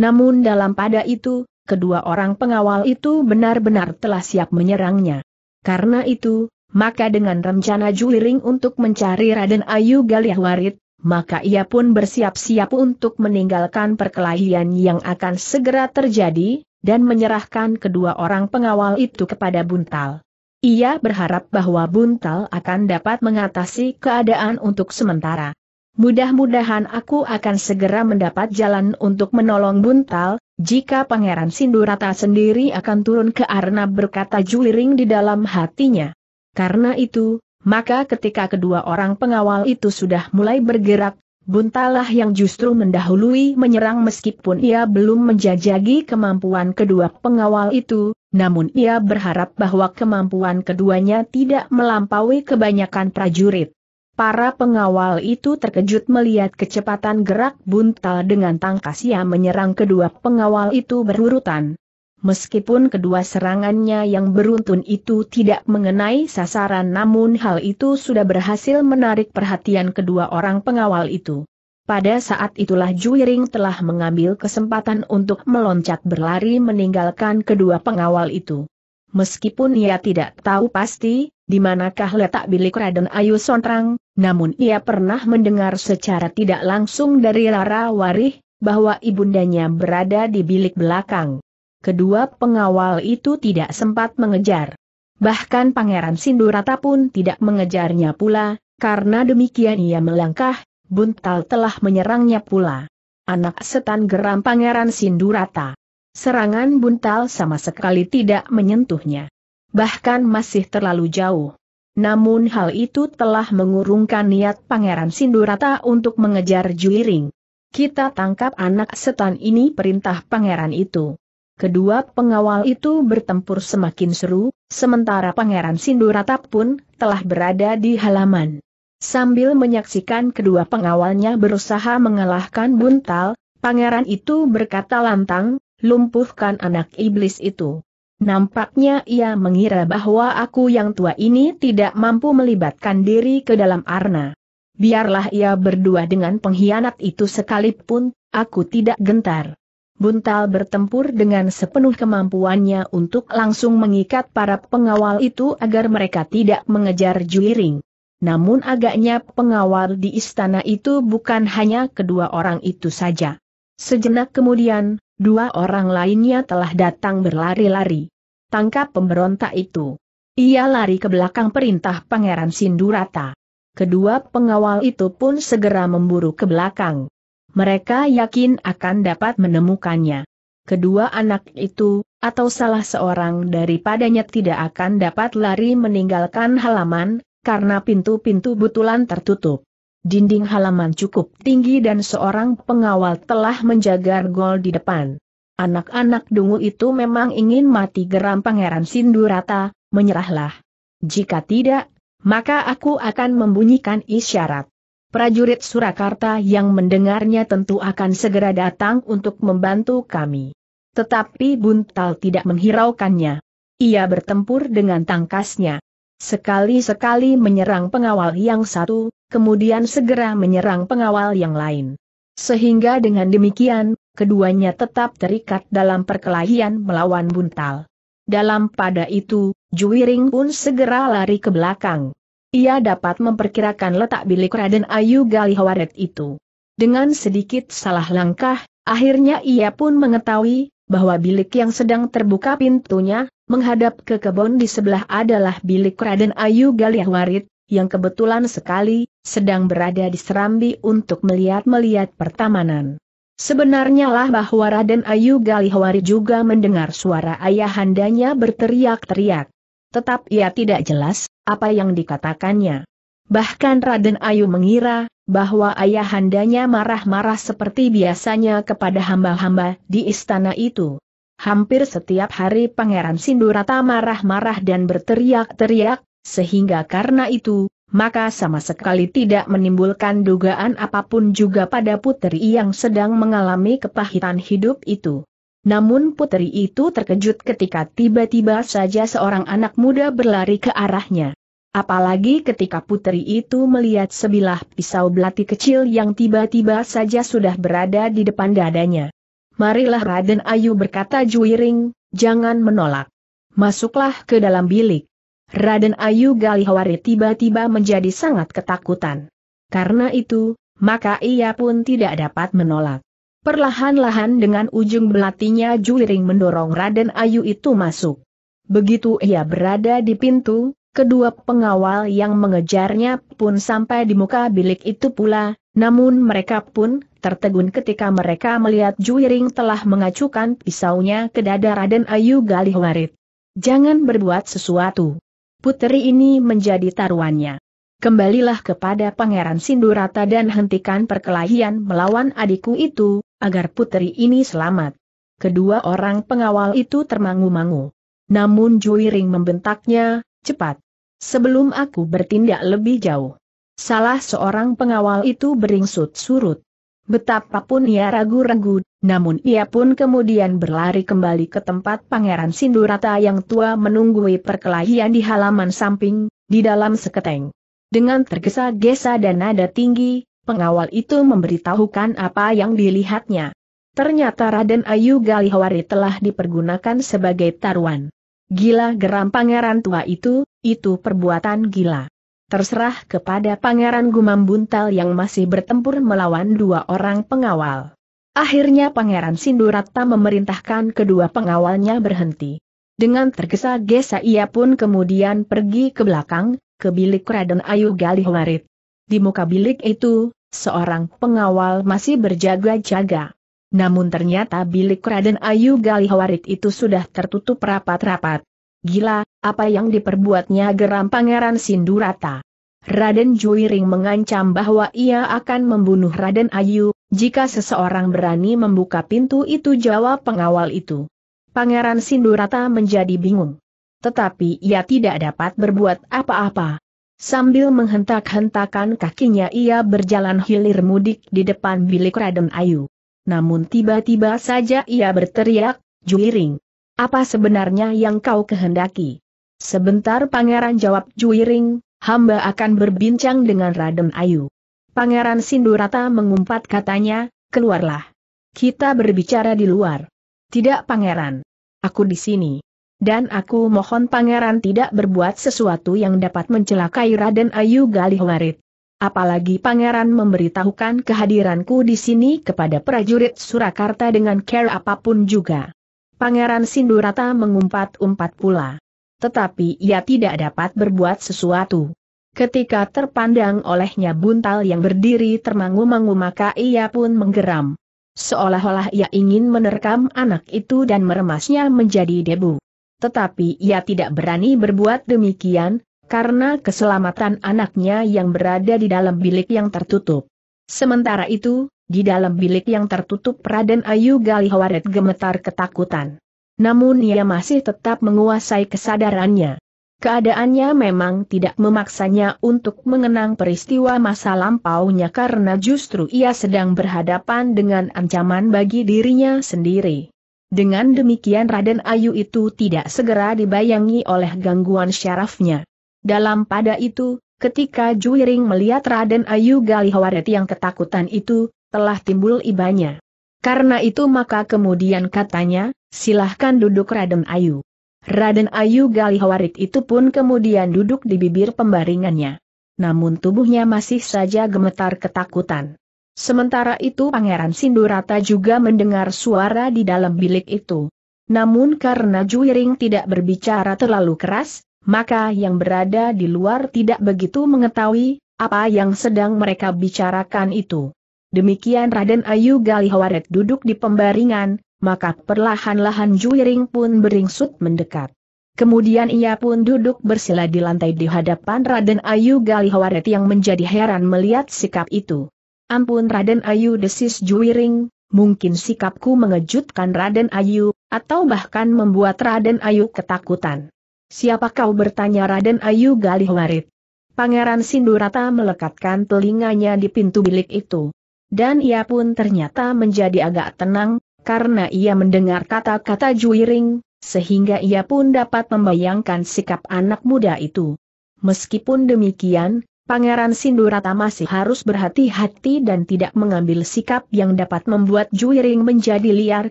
Namun dalam pada itu, kedua orang pengawal itu benar-benar telah siap menyerangnya. Karena itu, maka dengan rencana Juliring untuk mencari Raden Ayu Galiahwarit, maka ia pun bersiap-siap untuk meninggalkan perkelahian yang akan segera terjadi, dan menyerahkan kedua orang pengawal itu kepada Buntal. Ia berharap bahwa Buntal akan dapat mengatasi keadaan untuk sementara. Mudah-mudahan aku akan segera mendapat jalan untuk menolong Buntal, jika Pangeran Sindurata sendiri akan turun ke arena berkata juliring di dalam hatinya. Karena itu, maka ketika kedua orang pengawal itu sudah mulai bergerak, Buntalah yang justru mendahului menyerang meskipun ia belum menjajagi kemampuan kedua pengawal itu, namun ia berharap bahwa kemampuan keduanya tidak melampaui kebanyakan prajurit. Para pengawal itu terkejut melihat kecepatan gerak buntal dengan tangkas ia menyerang kedua pengawal itu berurutan meskipun kedua serangannya yang beruntun itu tidak mengenai sasaran namun hal itu sudah berhasil menarik perhatian kedua orang pengawal itu. Pada saat itulah Juiring telah mengambil kesempatan untuk meloncat berlari meninggalkan kedua pengawal itu. Meskipun ia tidak tahu pasti, di manakah letak bilik Raden Ayu Sontrang, namun ia pernah mendengar secara tidak langsung dari Lara Warih, bahwa ibundanya berada di bilik belakang kedua pengawal itu tidak sempat mengejar. Bahkan Pangeran Sindurata pun tidak mengejarnya pula, karena demikian ia melangkah, buntal telah menyerangnya pula. Anak setan geram Pangeran Sindurata. Serangan buntal sama sekali tidak menyentuhnya. Bahkan masih terlalu jauh. Namun hal itu telah mengurungkan niat Pangeran Sindurata untuk mengejar Juiring. Kita tangkap anak setan ini perintah pangeran itu. Kedua pengawal itu bertempur semakin seru, sementara Pangeran Sinduratap pun telah berada di halaman. Sambil menyaksikan kedua pengawalnya berusaha mengalahkan buntal, pangeran itu berkata lantang, lumpuhkan anak iblis itu. Nampaknya ia mengira bahwa aku yang tua ini tidak mampu melibatkan diri ke dalam arna. Biarlah ia berdua dengan pengkhianat itu sekalipun, aku tidak gentar. Buntal bertempur dengan sepenuh kemampuannya untuk langsung mengikat para pengawal itu agar mereka tidak mengejar Juiring. Namun agaknya pengawal di istana itu bukan hanya kedua orang itu saja. Sejenak kemudian, dua orang lainnya telah datang berlari-lari. Tangkap pemberontak itu. Ia lari ke belakang perintah Pangeran Sindurata. Kedua pengawal itu pun segera memburu ke belakang mereka yakin akan dapat menemukannya. Kedua anak itu, atau salah seorang daripadanya tidak akan dapat lari meninggalkan halaman, karena pintu-pintu butulan tertutup. Dinding halaman cukup tinggi dan seorang pengawal telah menjaga gol di depan. Anak-anak dungu itu memang ingin mati geram Pangeran Sindurata, menyerahlah. Jika tidak, maka aku akan membunyikan isyarat. Prajurit Surakarta yang mendengarnya tentu akan segera datang untuk membantu kami. Tetapi Buntal tidak menghiraukannya. Ia bertempur dengan tangkasnya. Sekali-sekali menyerang pengawal yang satu, kemudian segera menyerang pengawal yang lain. Sehingga dengan demikian, keduanya tetap terikat dalam perkelahian melawan buntal. Dalam pada itu, Juwiring pun segera lari ke belakang. Ia dapat memperkirakan letak bilik Raden Ayu Galihawaret itu. Dengan sedikit salah langkah, akhirnya ia pun mengetahui bahwa bilik yang sedang terbuka pintunya, menghadap ke kebun di sebelah adalah bilik Raden Ayu Galihawaret, yang kebetulan sekali sedang berada di Serambi untuk melihat-melihat pertamanan. Sebenarnya lah bahwa Raden Ayu Galihwari juga mendengar suara ayahandanya berteriak-teriak. Tetap ia tidak jelas apa yang dikatakannya. Bahkan Raden Ayu mengira, bahwa ayahandanya marah-marah seperti biasanya kepada hamba-hamba di istana itu. Hampir setiap hari Pangeran Sindurata marah-marah dan berteriak-teriak, sehingga karena itu, maka sama sekali tidak menimbulkan dugaan apapun juga pada putri yang sedang mengalami kepahitan hidup itu. Namun putri itu terkejut ketika tiba-tiba saja seorang anak muda berlari ke arahnya. Apalagi ketika putri itu melihat sebilah pisau belati kecil yang tiba-tiba saja sudah berada di depan dadanya. Marilah Raden Ayu berkata Juiring, jangan menolak. Masuklah ke dalam bilik. Raden Ayu Galihawari tiba-tiba menjadi sangat ketakutan. Karena itu, maka ia pun tidak dapat menolak. Perlahan-lahan dengan ujung belatinya juliring mendorong Raden Ayu itu masuk. Begitu ia berada di pintu, kedua pengawal yang mengejarnya pun sampai di muka bilik itu pula, namun mereka pun tertegun ketika mereka melihat juliring telah mengacukan pisaunya ke dada Raden Ayu Galihwarit. Jangan berbuat sesuatu. putri ini menjadi taruhannya. Kembalilah kepada Pangeran Sindurata dan hentikan perkelahian melawan adikku itu, agar putri ini selamat. Kedua orang pengawal itu termangu-mangu. Namun Juiring membentaknya, cepat. Sebelum aku bertindak lebih jauh. Salah seorang pengawal itu beringsut surut. Betapapun ia ragu-ragu, namun ia pun kemudian berlari kembali ke tempat Pangeran Sindurata yang tua menunggui perkelahian di halaman samping, di dalam seketeng. Dengan tergesa-gesa dan nada tinggi, Pengawal itu memberitahukan apa yang dilihatnya. Ternyata Raden Ayu Galihwari telah dipergunakan sebagai taruan. Gila geram pangeran tua itu, itu perbuatan gila. Terserah kepada pangeran Gumam Buntal yang masih bertempur melawan dua orang pengawal. Akhirnya pangeran Sindurata memerintahkan kedua pengawalnya berhenti. Dengan tergesa-gesa ia pun kemudian pergi ke belakang, ke bilik Raden Ayu Galihwarit. Di muka bilik itu, seorang pengawal masih berjaga-jaga. Namun ternyata bilik Raden Ayu Galihawarit itu sudah tertutup rapat-rapat. Gila, apa yang diperbuatnya geram Pangeran Sindurata. Raden Juiring mengancam bahwa ia akan membunuh Raden Ayu, jika seseorang berani membuka pintu itu jawab pengawal itu. Pangeran Sindurata menjadi bingung. Tetapi ia tidak dapat berbuat apa-apa. Sambil menghentak-hentakan kakinya ia berjalan hilir mudik di depan bilik Raden Ayu. Namun tiba-tiba saja ia berteriak, Juiring. Apa sebenarnya yang kau kehendaki? Sebentar pangeran jawab Juiring, hamba akan berbincang dengan Raden Ayu. Pangeran Sindurata mengumpat katanya, keluarlah. Kita berbicara di luar. Tidak pangeran. Aku di sini. Dan aku mohon pangeran tidak berbuat sesuatu yang dapat mencelakai Raden Ayu Galihwarit. Apalagi pangeran memberitahukan kehadiranku di sini kepada prajurit Surakarta dengan care apapun juga. Pangeran Sindurata mengumpat-umpat pula. Tetapi ia tidak dapat berbuat sesuatu. Ketika terpandang olehnya buntal yang berdiri termangu-mangu maka ia pun menggeram. Seolah-olah ia ingin menerkam anak itu dan meremasnya menjadi debu tetapi ia tidak berani berbuat demikian, karena keselamatan anaknya yang berada di dalam bilik yang tertutup. Sementara itu, di dalam bilik yang tertutup Raden Ayu Galihawaret gemetar ketakutan. Namun ia masih tetap menguasai kesadarannya. Keadaannya memang tidak memaksanya untuk mengenang peristiwa masa lampaunya karena justru ia sedang berhadapan dengan ancaman bagi dirinya sendiri. Dengan demikian Raden Ayu itu tidak segera dibayangi oleh gangguan syarafnya. Dalam pada itu, ketika Juiring melihat Raden Ayu Galihawaret yang ketakutan itu, telah timbul ibanya. Karena itu maka kemudian katanya, silahkan duduk Raden Ayu. Raden Ayu Galihawarit itu pun kemudian duduk di bibir pembaringannya. Namun tubuhnya masih saja gemetar ketakutan. Sementara itu Pangeran Sindurata juga mendengar suara di dalam bilik itu. Namun karena Juiring tidak berbicara terlalu keras, maka yang berada di luar tidak begitu mengetahui apa yang sedang mereka bicarakan itu. Demikian Raden Ayu Galihawaret duduk di pembaringan, maka perlahan-lahan Juiring pun beringsut mendekat. Kemudian ia pun duduk bersila di lantai di hadapan Raden Ayu Galihawaret yang menjadi heran melihat sikap itu. Ampun Raden Ayu desis Juwiring, mungkin sikapku mengejutkan Raden Ayu, atau bahkan membuat Raden Ayu ketakutan. Siapa kau bertanya Raden Ayu Galih Warit? Pangeran Sindurata melekatkan telinganya di pintu bilik itu. Dan ia pun ternyata menjadi agak tenang, karena ia mendengar kata-kata Juwiring, sehingga ia pun dapat membayangkan sikap anak muda itu. Meskipun demikian, Pangeran Sindurata masih harus berhati-hati dan tidak mengambil sikap yang dapat membuat Juiring menjadi liar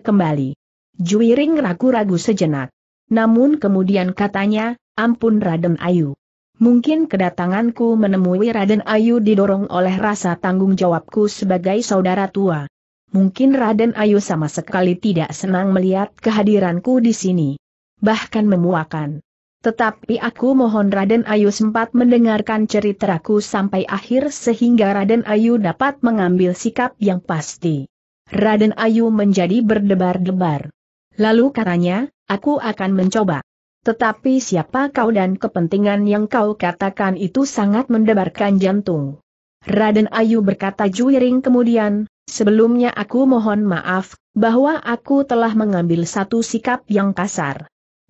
kembali. Juiring ragu-ragu sejenak. Namun kemudian katanya, ampun Raden Ayu. Mungkin kedatanganku menemui Raden Ayu didorong oleh rasa tanggung jawabku sebagai saudara tua. Mungkin Raden Ayu sama sekali tidak senang melihat kehadiranku di sini. Bahkan memuakan. Tetapi aku mohon Raden Ayu sempat mendengarkan ceritaku sampai akhir sehingga Raden Ayu dapat mengambil sikap yang pasti. Raden Ayu menjadi berdebar-debar. Lalu katanya, aku akan mencoba. Tetapi siapa kau dan kepentingan yang kau katakan itu sangat mendebarkan jantung. Raden Ayu berkata juiring kemudian, sebelumnya aku mohon maaf, bahwa aku telah mengambil satu sikap yang kasar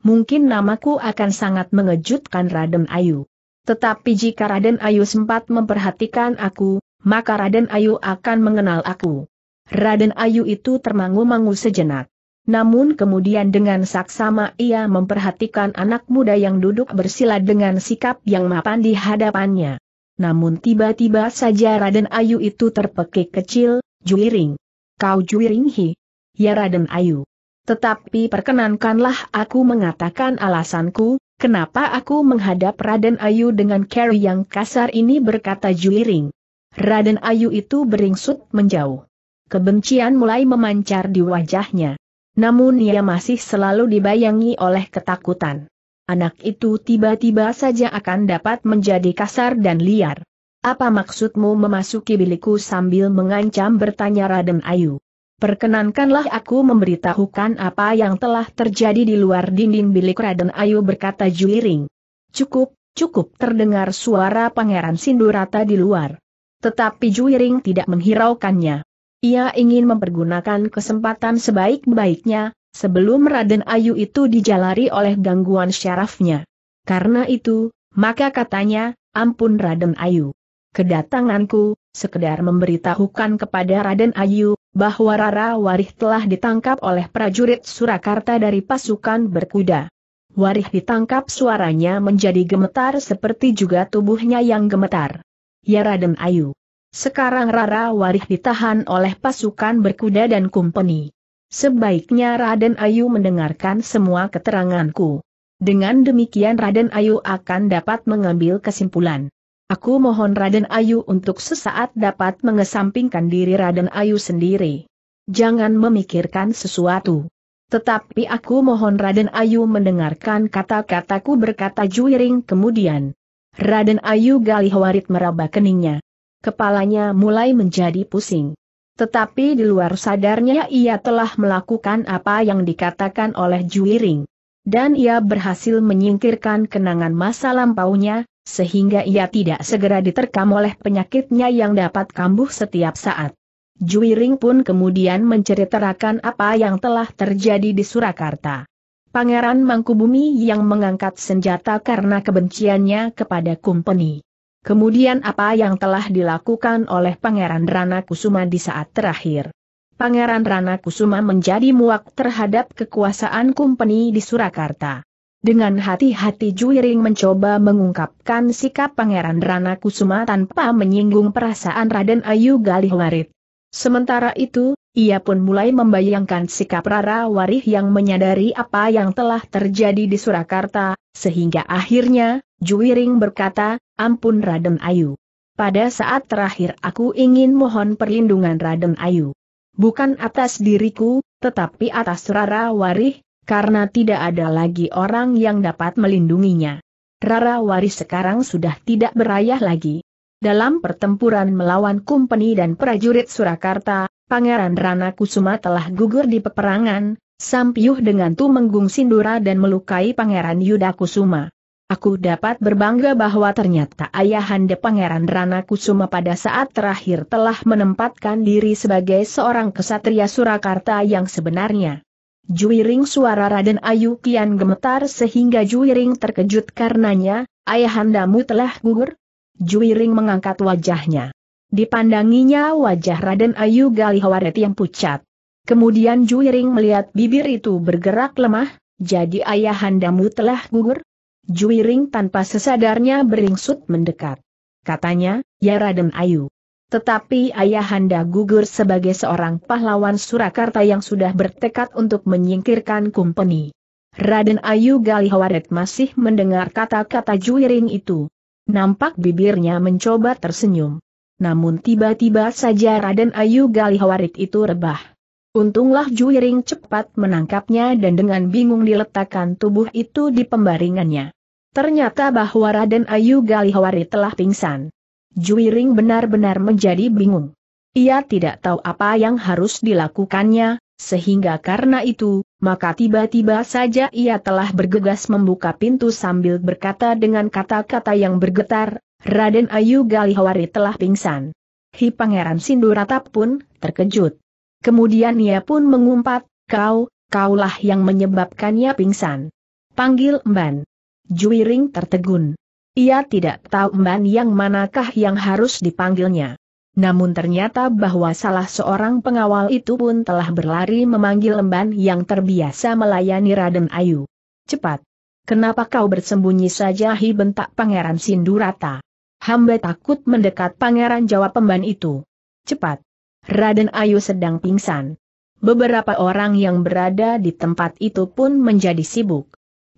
mungkin namaku akan sangat mengejutkan Raden Ayu. Tetapi jika Raden Ayu sempat memperhatikan aku, maka Raden Ayu akan mengenal aku. Raden Ayu itu termangu-mangu sejenak. Namun kemudian dengan saksama ia memperhatikan anak muda yang duduk bersila dengan sikap yang mapan di hadapannya. Namun tiba-tiba saja Raden Ayu itu terpekik kecil, Juiring. Kau Juiring hi? Ya Raden Ayu. Tetapi perkenankanlah aku mengatakan alasanku, kenapa aku menghadap Raden Ayu dengan Carrie yang kasar ini berkata Juliring. Raden Ayu itu beringsut menjauh. Kebencian mulai memancar di wajahnya. Namun ia masih selalu dibayangi oleh ketakutan. Anak itu tiba-tiba saja akan dapat menjadi kasar dan liar. Apa maksudmu memasuki bilikku sambil mengancam bertanya Raden Ayu? Perkenankanlah aku memberitahukan apa yang telah terjadi di luar dinding bilik Raden Ayu berkata Juiring. Cukup, cukup terdengar suara Pangeran Sindurata di luar. Tetapi Juiring tidak menghiraukannya. Ia ingin mempergunakan kesempatan sebaik-baiknya, sebelum Raden Ayu itu dijalari oleh gangguan syarafnya. Karena itu, maka katanya, ampun Raden Ayu. Kedatanganku, sekedar memberitahukan kepada Raden Ayu, bahwa Rara Warih telah ditangkap oleh prajurit Surakarta dari pasukan berkuda. Warih ditangkap suaranya menjadi gemetar seperti juga tubuhnya yang gemetar. Ya Raden Ayu. Sekarang Rara Warih ditahan oleh pasukan berkuda dan kumpeni. Sebaiknya Raden Ayu mendengarkan semua keteranganku. Dengan demikian Raden Ayu akan dapat mengambil kesimpulan. Aku mohon Raden Ayu untuk sesaat dapat mengesampingkan diri Raden Ayu sendiri. Jangan memikirkan sesuatu. Tetapi aku mohon Raden Ayu mendengarkan kata-kataku berkata Juiring kemudian. Raden Ayu Galihwarit meraba keningnya. Kepalanya mulai menjadi pusing. Tetapi di luar sadarnya ia telah melakukan apa yang dikatakan oleh Juiring. Dan ia berhasil menyingkirkan kenangan masa lampaunya, sehingga ia tidak segera diterkam oleh penyakitnya yang dapat kambuh setiap saat. Juiring pun kemudian menceritakan apa yang telah terjadi di Surakarta. Pangeran Mangkubumi yang mengangkat senjata karena kebenciannya kepada Kumpeni. Kemudian apa yang telah dilakukan oleh Pangeran Rana Kusuma di saat terakhir. Pangeran Rana Kusuma menjadi muak terhadap kekuasaan Kumpeni di Surakarta. Dengan hati-hati Juiring mencoba mengungkapkan sikap Pangeran Rana Kusuma tanpa menyinggung perasaan Raden Ayu Galih Galihwarit. Sementara itu, ia pun mulai membayangkan sikap Rara Warih yang menyadari apa yang telah terjadi di Surakarta, sehingga akhirnya, Juiring berkata, ampun Raden Ayu. Pada saat terakhir aku ingin mohon perlindungan Raden Ayu. Bukan atas diriku, tetapi atas Rara Warih, karena tidak ada lagi orang yang dapat melindunginya. Rara Waris sekarang sudah tidak berayah lagi. Dalam pertempuran melawan Kumpeni dan prajurit Surakarta, Pangeran Rana Kusuma telah gugur di peperangan, Sampiuh dengan Tumenggung Sindura dan melukai Pangeran Yuda Kusuma. Aku dapat berbangga bahwa ternyata ayahanda Pangeran Rana Kusuma pada saat terakhir telah menempatkan diri sebagai seorang kesatria Surakarta yang sebenarnya. Juiring suara Raden Ayu kian gemetar sehingga Juiring terkejut karenanya, ayahandamu telah gugur? Juiring mengangkat wajahnya. Dipandanginya wajah Raden Ayu Galihawaret yang pucat. Kemudian Juiring melihat bibir itu bergerak lemah, jadi ayahandamu telah gugur? Juiring tanpa sesadarnya beringsut mendekat. Katanya, ya Raden Ayu. Tetapi ayahanda gugur sebagai seorang pahlawan Surakarta yang sudah bertekad untuk menyingkirkan kumpeni. Raden Ayu Galihawaret masih mendengar kata-kata juiring itu. Nampak bibirnya mencoba tersenyum. Namun tiba-tiba saja Raden Ayu Galihawarit itu rebah. Untunglah Juiring cepat menangkapnya dan dengan bingung diletakkan tubuh itu di pembaringannya. Ternyata bahwa Raden Ayu Galihawari telah pingsan. Juiring benar-benar menjadi bingung. Ia tidak tahu apa yang harus dilakukannya, sehingga karena itu, maka tiba-tiba saja ia telah bergegas membuka pintu sambil berkata dengan kata-kata yang bergetar, Raden Ayu Galihawari telah pingsan. Hi Pangeran Sinduratap pun terkejut. Kemudian ia pun mengumpat, kau, kaulah yang menyebabkannya pingsan. Panggil Mban. Juiring tertegun. Ia tidak tahu man yang manakah yang harus dipanggilnya. Namun ternyata bahwa salah seorang pengawal itu pun telah berlari memanggil Emban yang terbiasa melayani Raden Ayu. Cepat! Kenapa kau bersembunyi saja hi bentak Pangeran Sindurata? Hamba takut mendekat Pangeran jawab pemban itu. Cepat! Raden Ayu sedang pingsan. Beberapa orang yang berada di tempat itu pun menjadi sibuk.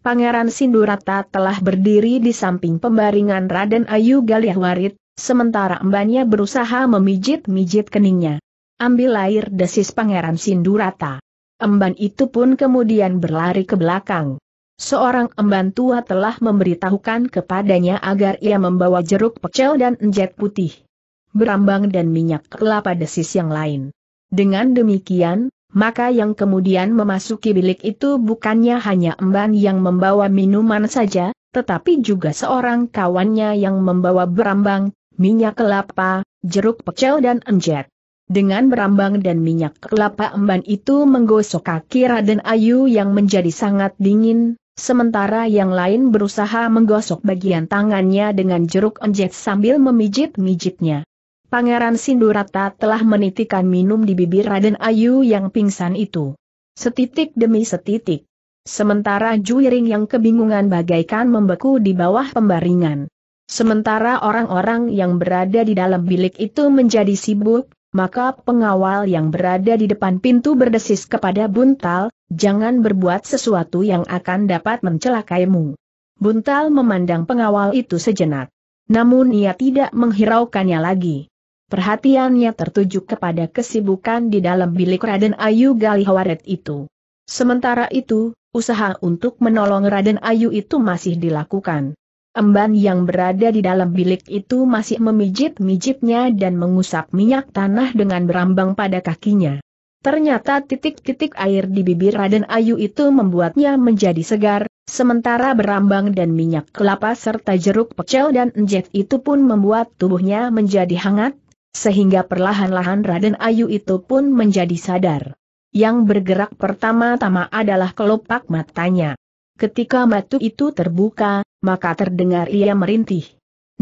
Pangeran Sindurata telah berdiri di samping pembaringan Raden Ayu Galihwarit, sementara embannya berusaha memijit-mijit keningnya. Ambil air desis Pangeran Sindurata. Emban itu pun kemudian berlari ke belakang. Seorang emban tua telah memberitahukan kepadanya agar ia membawa jeruk pecel dan enjet putih. Berambang dan minyak kelapa desis yang lain. Dengan demikian, maka yang kemudian memasuki bilik itu bukannya hanya emban yang membawa minuman saja, tetapi juga seorang kawannya yang membawa berambang, minyak kelapa, jeruk pecel dan enjet. Dengan berambang dan minyak kelapa emban itu menggosok kaki Raden Ayu yang menjadi sangat dingin, sementara yang lain berusaha menggosok bagian tangannya dengan jeruk enjet sambil memijit-mijitnya. Pangeran Sindurata telah menitikan minum di bibir Raden Ayu yang pingsan itu. Setitik demi setitik. Sementara Juiring yang kebingungan bagaikan membeku di bawah pembaringan. Sementara orang-orang yang berada di dalam bilik itu menjadi sibuk, maka pengawal yang berada di depan pintu berdesis kepada Buntal, jangan berbuat sesuatu yang akan dapat mencelakaimu. Buntal memandang pengawal itu sejenak. Namun ia tidak menghiraukannya lagi perhatiannya tertuju kepada kesibukan di dalam bilik Raden Ayu Galihawaret itu. Sementara itu, usaha untuk menolong Raden Ayu itu masih dilakukan. Emban yang berada di dalam bilik itu masih memijit-mijitnya dan mengusap minyak tanah dengan berambang pada kakinya. Ternyata titik-titik air di bibir Raden Ayu itu membuatnya menjadi segar, sementara berambang dan minyak kelapa serta jeruk pecel dan enjet itu pun membuat tubuhnya menjadi hangat, sehingga perlahan-lahan Raden Ayu itu pun menjadi sadar. Yang bergerak pertama-tama adalah kelopak matanya. Ketika matu itu terbuka, maka terdengar ia merintih.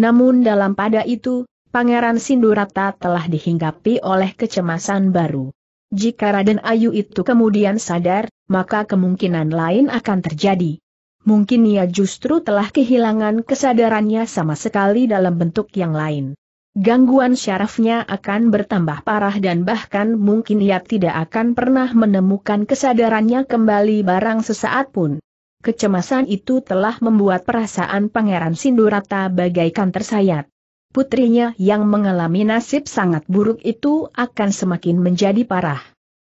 Namun dalam pada itu, Pangeran Sindurata telah dihinggapi oleh kecemasan baru. Jika Raden Ayu itu kemudian sadar, maka kemungkinan lain akan terjadi. Mungkin ia justru telah kehilangan kesadarannya sama sekali dalam bentuk yang lain. Gangguan syarafnya akan bertambah parah dan bahkan mungkin ia tidak akan pernah menemukan kesadarannya kembali barang sesaat pun. Kecemasan itu telah membuat perasaan Pangeran Sindurata bagaikan tersayat. Putrinya yang mengalami nasib sangat buruk itu akan semakin menjadi parah.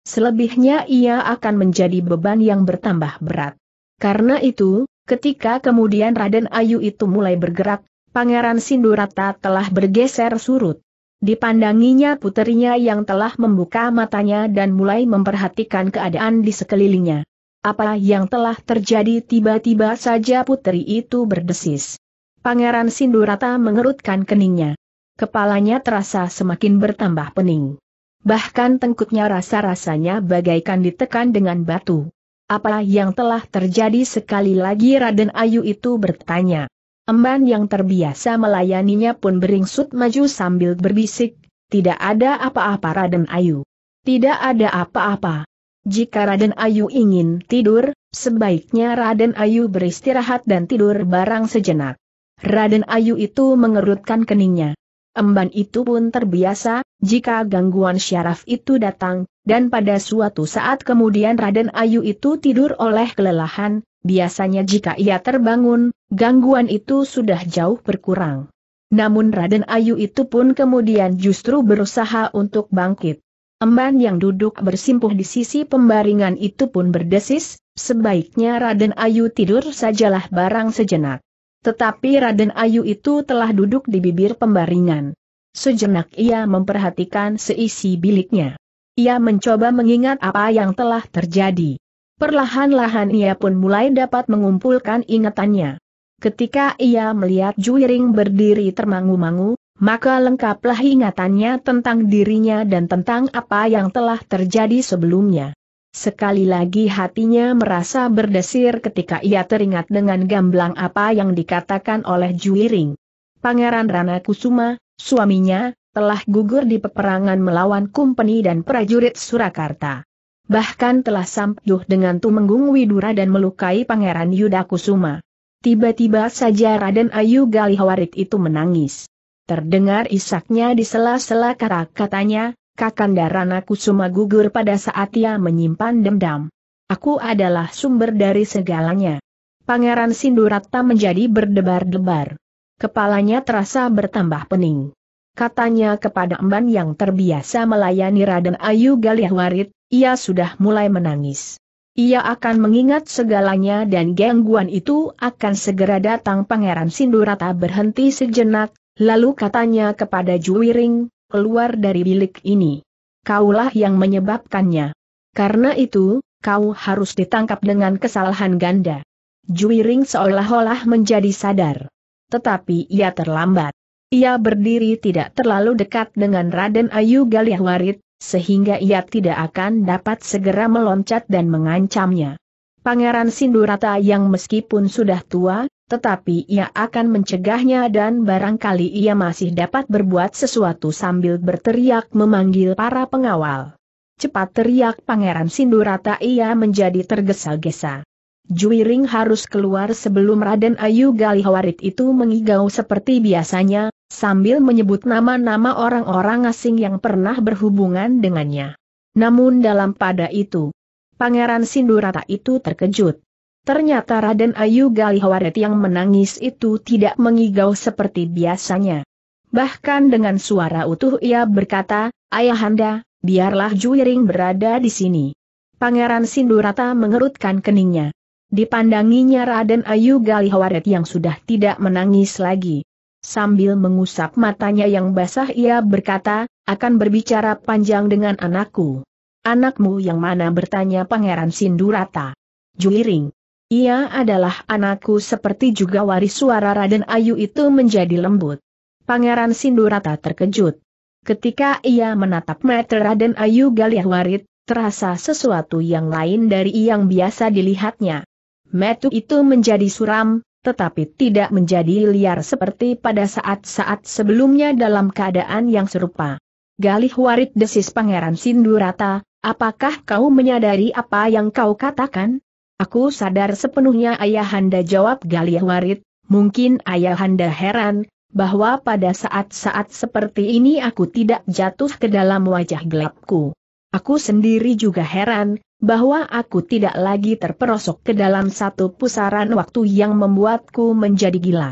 Selebihnya ia akan menjadi beban yang bertambah berat. Karena itu, Ketika kemudian Raden Ayu itu mulai bergerak, Pangeran Sindurata telah bergeser surut. Dipandanginya puterinya yang telah membuka matanya dan mulai memperhatikan keadaan di sekelilingnya. Apa yang telah terjadi tiba-tiba saja puteri itu berdesis. Pangeran Sindurata mengerutkan keningnya. Kepalanya terasa semakin bertambah pening. Bahkan tengkutnya rasa-rasanya bagaikan ditekan dengan batu. Apa yang telah terjadi sekali lagi Raden Ayu itu bertanya. Emban yang terbiasa melayaninya pun beringsut maju sambil berbisik, tidak ada apa-apa Raden Ayu. Tidak ada apa-apa. Jika Raden Ayu ingin tidur, sebaiknya Raden Ayu beristirahat dan tidur barang sejenak. Raden Ayu itu mengerutkan keningnya. Emban itu pun terbiasa, jika gangguan syaraf itu datang, dan pada suatu saat kemudian Raden Ayu itu tidur oleh kelelahan, biasanya jika ia terbangun, Gangguan itu sudah jauh berkurang. Namun Raden Ayu itu pun kemudian justru berusaha untuk bangkit. Emban yang duduk bersimpuh di sisi pembaringan itu pun berdesis, sebaiknya Raden Ayu tidur sajalah barang sejenak. Tetapi Raden Ayu itu telah duduk di bibir pembaringan. Sejenak ia memperhatikan seisi biliknya. Ia mencoba mengingat apa yang telah terjadi. Perlahan-lahan ia pun mulai dapat mengumpulkan ingatannya. Ketika ia melihat Juiring berdiri termangu-mangu, maka lengkaplah ingatannya tentang dirinya dan tentang apa yang telah terjadi sebelumnya. Sekali lagi hatinya merasa berdesir ketika ia teringat dengan gamblang apa yang dikatakan oleh Juiring. Pangeran Rana Kusuma, suaminya, telah gugur di peperangan melawan Kumpeni dan prajurit Surakarta. Bahkan telah sampuh dengan Tumenggung Widura dan melukai Pangeran Yuda Kusuma. Tiba-tiba saja Raden Ayu Galihawarit itu menangis. Terdengar isaknya di sela-sela kata-katanya, Kakanda Rana Kusuma gugur pada saat ia menyimpan dendam. Aku adalah sumber dari segalanya. Pangeran Sindurata menjadi berdebar-debar. Kepalanya terasa bertambah pening. Katanya kepada Emban yang terbiasa melayani Raden Ayu Galihwarit, ia sudah mulai menangis. Ia akan mengingat segalanya dan gangguan itu akan segera datang Pangeran Sindurata berhenti sejenak, lalu katanya kepada Juwiring, keluar dari bilik ini. Kaulah yang menyebabkannya. Karena itu, kau harus ditangkap dengan kesalahan ganda. Juwiring seolah-olah menjadi sadar. Tetapi ia terlambat. Ia berdiri tidak terlalu dekat dengan Raden Ayu Galiahwarit, sehingga ia tidak akan dapat segera meloncat dan mengancamnya. Pangeran Sindurata yang meskipun sudah tua, tetapi ia akan mencegahnya dan barangkali ia masih dapat berbuat sesuatu sambil berteriak memanggil para pengawal. Cepat teriak Pangeran Sindurata ia menjadi tergesa-gesa. Juiring harus keluar sebelum Raden Ayu Galihawarit itu mengigau seperti biasanya, sambil menyebut nama-nama orang-orang asing yang pernah berhubungan dengannya. Namun dalam pada itu, Pangeran Sindurata itu terkejut. Ternyata Raden Ayu Galihwaret yang menangis itu tidak mengigau seperti biasanya. Bahkan dengan suara utuh ia berkata, Ayahanda, biarlah Juiring berada di sini. Pangeran Sindurata mengerutkan keningnya. Dipandanginya Raden Ayu Galihwaret yang sudah tidak menangis lagi sambil mengusap matanya yang basah ia berkata, akan berbicara panjang dengan anakku. Anakmu yang mana bertanya Pangeran Sindurata. Juiring. Ia adalah anakku seperti juga waris suara Raden Ayu itu menjadi lembut. Pangeran Sindurata terkejut. Ketika ia menatap mata Raden Ayu Galih Galiahwarit, terasa sesuatu yang lain dari yang biasa dilihatnya. Metu itu menjadi suram, tetapi tidak menjadi liar seperti pada saat-saat sebelumnya dalam keadaan yang serupa. Galih warit desis Pangeran Sindurata, apakah kau menyadari apa yang kau katakan? Aku sadar sepenuhnya ayahanda jawab Galih warit, mungkin ayahanda heran, bahwa pada saat-saat seperti ini aku tidak jatuh ke dalam wajah gelapku. Aku sendiri juga heran, bahwa aku tidak lagi terperosok ke dalam satu pusaran waktu yang membuatku menjadi gila.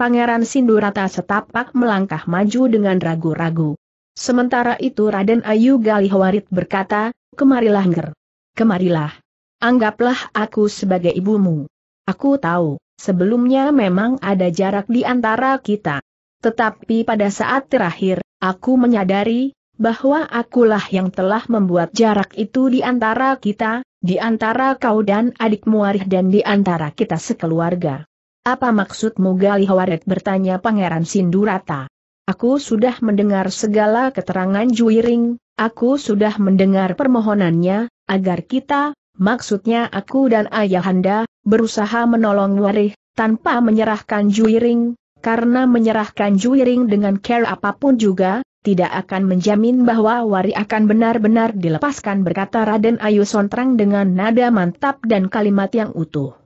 Pangeran Sindurata setapak melangkah maju dengan ragu-ragu. Sementara itu Raden Ayu Galihwarit berkata, kemarilah Ngger. Kemarilah. Anggaplah aku sebagai ibumu. Aku tahu, sebelumnya memang ada jarak di antara kita. Tetapi pada saat terakhir, aku menyadari, bahwa akulah yang telah membuat jarak itu di antara kita, di antara kau dan adik muarih dan di antara kita sekeluarga. Apa maksudmu Galih Hawaret bertanya Pangeran Sindurata. Aku sudah mendengar segala keterangan Juiring, aku sudah mendengar permohonannya, agar kita, maksudnya aku dan ayahanda, berusaha menolong Warih, tanpa menyerahkan Juiring, karena menyerahkan Juiring dengan care apapun juga, tidak akan menjamin bahwa Wari akan benar-benar dilepaskan berkata Raden Ayu Sontrang dengan nada mantap dan kalimat yang utuh.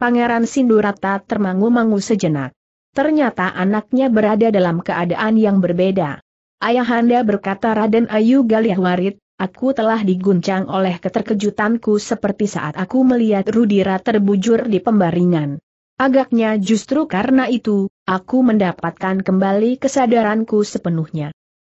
Pangeran Sindurata termangu-mangu sejenak. Ternyata anaknya berada dalam keadaan yang berbeda. Ayahanda berkata Raden Ayu Galih Warit, aku telah diguncang oleh keterkejutanku seperti saat aku melihat Rudira terbujur di pembaringan. Agaknya justru karena itu, aku mendapatkan kembali kesadaranku sepenuhnya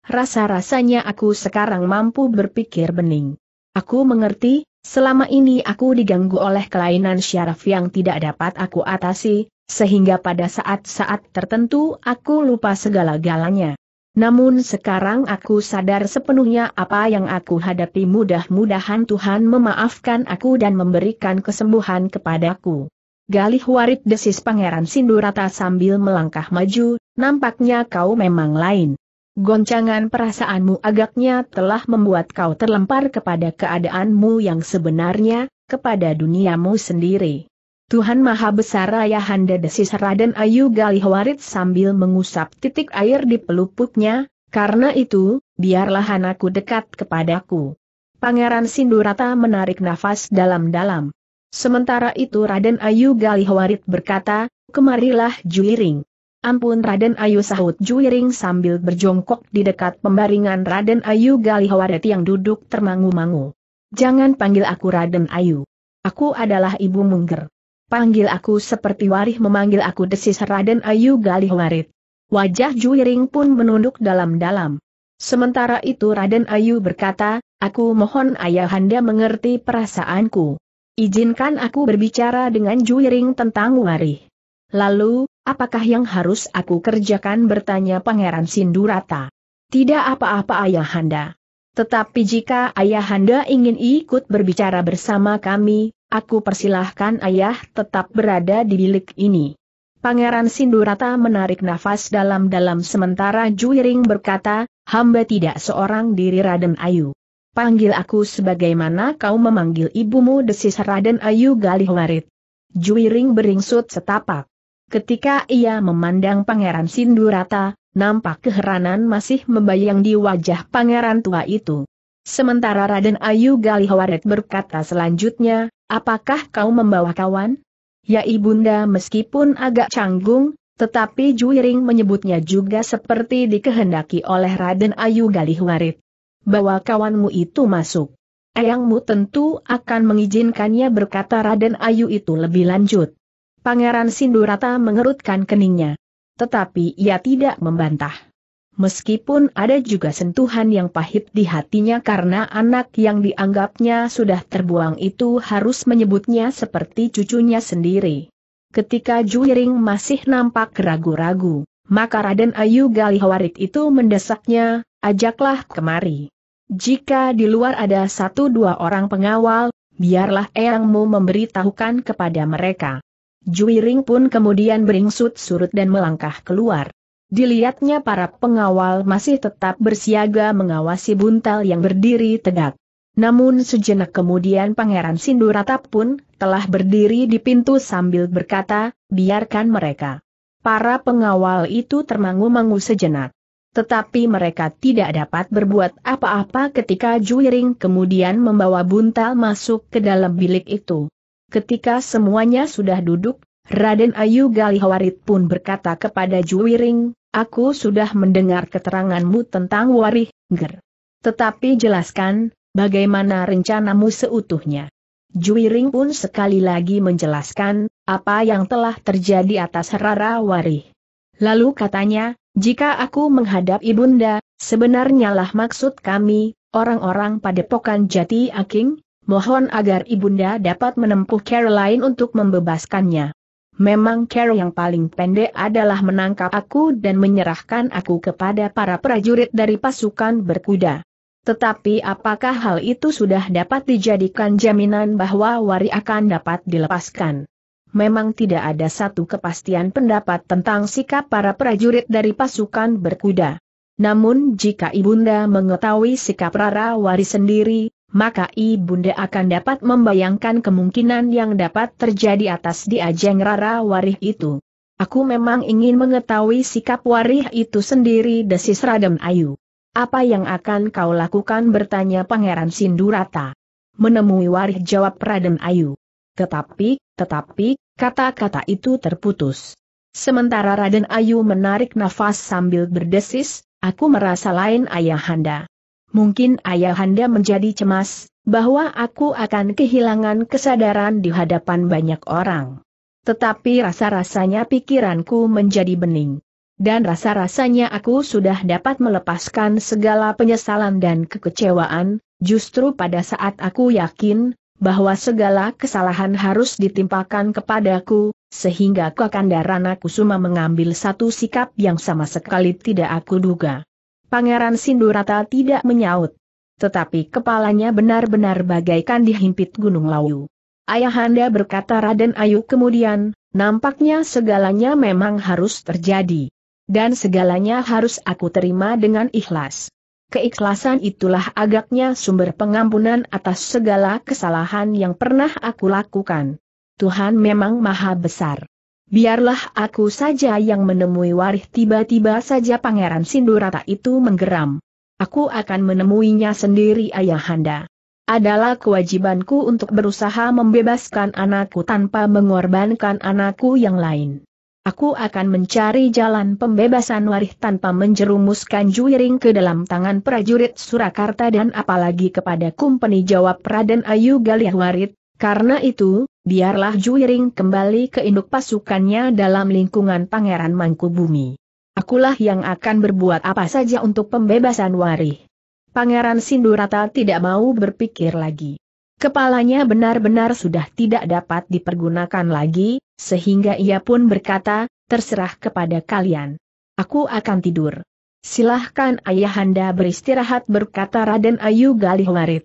rasa-rasanya aku sekarang mampu berpikir bening. Aku mengerti, selama ini aku diganggu oleh kelainan syaraf yang tidak dapat aku atasi, sehingga pada saat-saat tertentu aku lupa segala-galanya. Namun sekarang aku sadar sepenuhnya apa yang aku hadapi mudah-mudahan Tuhan memaafkan aku dan memberikan kesembuhan kepadaku. Galih warit desis Pangeran Sindurata sambil melangkah maju, nampaknya kau memang lain. Goncangan perasaanmu agaknya telah membuat kau terlempar kepada keadaanmu yang sebenarnya, kepada duniamu sendiri. Tuhan Maha Besar Ayahanda Desis Raden Ayu Galihwarit sambil mengusap titik air di pelupuknya, karena itu, biarlah anakku dekat kepadaku. Pangeran Sindurata menarik nafas dalam-dalam. Sementara itu Raden Ayu Galihwarit berkata, kemarilah Juiring. Ampun Raden Ayu sahut Juiring sambil berjongkok di dekat pembaringan Raden Ayu Galihawaret yang duduk termangu-mangu. Jangan panggil aku Raden Ayu. Aku adalah ibu mungger. Panggil aku seperti warih memanggil aku desis Raden Ayu Galihwarit. Wajah Juiring pun menunduk dalam-dalam. Sementara itu Raden Ayu berkata, aku mohon ayahanda mengerti perasaanku. Izinkan aku berbicara dengan Juiring tentang warih. Lalu, Apakah yang harus aku kerjakan bertanya Pangeran Sindurata? Tidak apa-apa Ayahanda. Tetapi jika Ayahanda ingin ikut berbicara bersama kami, aku persilahkan Ayah tetap berada di bilik ini. Pangeran Sindurata menarik nafas dalam-dalam sementara Juiring berkata, hamba tidak seorang diri Raden Ayu. Panggil aku sebagaimana kau memanggil ibumu desis Raden Ayu Galih Warit. Juiring beringsut setapak. Ketika ia memandang Pangeran Sindurata, nampak keheranan masih membayang di wajah pangeran tua itu. Sementara Raden Ayu Galihwaret berkata selanjutnya, apakah kau membawa kawan? Ya ibunda meskipun agak canggung, tetapi Juiring menyebutnya juga seperti dikehendaki oleh Raden Ayu Galihwaret. Bawa kawanmu itu masuk. Ayangmu tentu akan mengizinkannya berkata Raden Ayu itu lebih lanjut. Pangeran Sindurata mengerutkan keningnya. Tetapi ia tidak membantah. Meskipun ada juga sentuhan yang pahit di hatinya karena anak yang dianggapnya sudah terbuang itu harus menyebutnya seperti cucunya sendiri. Ketika Juiring masih nampak ragu-ragu, maka Raden Ayu Galihawarit itu mendesaknya, ajaklah kemari. Jika di luar ada satu dua orang pengawal, biarlah Eyangmu memberitahukan kepada mereka. Juiring pun kemudian beringsut-surut dan melangkah keluar. Dilihatnya para pengawal masih tetap bersiaga mengawasi buntal yang berdiri tegak. Namun sejenak kemudian Pangeran Sinduratap pun telah berdiri di pintu sambil berkata, biarkan mereka. Para pengawal itu termangu-mangu sejenak. Tetapi mereka tidak dapat berbuat apa-apa ketika Juiring kemudian membawa buntal masuk ke dalam bilik itu. Ketika semuanya sudah duduk, Raden Ayu Galihawarit pun berkata kepada Juwiring, aku sudah mendengar keteranganmu tentang Warih, Ger. Tetapi jelaskan, bagaimana rencanamu seutuhnya. Juwiring pun sekali lagi menjelaskan, apa yang telah terjadi atas Rara Warih. Lalu katanya, jika aku menghadap Ibunda, sebenarnya lah maksud kami, orang-orang pada pokan jati aking, mohon agar ibunda dapat menempuh Caroline untuk membebaskannya. Memang cara yang paling pendek adalah menangkap aku dan menyerahkan aku kepada para prajurit dari pasukan berkuda. Tetapi apakah hal itu sudah dapat dijadikan jaminan bahwa Wari akan dapat dilepaskan? Memang tidak ada satu kepastian pendapat tentang sikap para prajurit dari pasukan berkuda. Namun jika Ibunda mengetahui sikap Rara Wari sendiri, maka Ibunda akan dapat membayangkan kemungkinan yang dapat terjadi atas diajeng Rara Warih itu. Aku memang ingin mengetahui sikap Warih itu sendiri desis Radem Ayu. Apa yang akan kau lakukan bertanya Pangeran Sindurata. Menemui Warih jawab Radem Ayu. Tetapi, tetapi, kata-kata itu terputus. Sementara Raden Ayu menarik nafas sambil berdesis, aku merasa lain ayahanda. Mungkin ayahanda menjadi cemas, bahwa aku akan kehilangan kesadaran di hadapan banyak orang. Tetapi rasa-rasanya pikiranku menjadi bening. Dan rasa-rasanya aku sudah dapat melepaskan segala penyesalan dan kekecewaan, justru pada saat aku yakin, bahwa segala kesalahan harus ditimpakan kepadaku, sehingga Kakanda Rana Kusuma mengambil satu sikap yang sama sekali tidak aku duga. Pangeran Sindurata tidak menyaut. Tetapi kepalanya benar-benar bagaikan dihimpit gunung lawu. Ayahanda berkata Raden Ayu kemudian, nampaknya segalanya memang harus terjadi. Dan segalanya harus aku terima dengan ikhlas. Keikhlasan itulah agaknya sumber pengampunan atas segala kesalahan yang pernah aku lakukan. Tuhan memang maha besar. Biarlah aku saja yang menemui Warih tiba-tiba saja Pangeran Sindurata itu menggeram. Aku akan menemuinya sendiri ayahanda. Adalah kewajibanku untuk berusaha membebaskan anakku tanpa mengorbankan anakku yang lain. Aku akan mencari jalan pembebasan Warih tanpa menjerumuskan Juiring ke dalam tangan prajurit Surakarta dan apalagi kepada Kumpeni jawab Raden Ayu Galih Warit, karena itu, biarlah Juiring kembali ke induk pasukannya dalam lingkungan Pangeran Mangkubumi. Akulah yang akan berbuat apa saja untuk pembebasan Wari. Pangeran Sindurata tidak mau berpikir lagi. Kepalanya benar-benar sudah tidak dapat dipergunakan lagi, sehingga ia pun berkata, terserah kepada kalian. Aku akan tidur. Silahkan ayahanda beristirahat berkata Raden Ayu Galih Warit.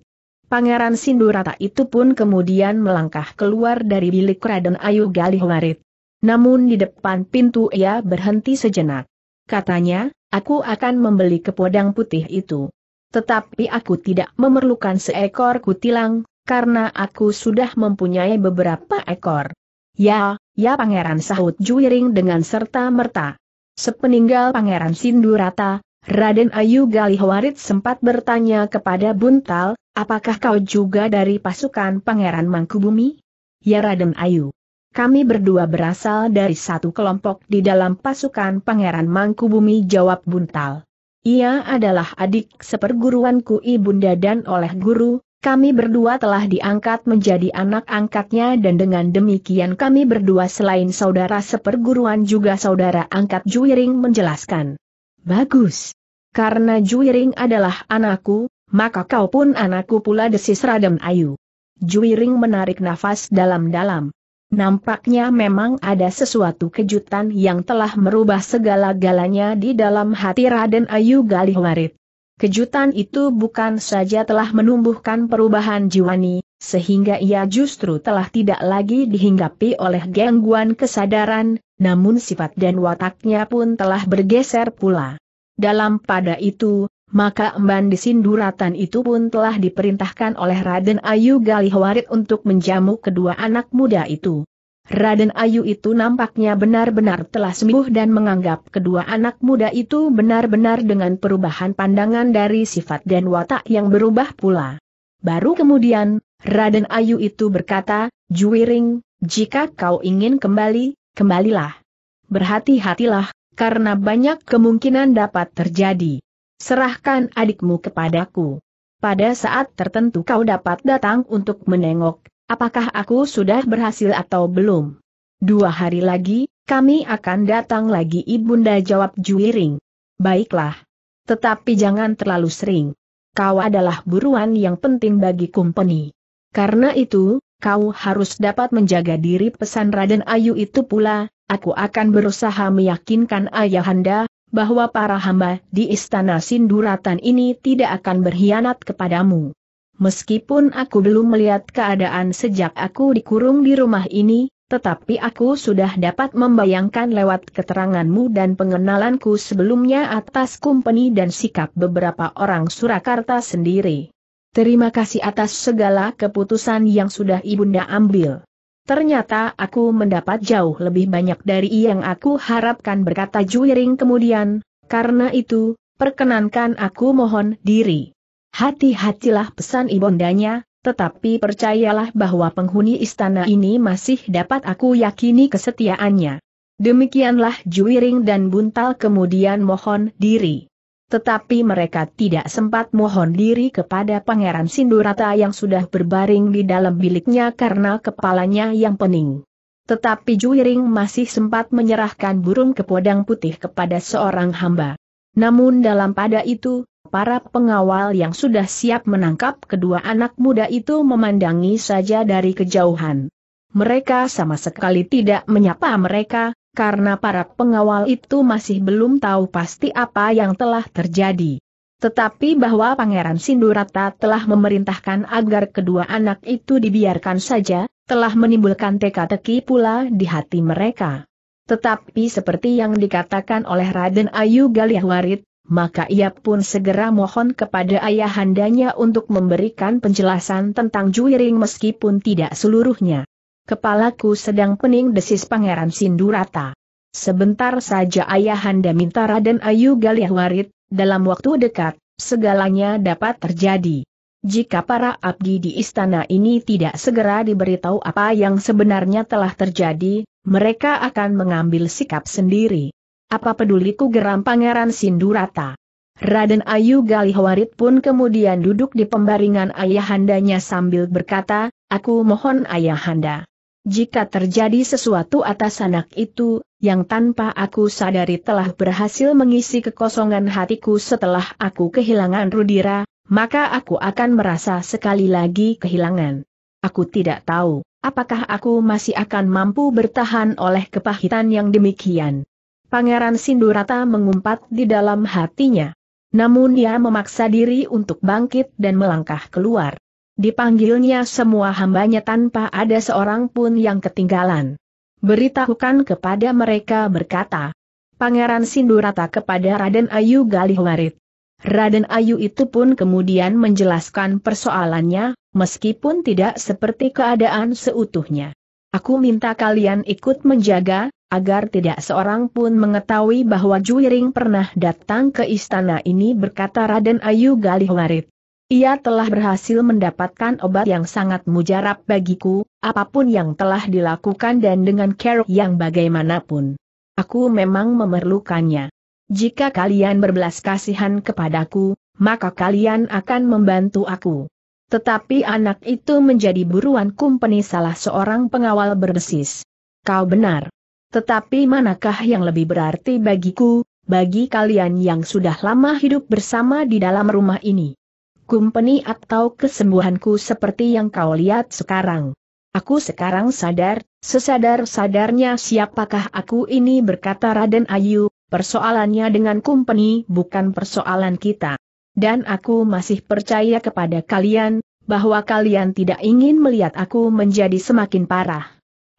Pangeran Sindurata itu pun kemudian melangkah keluar dari bilik Raden Ayu Galihwarit. Namun di depan pintu ia berhenti sejenak. Katanya, aku akan membeli kepodang putih itu. Tetapi aku tidak memerlukan seekor kutilang, karena aku sudah mempunyai beberapa ekor. Ya, ya pangeran sahut juiring dengan serta merta. Sepeninggal pangeran Sindurata, Raden Ayu Galihwarit sempat bertanya kepada Buntal, apakah kau juga dari pasukan Pangeran Mangkubumi? Ya Raden Ayu. Kami berdua berasal dari satu kelompok di dalam pasukan Pangeran Mangkubumi jawab Buntal. Ia adalah adik seperguruanku ibunda dan oleh guru, kami berdua telah diangkat menjadi anak angkatnya dan dengan demikian kami berdua selain saudara seperguruan juga saudara angkat Juiring menjelaskan. Bagus. Karena Juiring adalah anakku, maka kau pun anakku pula desis Radem Ayu. Juiring menarik nafas dalam-dalam. Nampaknya memang ada sesuatu kejutan yang telah merubah segala galanya di dalam hati Raden Ayu Galihwarit. Kejutan itu bukan saja telah menumbuhkan perubahan jiwani, sehingga ia justru telah tidak lagi dihinggapi oleh gangguan kesadaran, namun sifat dan wataknya pun telah bergeser pula. Dalam pada itu, maka Emban di Sinduratan itu pun telah diperintahkan oleh Raden Ayu Galihwarit untuk menjamu kedua anak muda itu. Raden Ayu itu nampaknya benar-benar telah sembuh dan menganggap kedua anak muda itu benar-benar dengan perubahan pandangan dari sifat dan watak yang berubah pula. Baru kemudian, Raden Ayu itu berkata, Juwiring, jika kau ingin kembali, kembalilah. Berhati-hatilah, karena banyak kemungkinan dapat terjadi. Serahkan adikmu kepadaku. Pada saat tertentu kau dapat datang untuk menengok, Apakah aku sudah berhasil atau belum? Dua hari lagi, kami akan datang lagi Ibunda jawab Juiring. Baiklah. Tetapi jangan terlalu sering. Kau adalah buruan yang penting bagi kumpeni. Karena itu, kau harus dapat menjaga diri pesan Raden Ayu itu pula, aku akan berusaha meyakinkan ayahanda, bahwa para hamba di istana Sinduratan ini tidak akan berkhianat kepadamu meskipun aku belum melihat keadaan sejak aku dikurung di rumah ini, tetapi aku sudah dapat membayangkan lewat keteranganmu dan pengenalanku sebelumnya atas kumpeni dan sikap beberapa orang Surakarta sendiri. Terima kasih atas segala keputusan yang sudah Ibunda ambil. Ternyata aku mendapat jauh lebih banyak dari yang aku harapkan berkata Juiring kemudian, karena itu, perkenankan aku mohon diri. Hati-hatilah pesan ibundanya, tetapi percayalah bahwa penghuni istana ini masih dapat aku yakini kesetiaannya. Demikianlah Juiring dan Buntal kemudian mohon diri. Tetapi mereka tidak sempat mohon diri kepada Pangeran Sindurata yang sudah berbaring di dalam biliknya karena kepalanya yang pening. Tetapi Juiring masih sempat menyerahkan burung kepodang putih kepada seorang hamba. Namun dalam pada itu, para pengawal yang sudah siap menangkap kedua anak muda itu memandangi saja dari kejauhan. Mereka sama sekali tidak menyapa mereka, karena para pengawal itu masih belum tahu pasti apa yang telah terjadi. Tetapi bahwa Pangeran Sindurata telah memerintahkan agar kedua anak itu dibiarkan saja, telah menimbulkan teka-teki pula di hati mereka. Tetapi seperti yang dikatakan oleh Raden Ayu Galihwarit, maka ia pun segera mohon kepada ayahandanya untuk memberikan penjelasan tentang juiring meskipun tidak seluruhnya. Kepalaku sedang pening desis Pangeran Sindurata. Sebentar saja ayahanda minta Raden Ayu Galih Galihwarit, dalam waktu dekat, segalanya dapat terjadi. Jika para abdi di istana ini tidak segera diberitahu apa yang sebenarnya telah terjadi, mereka akan mengambil sikap sendiri. Apa peduliku geram Pangeran Sindurata. Raden Ayu Galihwarit pun kemudian duduk di pembaringan ayahandanya sambil berkata, Aku mohon ayahanda. Jika terjadi sesuatu atas anak itu, yang tanpa aku sadari telah berhasil mengisi kekosongan hatiku setelah aku kehilangan Rudira, maka aku akan merasa sekali lagi kehilangan. Aku tidak tahu, apakah aku masih akan mampu bertahan oleh kepahitan yang demikian. Pangeran Sindurata mengumpat di dalam hatinya. Namun ia memaksa diri untuk bangkit dan melangkah keluar. Dipanggilnya semua hambanya tanpa ada seorang pun yang ketinggalan. Beritahukan kepada mereka berkata, Pangeran Sindurata kepada Raden Ayu Galihwarit. Raden Ayu itu pun kemudian menjelaskan persoalannya, meskipun tidak seperti keadaan seutuhnya. Aku minta kalian ikut menjaga, agar tidak seorang pun mengetahui bahwa Juiring pernah datang ke istana ini berkata Raden Ayu Galih Warit. Ia telah berhasil mendapatkan obat yang sangat mujarab bagiku, apapun yang telah dilakukan dan dengan care yang bagaimanapun. Aku memang memerlukannya. Jika kalian berbelas kasihan kepadaku, maka kalian akan membantu aku. Tetapi anak itu menjadi buruan kumpeni salah seorang pengawal berdesis. Kau benar. Tetapi manakah yang lebih berarti bagiku, bagi kalian yang sudah lama hidup bersama di dalam rumah ini? Kumpeni atau kesembuhanku seperti yang kau lihat sekarang. Aku sekarang sadar, sesadar-sadarnya siapakah aku ini berkata Raden Ayu, persoalannya dengan kumpeni bukan persoalan kita. Dan aku masih percaya kepada kalian, bahwa kalian tidak ingin melihat aku menjadi semakin parah.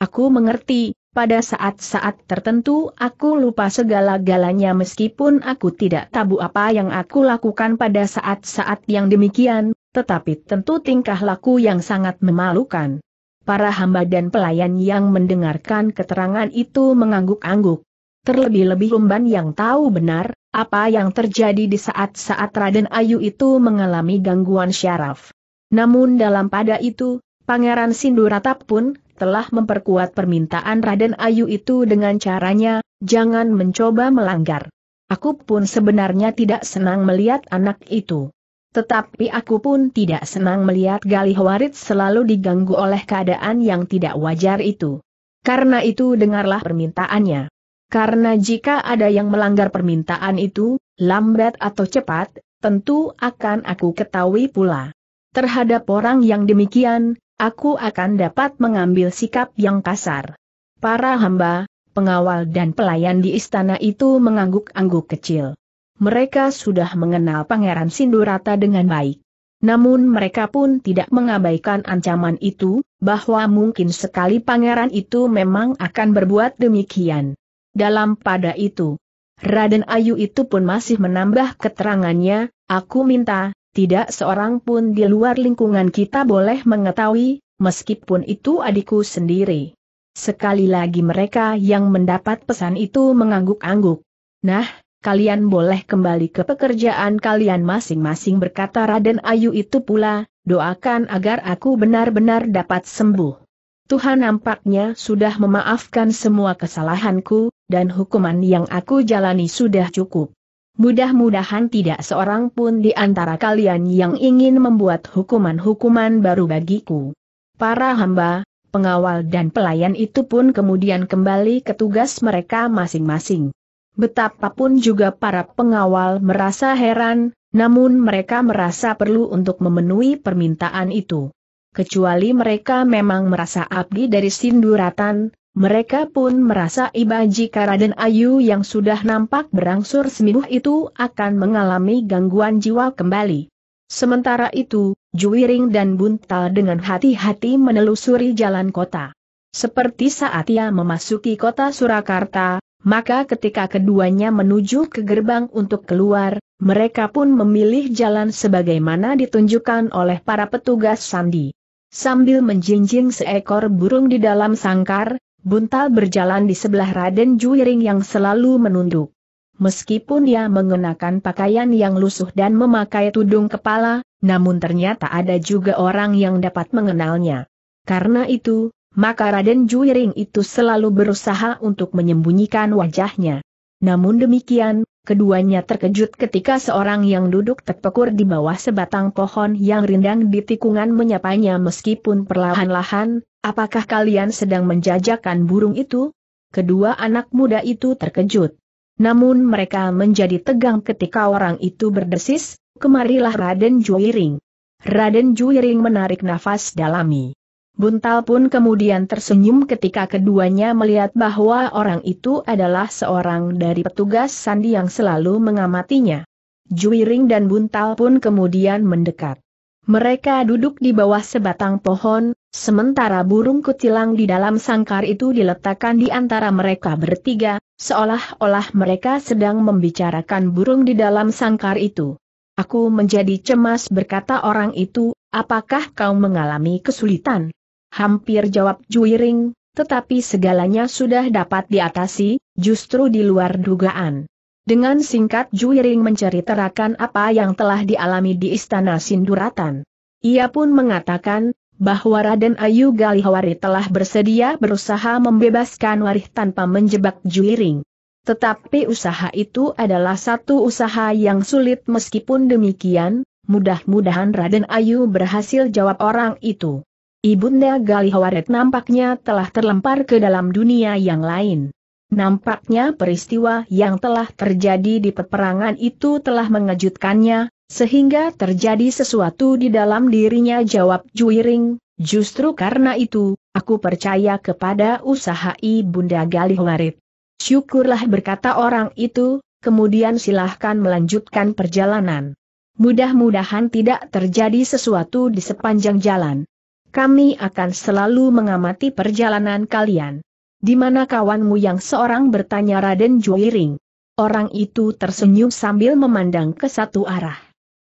Aku mengerti, pada saat-saat tertentu aku lupa segala-galanya meskipun aku tidak tabu apa yang aku lakukan pada saat-saat yang demikian, tetapi tentu tingkah laku yang sangat memalukan. Para hamba dan pelayan yang mendengarkan keterangan itu mengangguk-angguk. Terlebih-lebih umban yang tahu benar, apa yang terjadi di saat-saat Raden Ayu itu mengalami gangguan syaraf. Namun dalam pada itu, Pangeran Sinduratap pun, telah memperkuat permintaan Raden Ayu itu dengan caranya, jangan mencoba melanggar. Aku pun sebenarnya tidak senang melihat anak itu. Tetapi aku pun tidak senang melihat Galih Warid selalu diganggu oleh keadaan yang tidak wajar itu. Karena itu dengarlah permintaannya. Karena jika ada yang melanggar permintaan itu, lambat atau cepat, tentu akan aku ketahui pula. Terhadap orang yang demikian, aku akan dapat mengambil sikap yang kasar. Para hamba, pengawal dan pelayan di istana itu mengangguk-angguk kecil. Mereka sudah mengenal Pangeran Sindurata dengan baik. Namun mereka pun tidak mengabaikan ancaman itu, bahwa mungkin sekali pangeran itu memang akan berbuat demikian. Dalam pada itu, Raden Ayu itu pun masih menambah keterangannya, aku minta, tidak seorang pun di luar lingkungan kita boleh mengetahui, meskipun itu adikku sendiri. Sekali lagi mereka yang mendapat pesan itu mengangguk-angguk. Nah, kalian boleh kembali ke pekerjaan kalian masing-masing berkata Raden Ayu itu pula, doakan agar aku benar-benar dapat sembuh. Tuhan nampaknya sudah memaafkan semua kesalahanku, dan hukuman yang aku jalani sudah cukup. Mudah-mudahan tidak seorang pun di antara kalian yang ingin membuat hukuman-hukuman baru bagiku. Para hamba, pengawal dan pelayan itu pun kemudian kembali ke tugas mereka masing-masing. Betapapun juga para pengawal merasa heran, namun mereka merasa perlu untuk memenuhi permintaan itu. Kecuali mereka memang merasa abdi dari sinduratan, mereka pun merasa iba jika Raden Ayu yang sudah nampak berangsur sembuh itu akan mengalami gangguan jiwa kembali. Sementara itu, Juwiring dan Buntal dengan hati-hati menelusuri jalan kota. Seperti saat ia memasuki kota Surakarta, maka ketika keduanya menuju ke gerbang untuk keluar, mereka pun memilih jalan sebagaimana ditunjukkan oleh para petugas sandi. Sambil menjinjing seekor burung di dalam sangkar, Buntal berjalan di sebelah Raden Juiring yang selalu menunduk. Meskipun ia mengenakan pakaian yang lusuh dan memakai tudung kepala, namun ternyata ada juga orang yang dapat mengenalnya. Karena itu, maka Raden Juiring itu selalu berusaha untuk menyembunyikan wajahnya. Namun demikian, keduanya terkejut ketika seorang yang duduk terpekur di bawah sebatang pohon yang rindang di tikungan menyapanya meskipun perlahan-lahan, Apakah kalian sedang menjajakan burung itu? Kedua anak muda itu terkejut. Namun mereka menjadi tegang ketika orang itu berdesis, kemarilah Raden Juiring. Raden Juiring menarik nafas dalami. Buntal pun kemudian tersenyum ketika keduanya melihat bahwa orang itu adalah seorang dari petugas sandi yang selalu mengamatinya. Juiring dan Buntal pun kemudian mendekat. Mereka duduk di bawah sebatang pohon, Sementara burung kutilang di dalam sangkar itu diletakkan di antara mereka bertiga, seolah-olah mereka sedang membicarakan burung di dalam sangkar itu. Aku menjadi cemas berkata orang itu, apakah kau mengalami kesulitan? Hampir jawab Juiring, tetapi segalanya sudah dapat diatasi, justru di luar dugaan. Dengan singkat Juiring menceritakan apa yang telah dialami di istana Sinduratan. Ia pun mengatakan, bahwa Raden Ayu Galihawari telah bersedia berusaha membebaskan Warih tanpa menjebak Juiring. Tetapi usaha itu adalah satu usaha yang sulit meskipun demikian, mudah-mudahan Raden Ayu berhasil jawab orang itu. Ibunda Galihawaret nampaknya telah terlempar ke dalam dunia yang lain. Nampaknya peristiwa yang telah terjadi di peperangan itu telah mengejutkannya, sehingga terjadi sesuatu di dalam dirinya jawab Juiring, justru karena itu, aku percaya kepada usaha Ibunda Galih Warit. Syukurlah berkata orang itu, kemudian silahkan melanjutkan perjalanan. Mudah-mudahan tidak terjadi sesuatu di sepanjang jalan. Kami akan selalu mengamati perjalanan kalian. Di mana kawanmu yang seorang bertanya Raden Juiring? Orang itu tersenyum sambil memandang ke satu arah.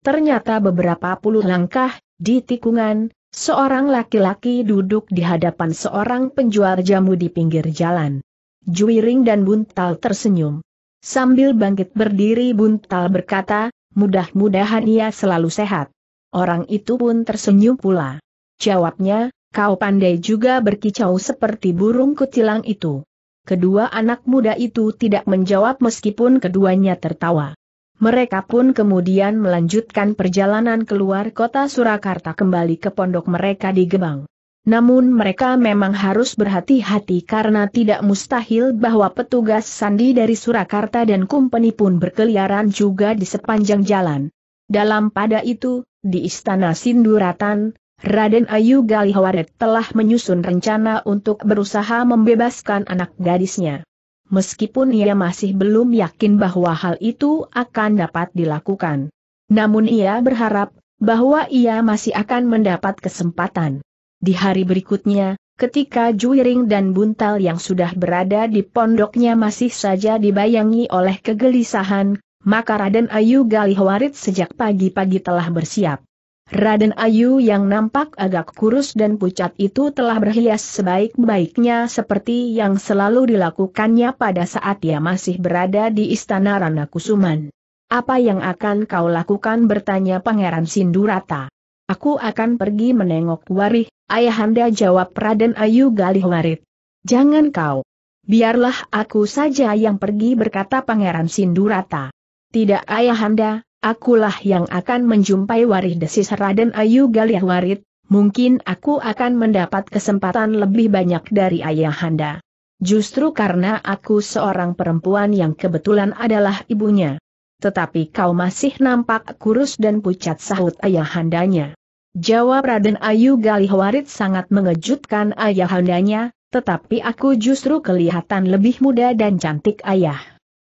Ternyata beberapa puluh langkah, di tikungan, seorang laki-laki duduk di hadapan seorang penjual jamu di pinggir jalan. Juiring dan Buntal tersenyum. Sambil bangkit berdiri Buntal berkata, mudah-mudahan ia selalu sehat. Orang itu pun tersenyum pula. Jawabnya, kau pandai juga berkicau seperti burung kutilang itu. Kedua anak muda itu tidak menjawab meskipun keduanya tertawa. Mereka pun kemudian melanjutkan perjalanan keluar kota Surakarta kembali ke pondok mereka di Gebang. Namun mereka memang harus berhati-hati karena tidak mustahil bahwa petugas sandi dari Surakarta dan kumpeni pun berkeliaran juga di sepanjang jalan. Dalam pada itu, di Istana Sinduratan, Raden Ayu Galihwaret telah menyusun rencana untuk berusaha membebaskan anak gadisnya meskipun ia masih belum yakin bahwa hal itu akan dapat dilakukan. Namun ia berharap, bahwa ia masih akan mendapat kesempatan. Di hari berikutnya, ketika Juiring dan Buntal yang sudah berada di pondoknya masih saja dibayangi oleh kegelisahan, maka Raden Ayu Galihwarit sejak pagi-pagi telah bersiap. Raden Ayu yang nampak agak kurus dan pucat itu telah berhias sebaik-baiknya seperti yang selalu dilakukannya pada saat ia masih berada di Istana Rana Kusuman. Apa yang akan kau lakukan bertanya Pangeran Sindurata. Aku akan pergi menengok Warih, ayahanda jawab Raden Ayu Galih Warit. Jangan kau. Biarlah aku saja yang pergi berkata Pangeran Sindurata. Tidak ayahanda, akulah yang akan menjumpai warih desis Raden Ayu Galih Warit, mungkin aku akan mendapat kesempatan lebih banyak dari ayahanda. Justru karena aku seorang perempuan yang kebetulan adalah ibunya. Tetapi kau masih nampak kurus dan pucat sahut ayahandanya. Jawab Raden Ayu Galih Warit sangat mengejutkan ayahandanya, tetapi aku justru kelihatan lebih muda dan cantik ayah.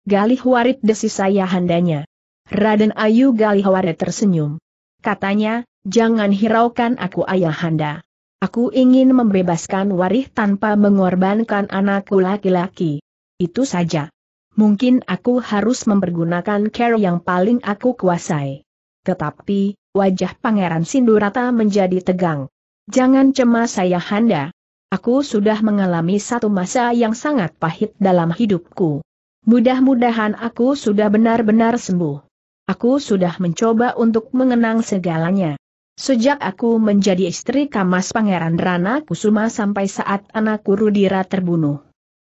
Galih Warit desis ayahandanya. Raden Ayu Galihaware tersenyum. Katanya, jangan hiraukan aku ayahanda. Aku ingin membebaskan Warih tanpa mengorbankan anakku laki-laki. Itu saja. Mungkin aku harus mempergunakan care yang paling aku kuasai. Tetapi, wajah Pangeran Sindurata menjadi tegang. Jangan cemas Ayahanda. Aku sudah mengalami satu masa yang sangat pahit dalam hidupku. Mudah-mudahan aku sudah benar-benar sembuh. Aku sudah mencoba untuk mengenang segalanya. Sejak aku menjadi istri Kamas Pangeran Rana Kusuma sampai saat anakku Rudira terbunuh.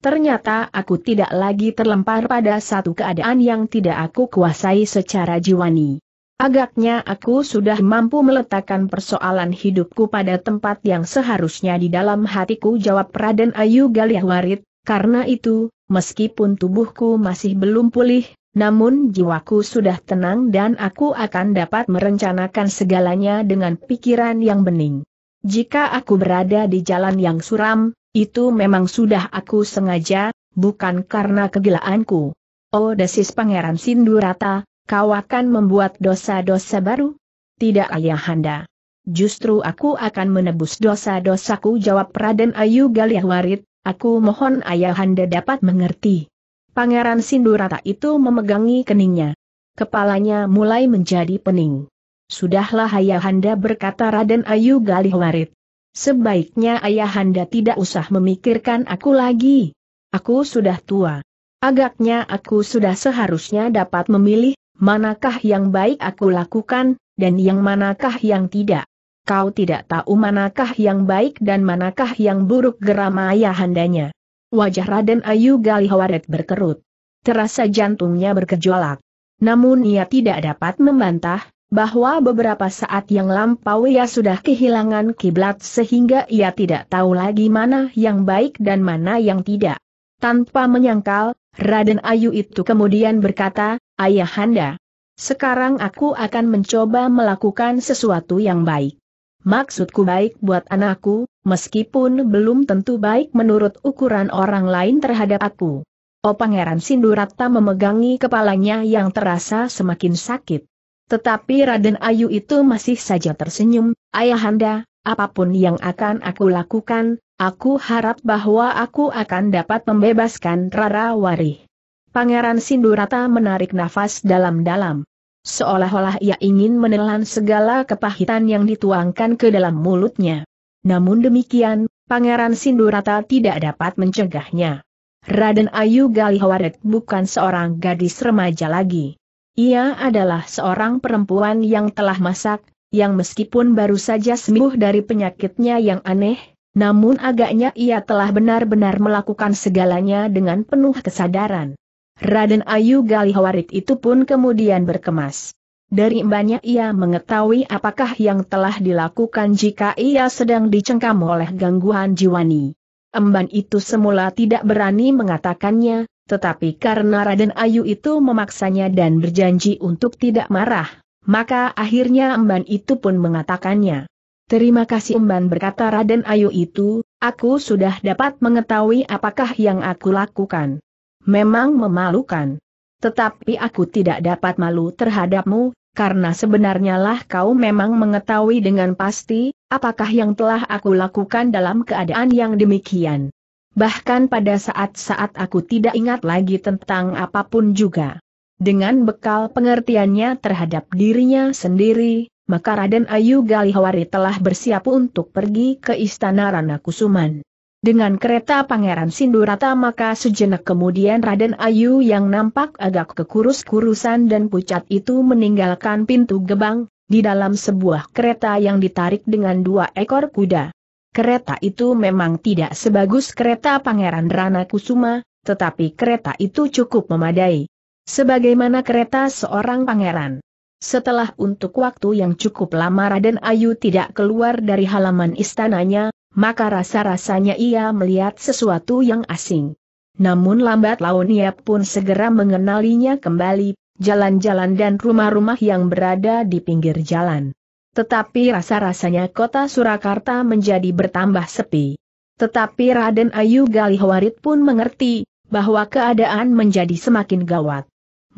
Ternyata aku tidak lagi terlempar pada satu keadaan yang tidak aku kuasai secara jiwani. Agaknya aku sudah mampu meletakkan persoalan hidupku pada tempat yang seharusnya di dalam hatiku jawab Raden Ayu Warid, karena itu, meskipun tubuhku masih belum pulih, namun jiwaku sudah tenang dan aku akan dapat merencanakan segalanya dengan pikiran yang bening. Jika aku berada di jalan yang suram, itu memang sudah aku sengaja, bukan karena kegilaanku. Oh desis Pangeran Sindurata, kau akan membuat dosa-dosa baru? Tidak ayahanda. Justru aku akan menebus dosa-dosaku jawab Raden Ayu Galiahwarit, aku mohon ayahanda dapat mengerti. Pangeran Sindurata itu memegangi keningnya. Kepalanya mulai menjadi pening. Sudahlah Ayahanda berkata Raden Ayu Galihwarit. Sebaiknya Ayahanda tidak usah memikirkan aku lagi. Aku sudah tua. Agaknya aku sudah seharusnya dapat memilih, manakah yang baik aku lakukan, dan yang manakah yang tidak. Kau tidak tahu manakah yang baik dan manakah yang buruk geram ayahandanya. Wajah Raden Ayu Galihawaret berkerut. Terasa jantungnya bergejolak. Namun ia tidak dapat membantah, bahwa beberapa saat yang lampau ia sudah kehilangan kiblat sehingga ia tidak tahu lagi mana yang baik dan mana yang tidak. Tanpa menyangkal, Raden Ayu itu kemudian berkata, Ayahanda, sekarang aku akan mencoba melakukan sesuatu yang baik. Maksudku baik buat anakku, meskipun belum tentu baik menurut ukuran orang lain terhadap aku. O oh, Pangeran Sindurata memegangi kepalanya yang terasa semakin sakit. Tetapi Raden Ayu itu masih saja tersenyum, Ayahanda, apapun yang akan aku lakukan, aku harap bahwa aku akan dapat membebaskan Rara Wari. Pangeran Sindurata menarik nafas dalam-dalam. Seolah-olah ia ingin menelan segala kepahitan yang dituangkan ke dalam mulutnya. Namun demikian, Pangeran Sindurata tidak dapat mencegahnya. Raden Ayu Galihawaret bukan seorang gadis remaja lagi. Ia adalah seorang perempuan yang telah masak, yang meskipun baru saja sembuh dari penyakitnya yang aneh, namun agaknya ia telah benar-benar melakukan segalanya dengan penuh kesadaran. Raden Ayu Galihawarit itu pun kemudian berkemas. Dari mbaknya ia mengetahui apakah yang telah dilakukan jika ia sedang dicengkam oleh gangguan jiwani. Emban itu semula tidak berani mengatakannya, tetapi karena Raden Ayu itu memaksanya dan berjanji untuk tidak marah, maka akhirnya Emban itu pun mengatakannya. Terima kasih Emban berkata Raden Ayu itu, aku sudah dapat mengetahui apakah yang aku lakukan. Memang memalukan. Tetapi aku tidak dapat malu terhadapmu, karena sebenarnya lah kau memang mengetahui dengan pasti, apakah yang telah aku lakukan dalam keadaan yang demikian. Bahkan pada saat-saat aku tidak ingat lagi tentang apapun juga. Dengan bekal pengertiannya terhadap dirinya sendiri, maka Raden Ayu Galihwari telah bersiap untuk pergi ke Istana Ranakusuman. Dengan kereta Pangeran Sindurata maka sejenak kemudian Raden Ayu yang nampak agak kekurus-kurusan dan pucat itu meninggalkan pintu gebang, di dalam sebuah kereta yang ditarik dengan dua ekor kuda. Kereta itu memang tidak sebagus kereta Pangeran Rana Kusuma, tetapi kereta itu cukup memadai. Sebagaimana kereta seorang pangeran. Setelah untuk waktu yang cukup lama Raden Ayu tidak keluar dari halaman istananya, maka rasa-rasanya ia melihat sesuatu yang asing. Namun lambat laun ia pun segera mengenalinya kembali, jalan-jalan dan rumah-rumah yang berada di pinggir jalan. Tetapi rasa-rasanya kota Surakarta menjadi bertambah sepi. Tetapi Raden Ayu Galihwarit pun mengerti, bahwa keadaan menjadi semakin gawat.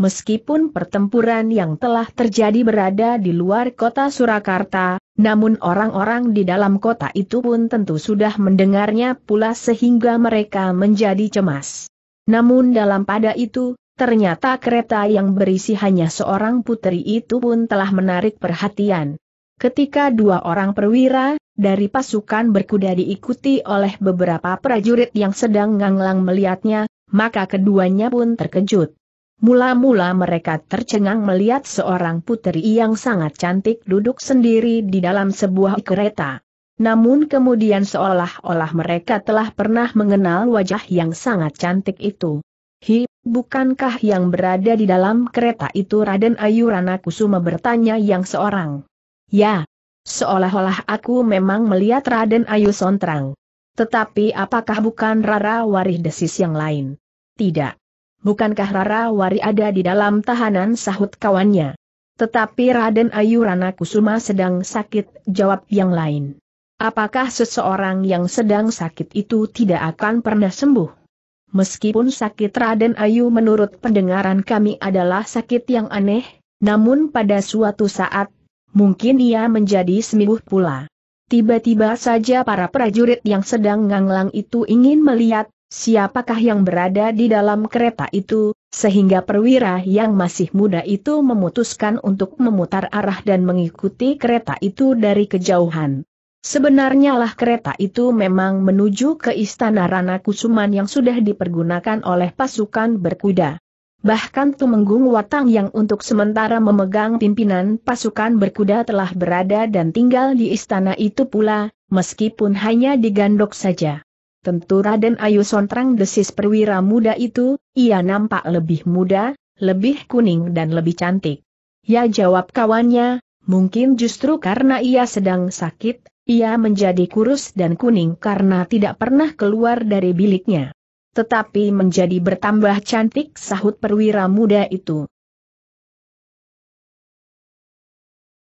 Meskipun pertempuran yang telah terjadi berada di luar kota Surakarta, namun orang-orang di dalam kota itu pun tentu sudah mendengarnya pula sehingga mereka menjadi cemas. Namun dalam pada itu, ternyata kereta yang berisi hanya seorang putri itu pun telah menarik perhatian. Ketika dua orang perwira, dari pasukan berkuda diikuti oleh beberapa prajurit yang sedang nganglang melihatnya, maka keduanya pun terkejut. Mula-mula mereka tercengang melihat seorang putri yang sangat cantik duduk sendiri di dalam sebuah kereta. Namun kemudian seolah-olah mereka telah pernah mengenal wajah yang sangat cantik itu. Hi, bukankah yang berada di dalam kereta itu Raden Ayu Rana Kusuma bertanya yang seorang? Ya, seolah-olah aku memang melihat Raden Ayu Sontrang. Tetapi apakah bukan Rara Warih Desis yang lain? Tidak. Bukankah Rara Wari ada di dalam tahanan sahut kawannya? Tetapi Raden Ayu Rana Kusuma sedang sakit, jawab yang lain. Apakah seseorang yang sedang sakit itu tidak akan pernah sembuh? Meskipun sakit Raden Ayu menurut pendengaran kami adalah sakit yang aneh, namun pada suatu saat, mungkin ia menjadi sembuh pula. Tiba-tiba saja para prajurit yang sedang nganglang itu ingin melihat siapakah yang berada di dalam kereta itu, sehingga perwira yang masih muda itu memutuskan untuk memutar arah dan mengikuti kereta itu dari kejauhan. Sebenarnya lah kereta itu memang menuju ke istana Rana Kusuman yang sudah dipergunakan oleh pasukan berkuda. Bahkan Tumenggung Watang yang untuk sementara memegang pimpinan pasukan berkuda telah berada dan tinggal di istana itu pula, meskipun hanya digandok saja. Tentu Raden Ayu Sontrang desis perwira muda itu, ia nampak lebih muda, lebih kuning dan lebih cantik. Ya jawab kawannya, mungkin justru karena ia sedang sakit, ia menjadi kurus dan kuning karena tidak pernah keluar dari biliknya. Tetapi menjadi bertambah cantik sahut perwira muda itu.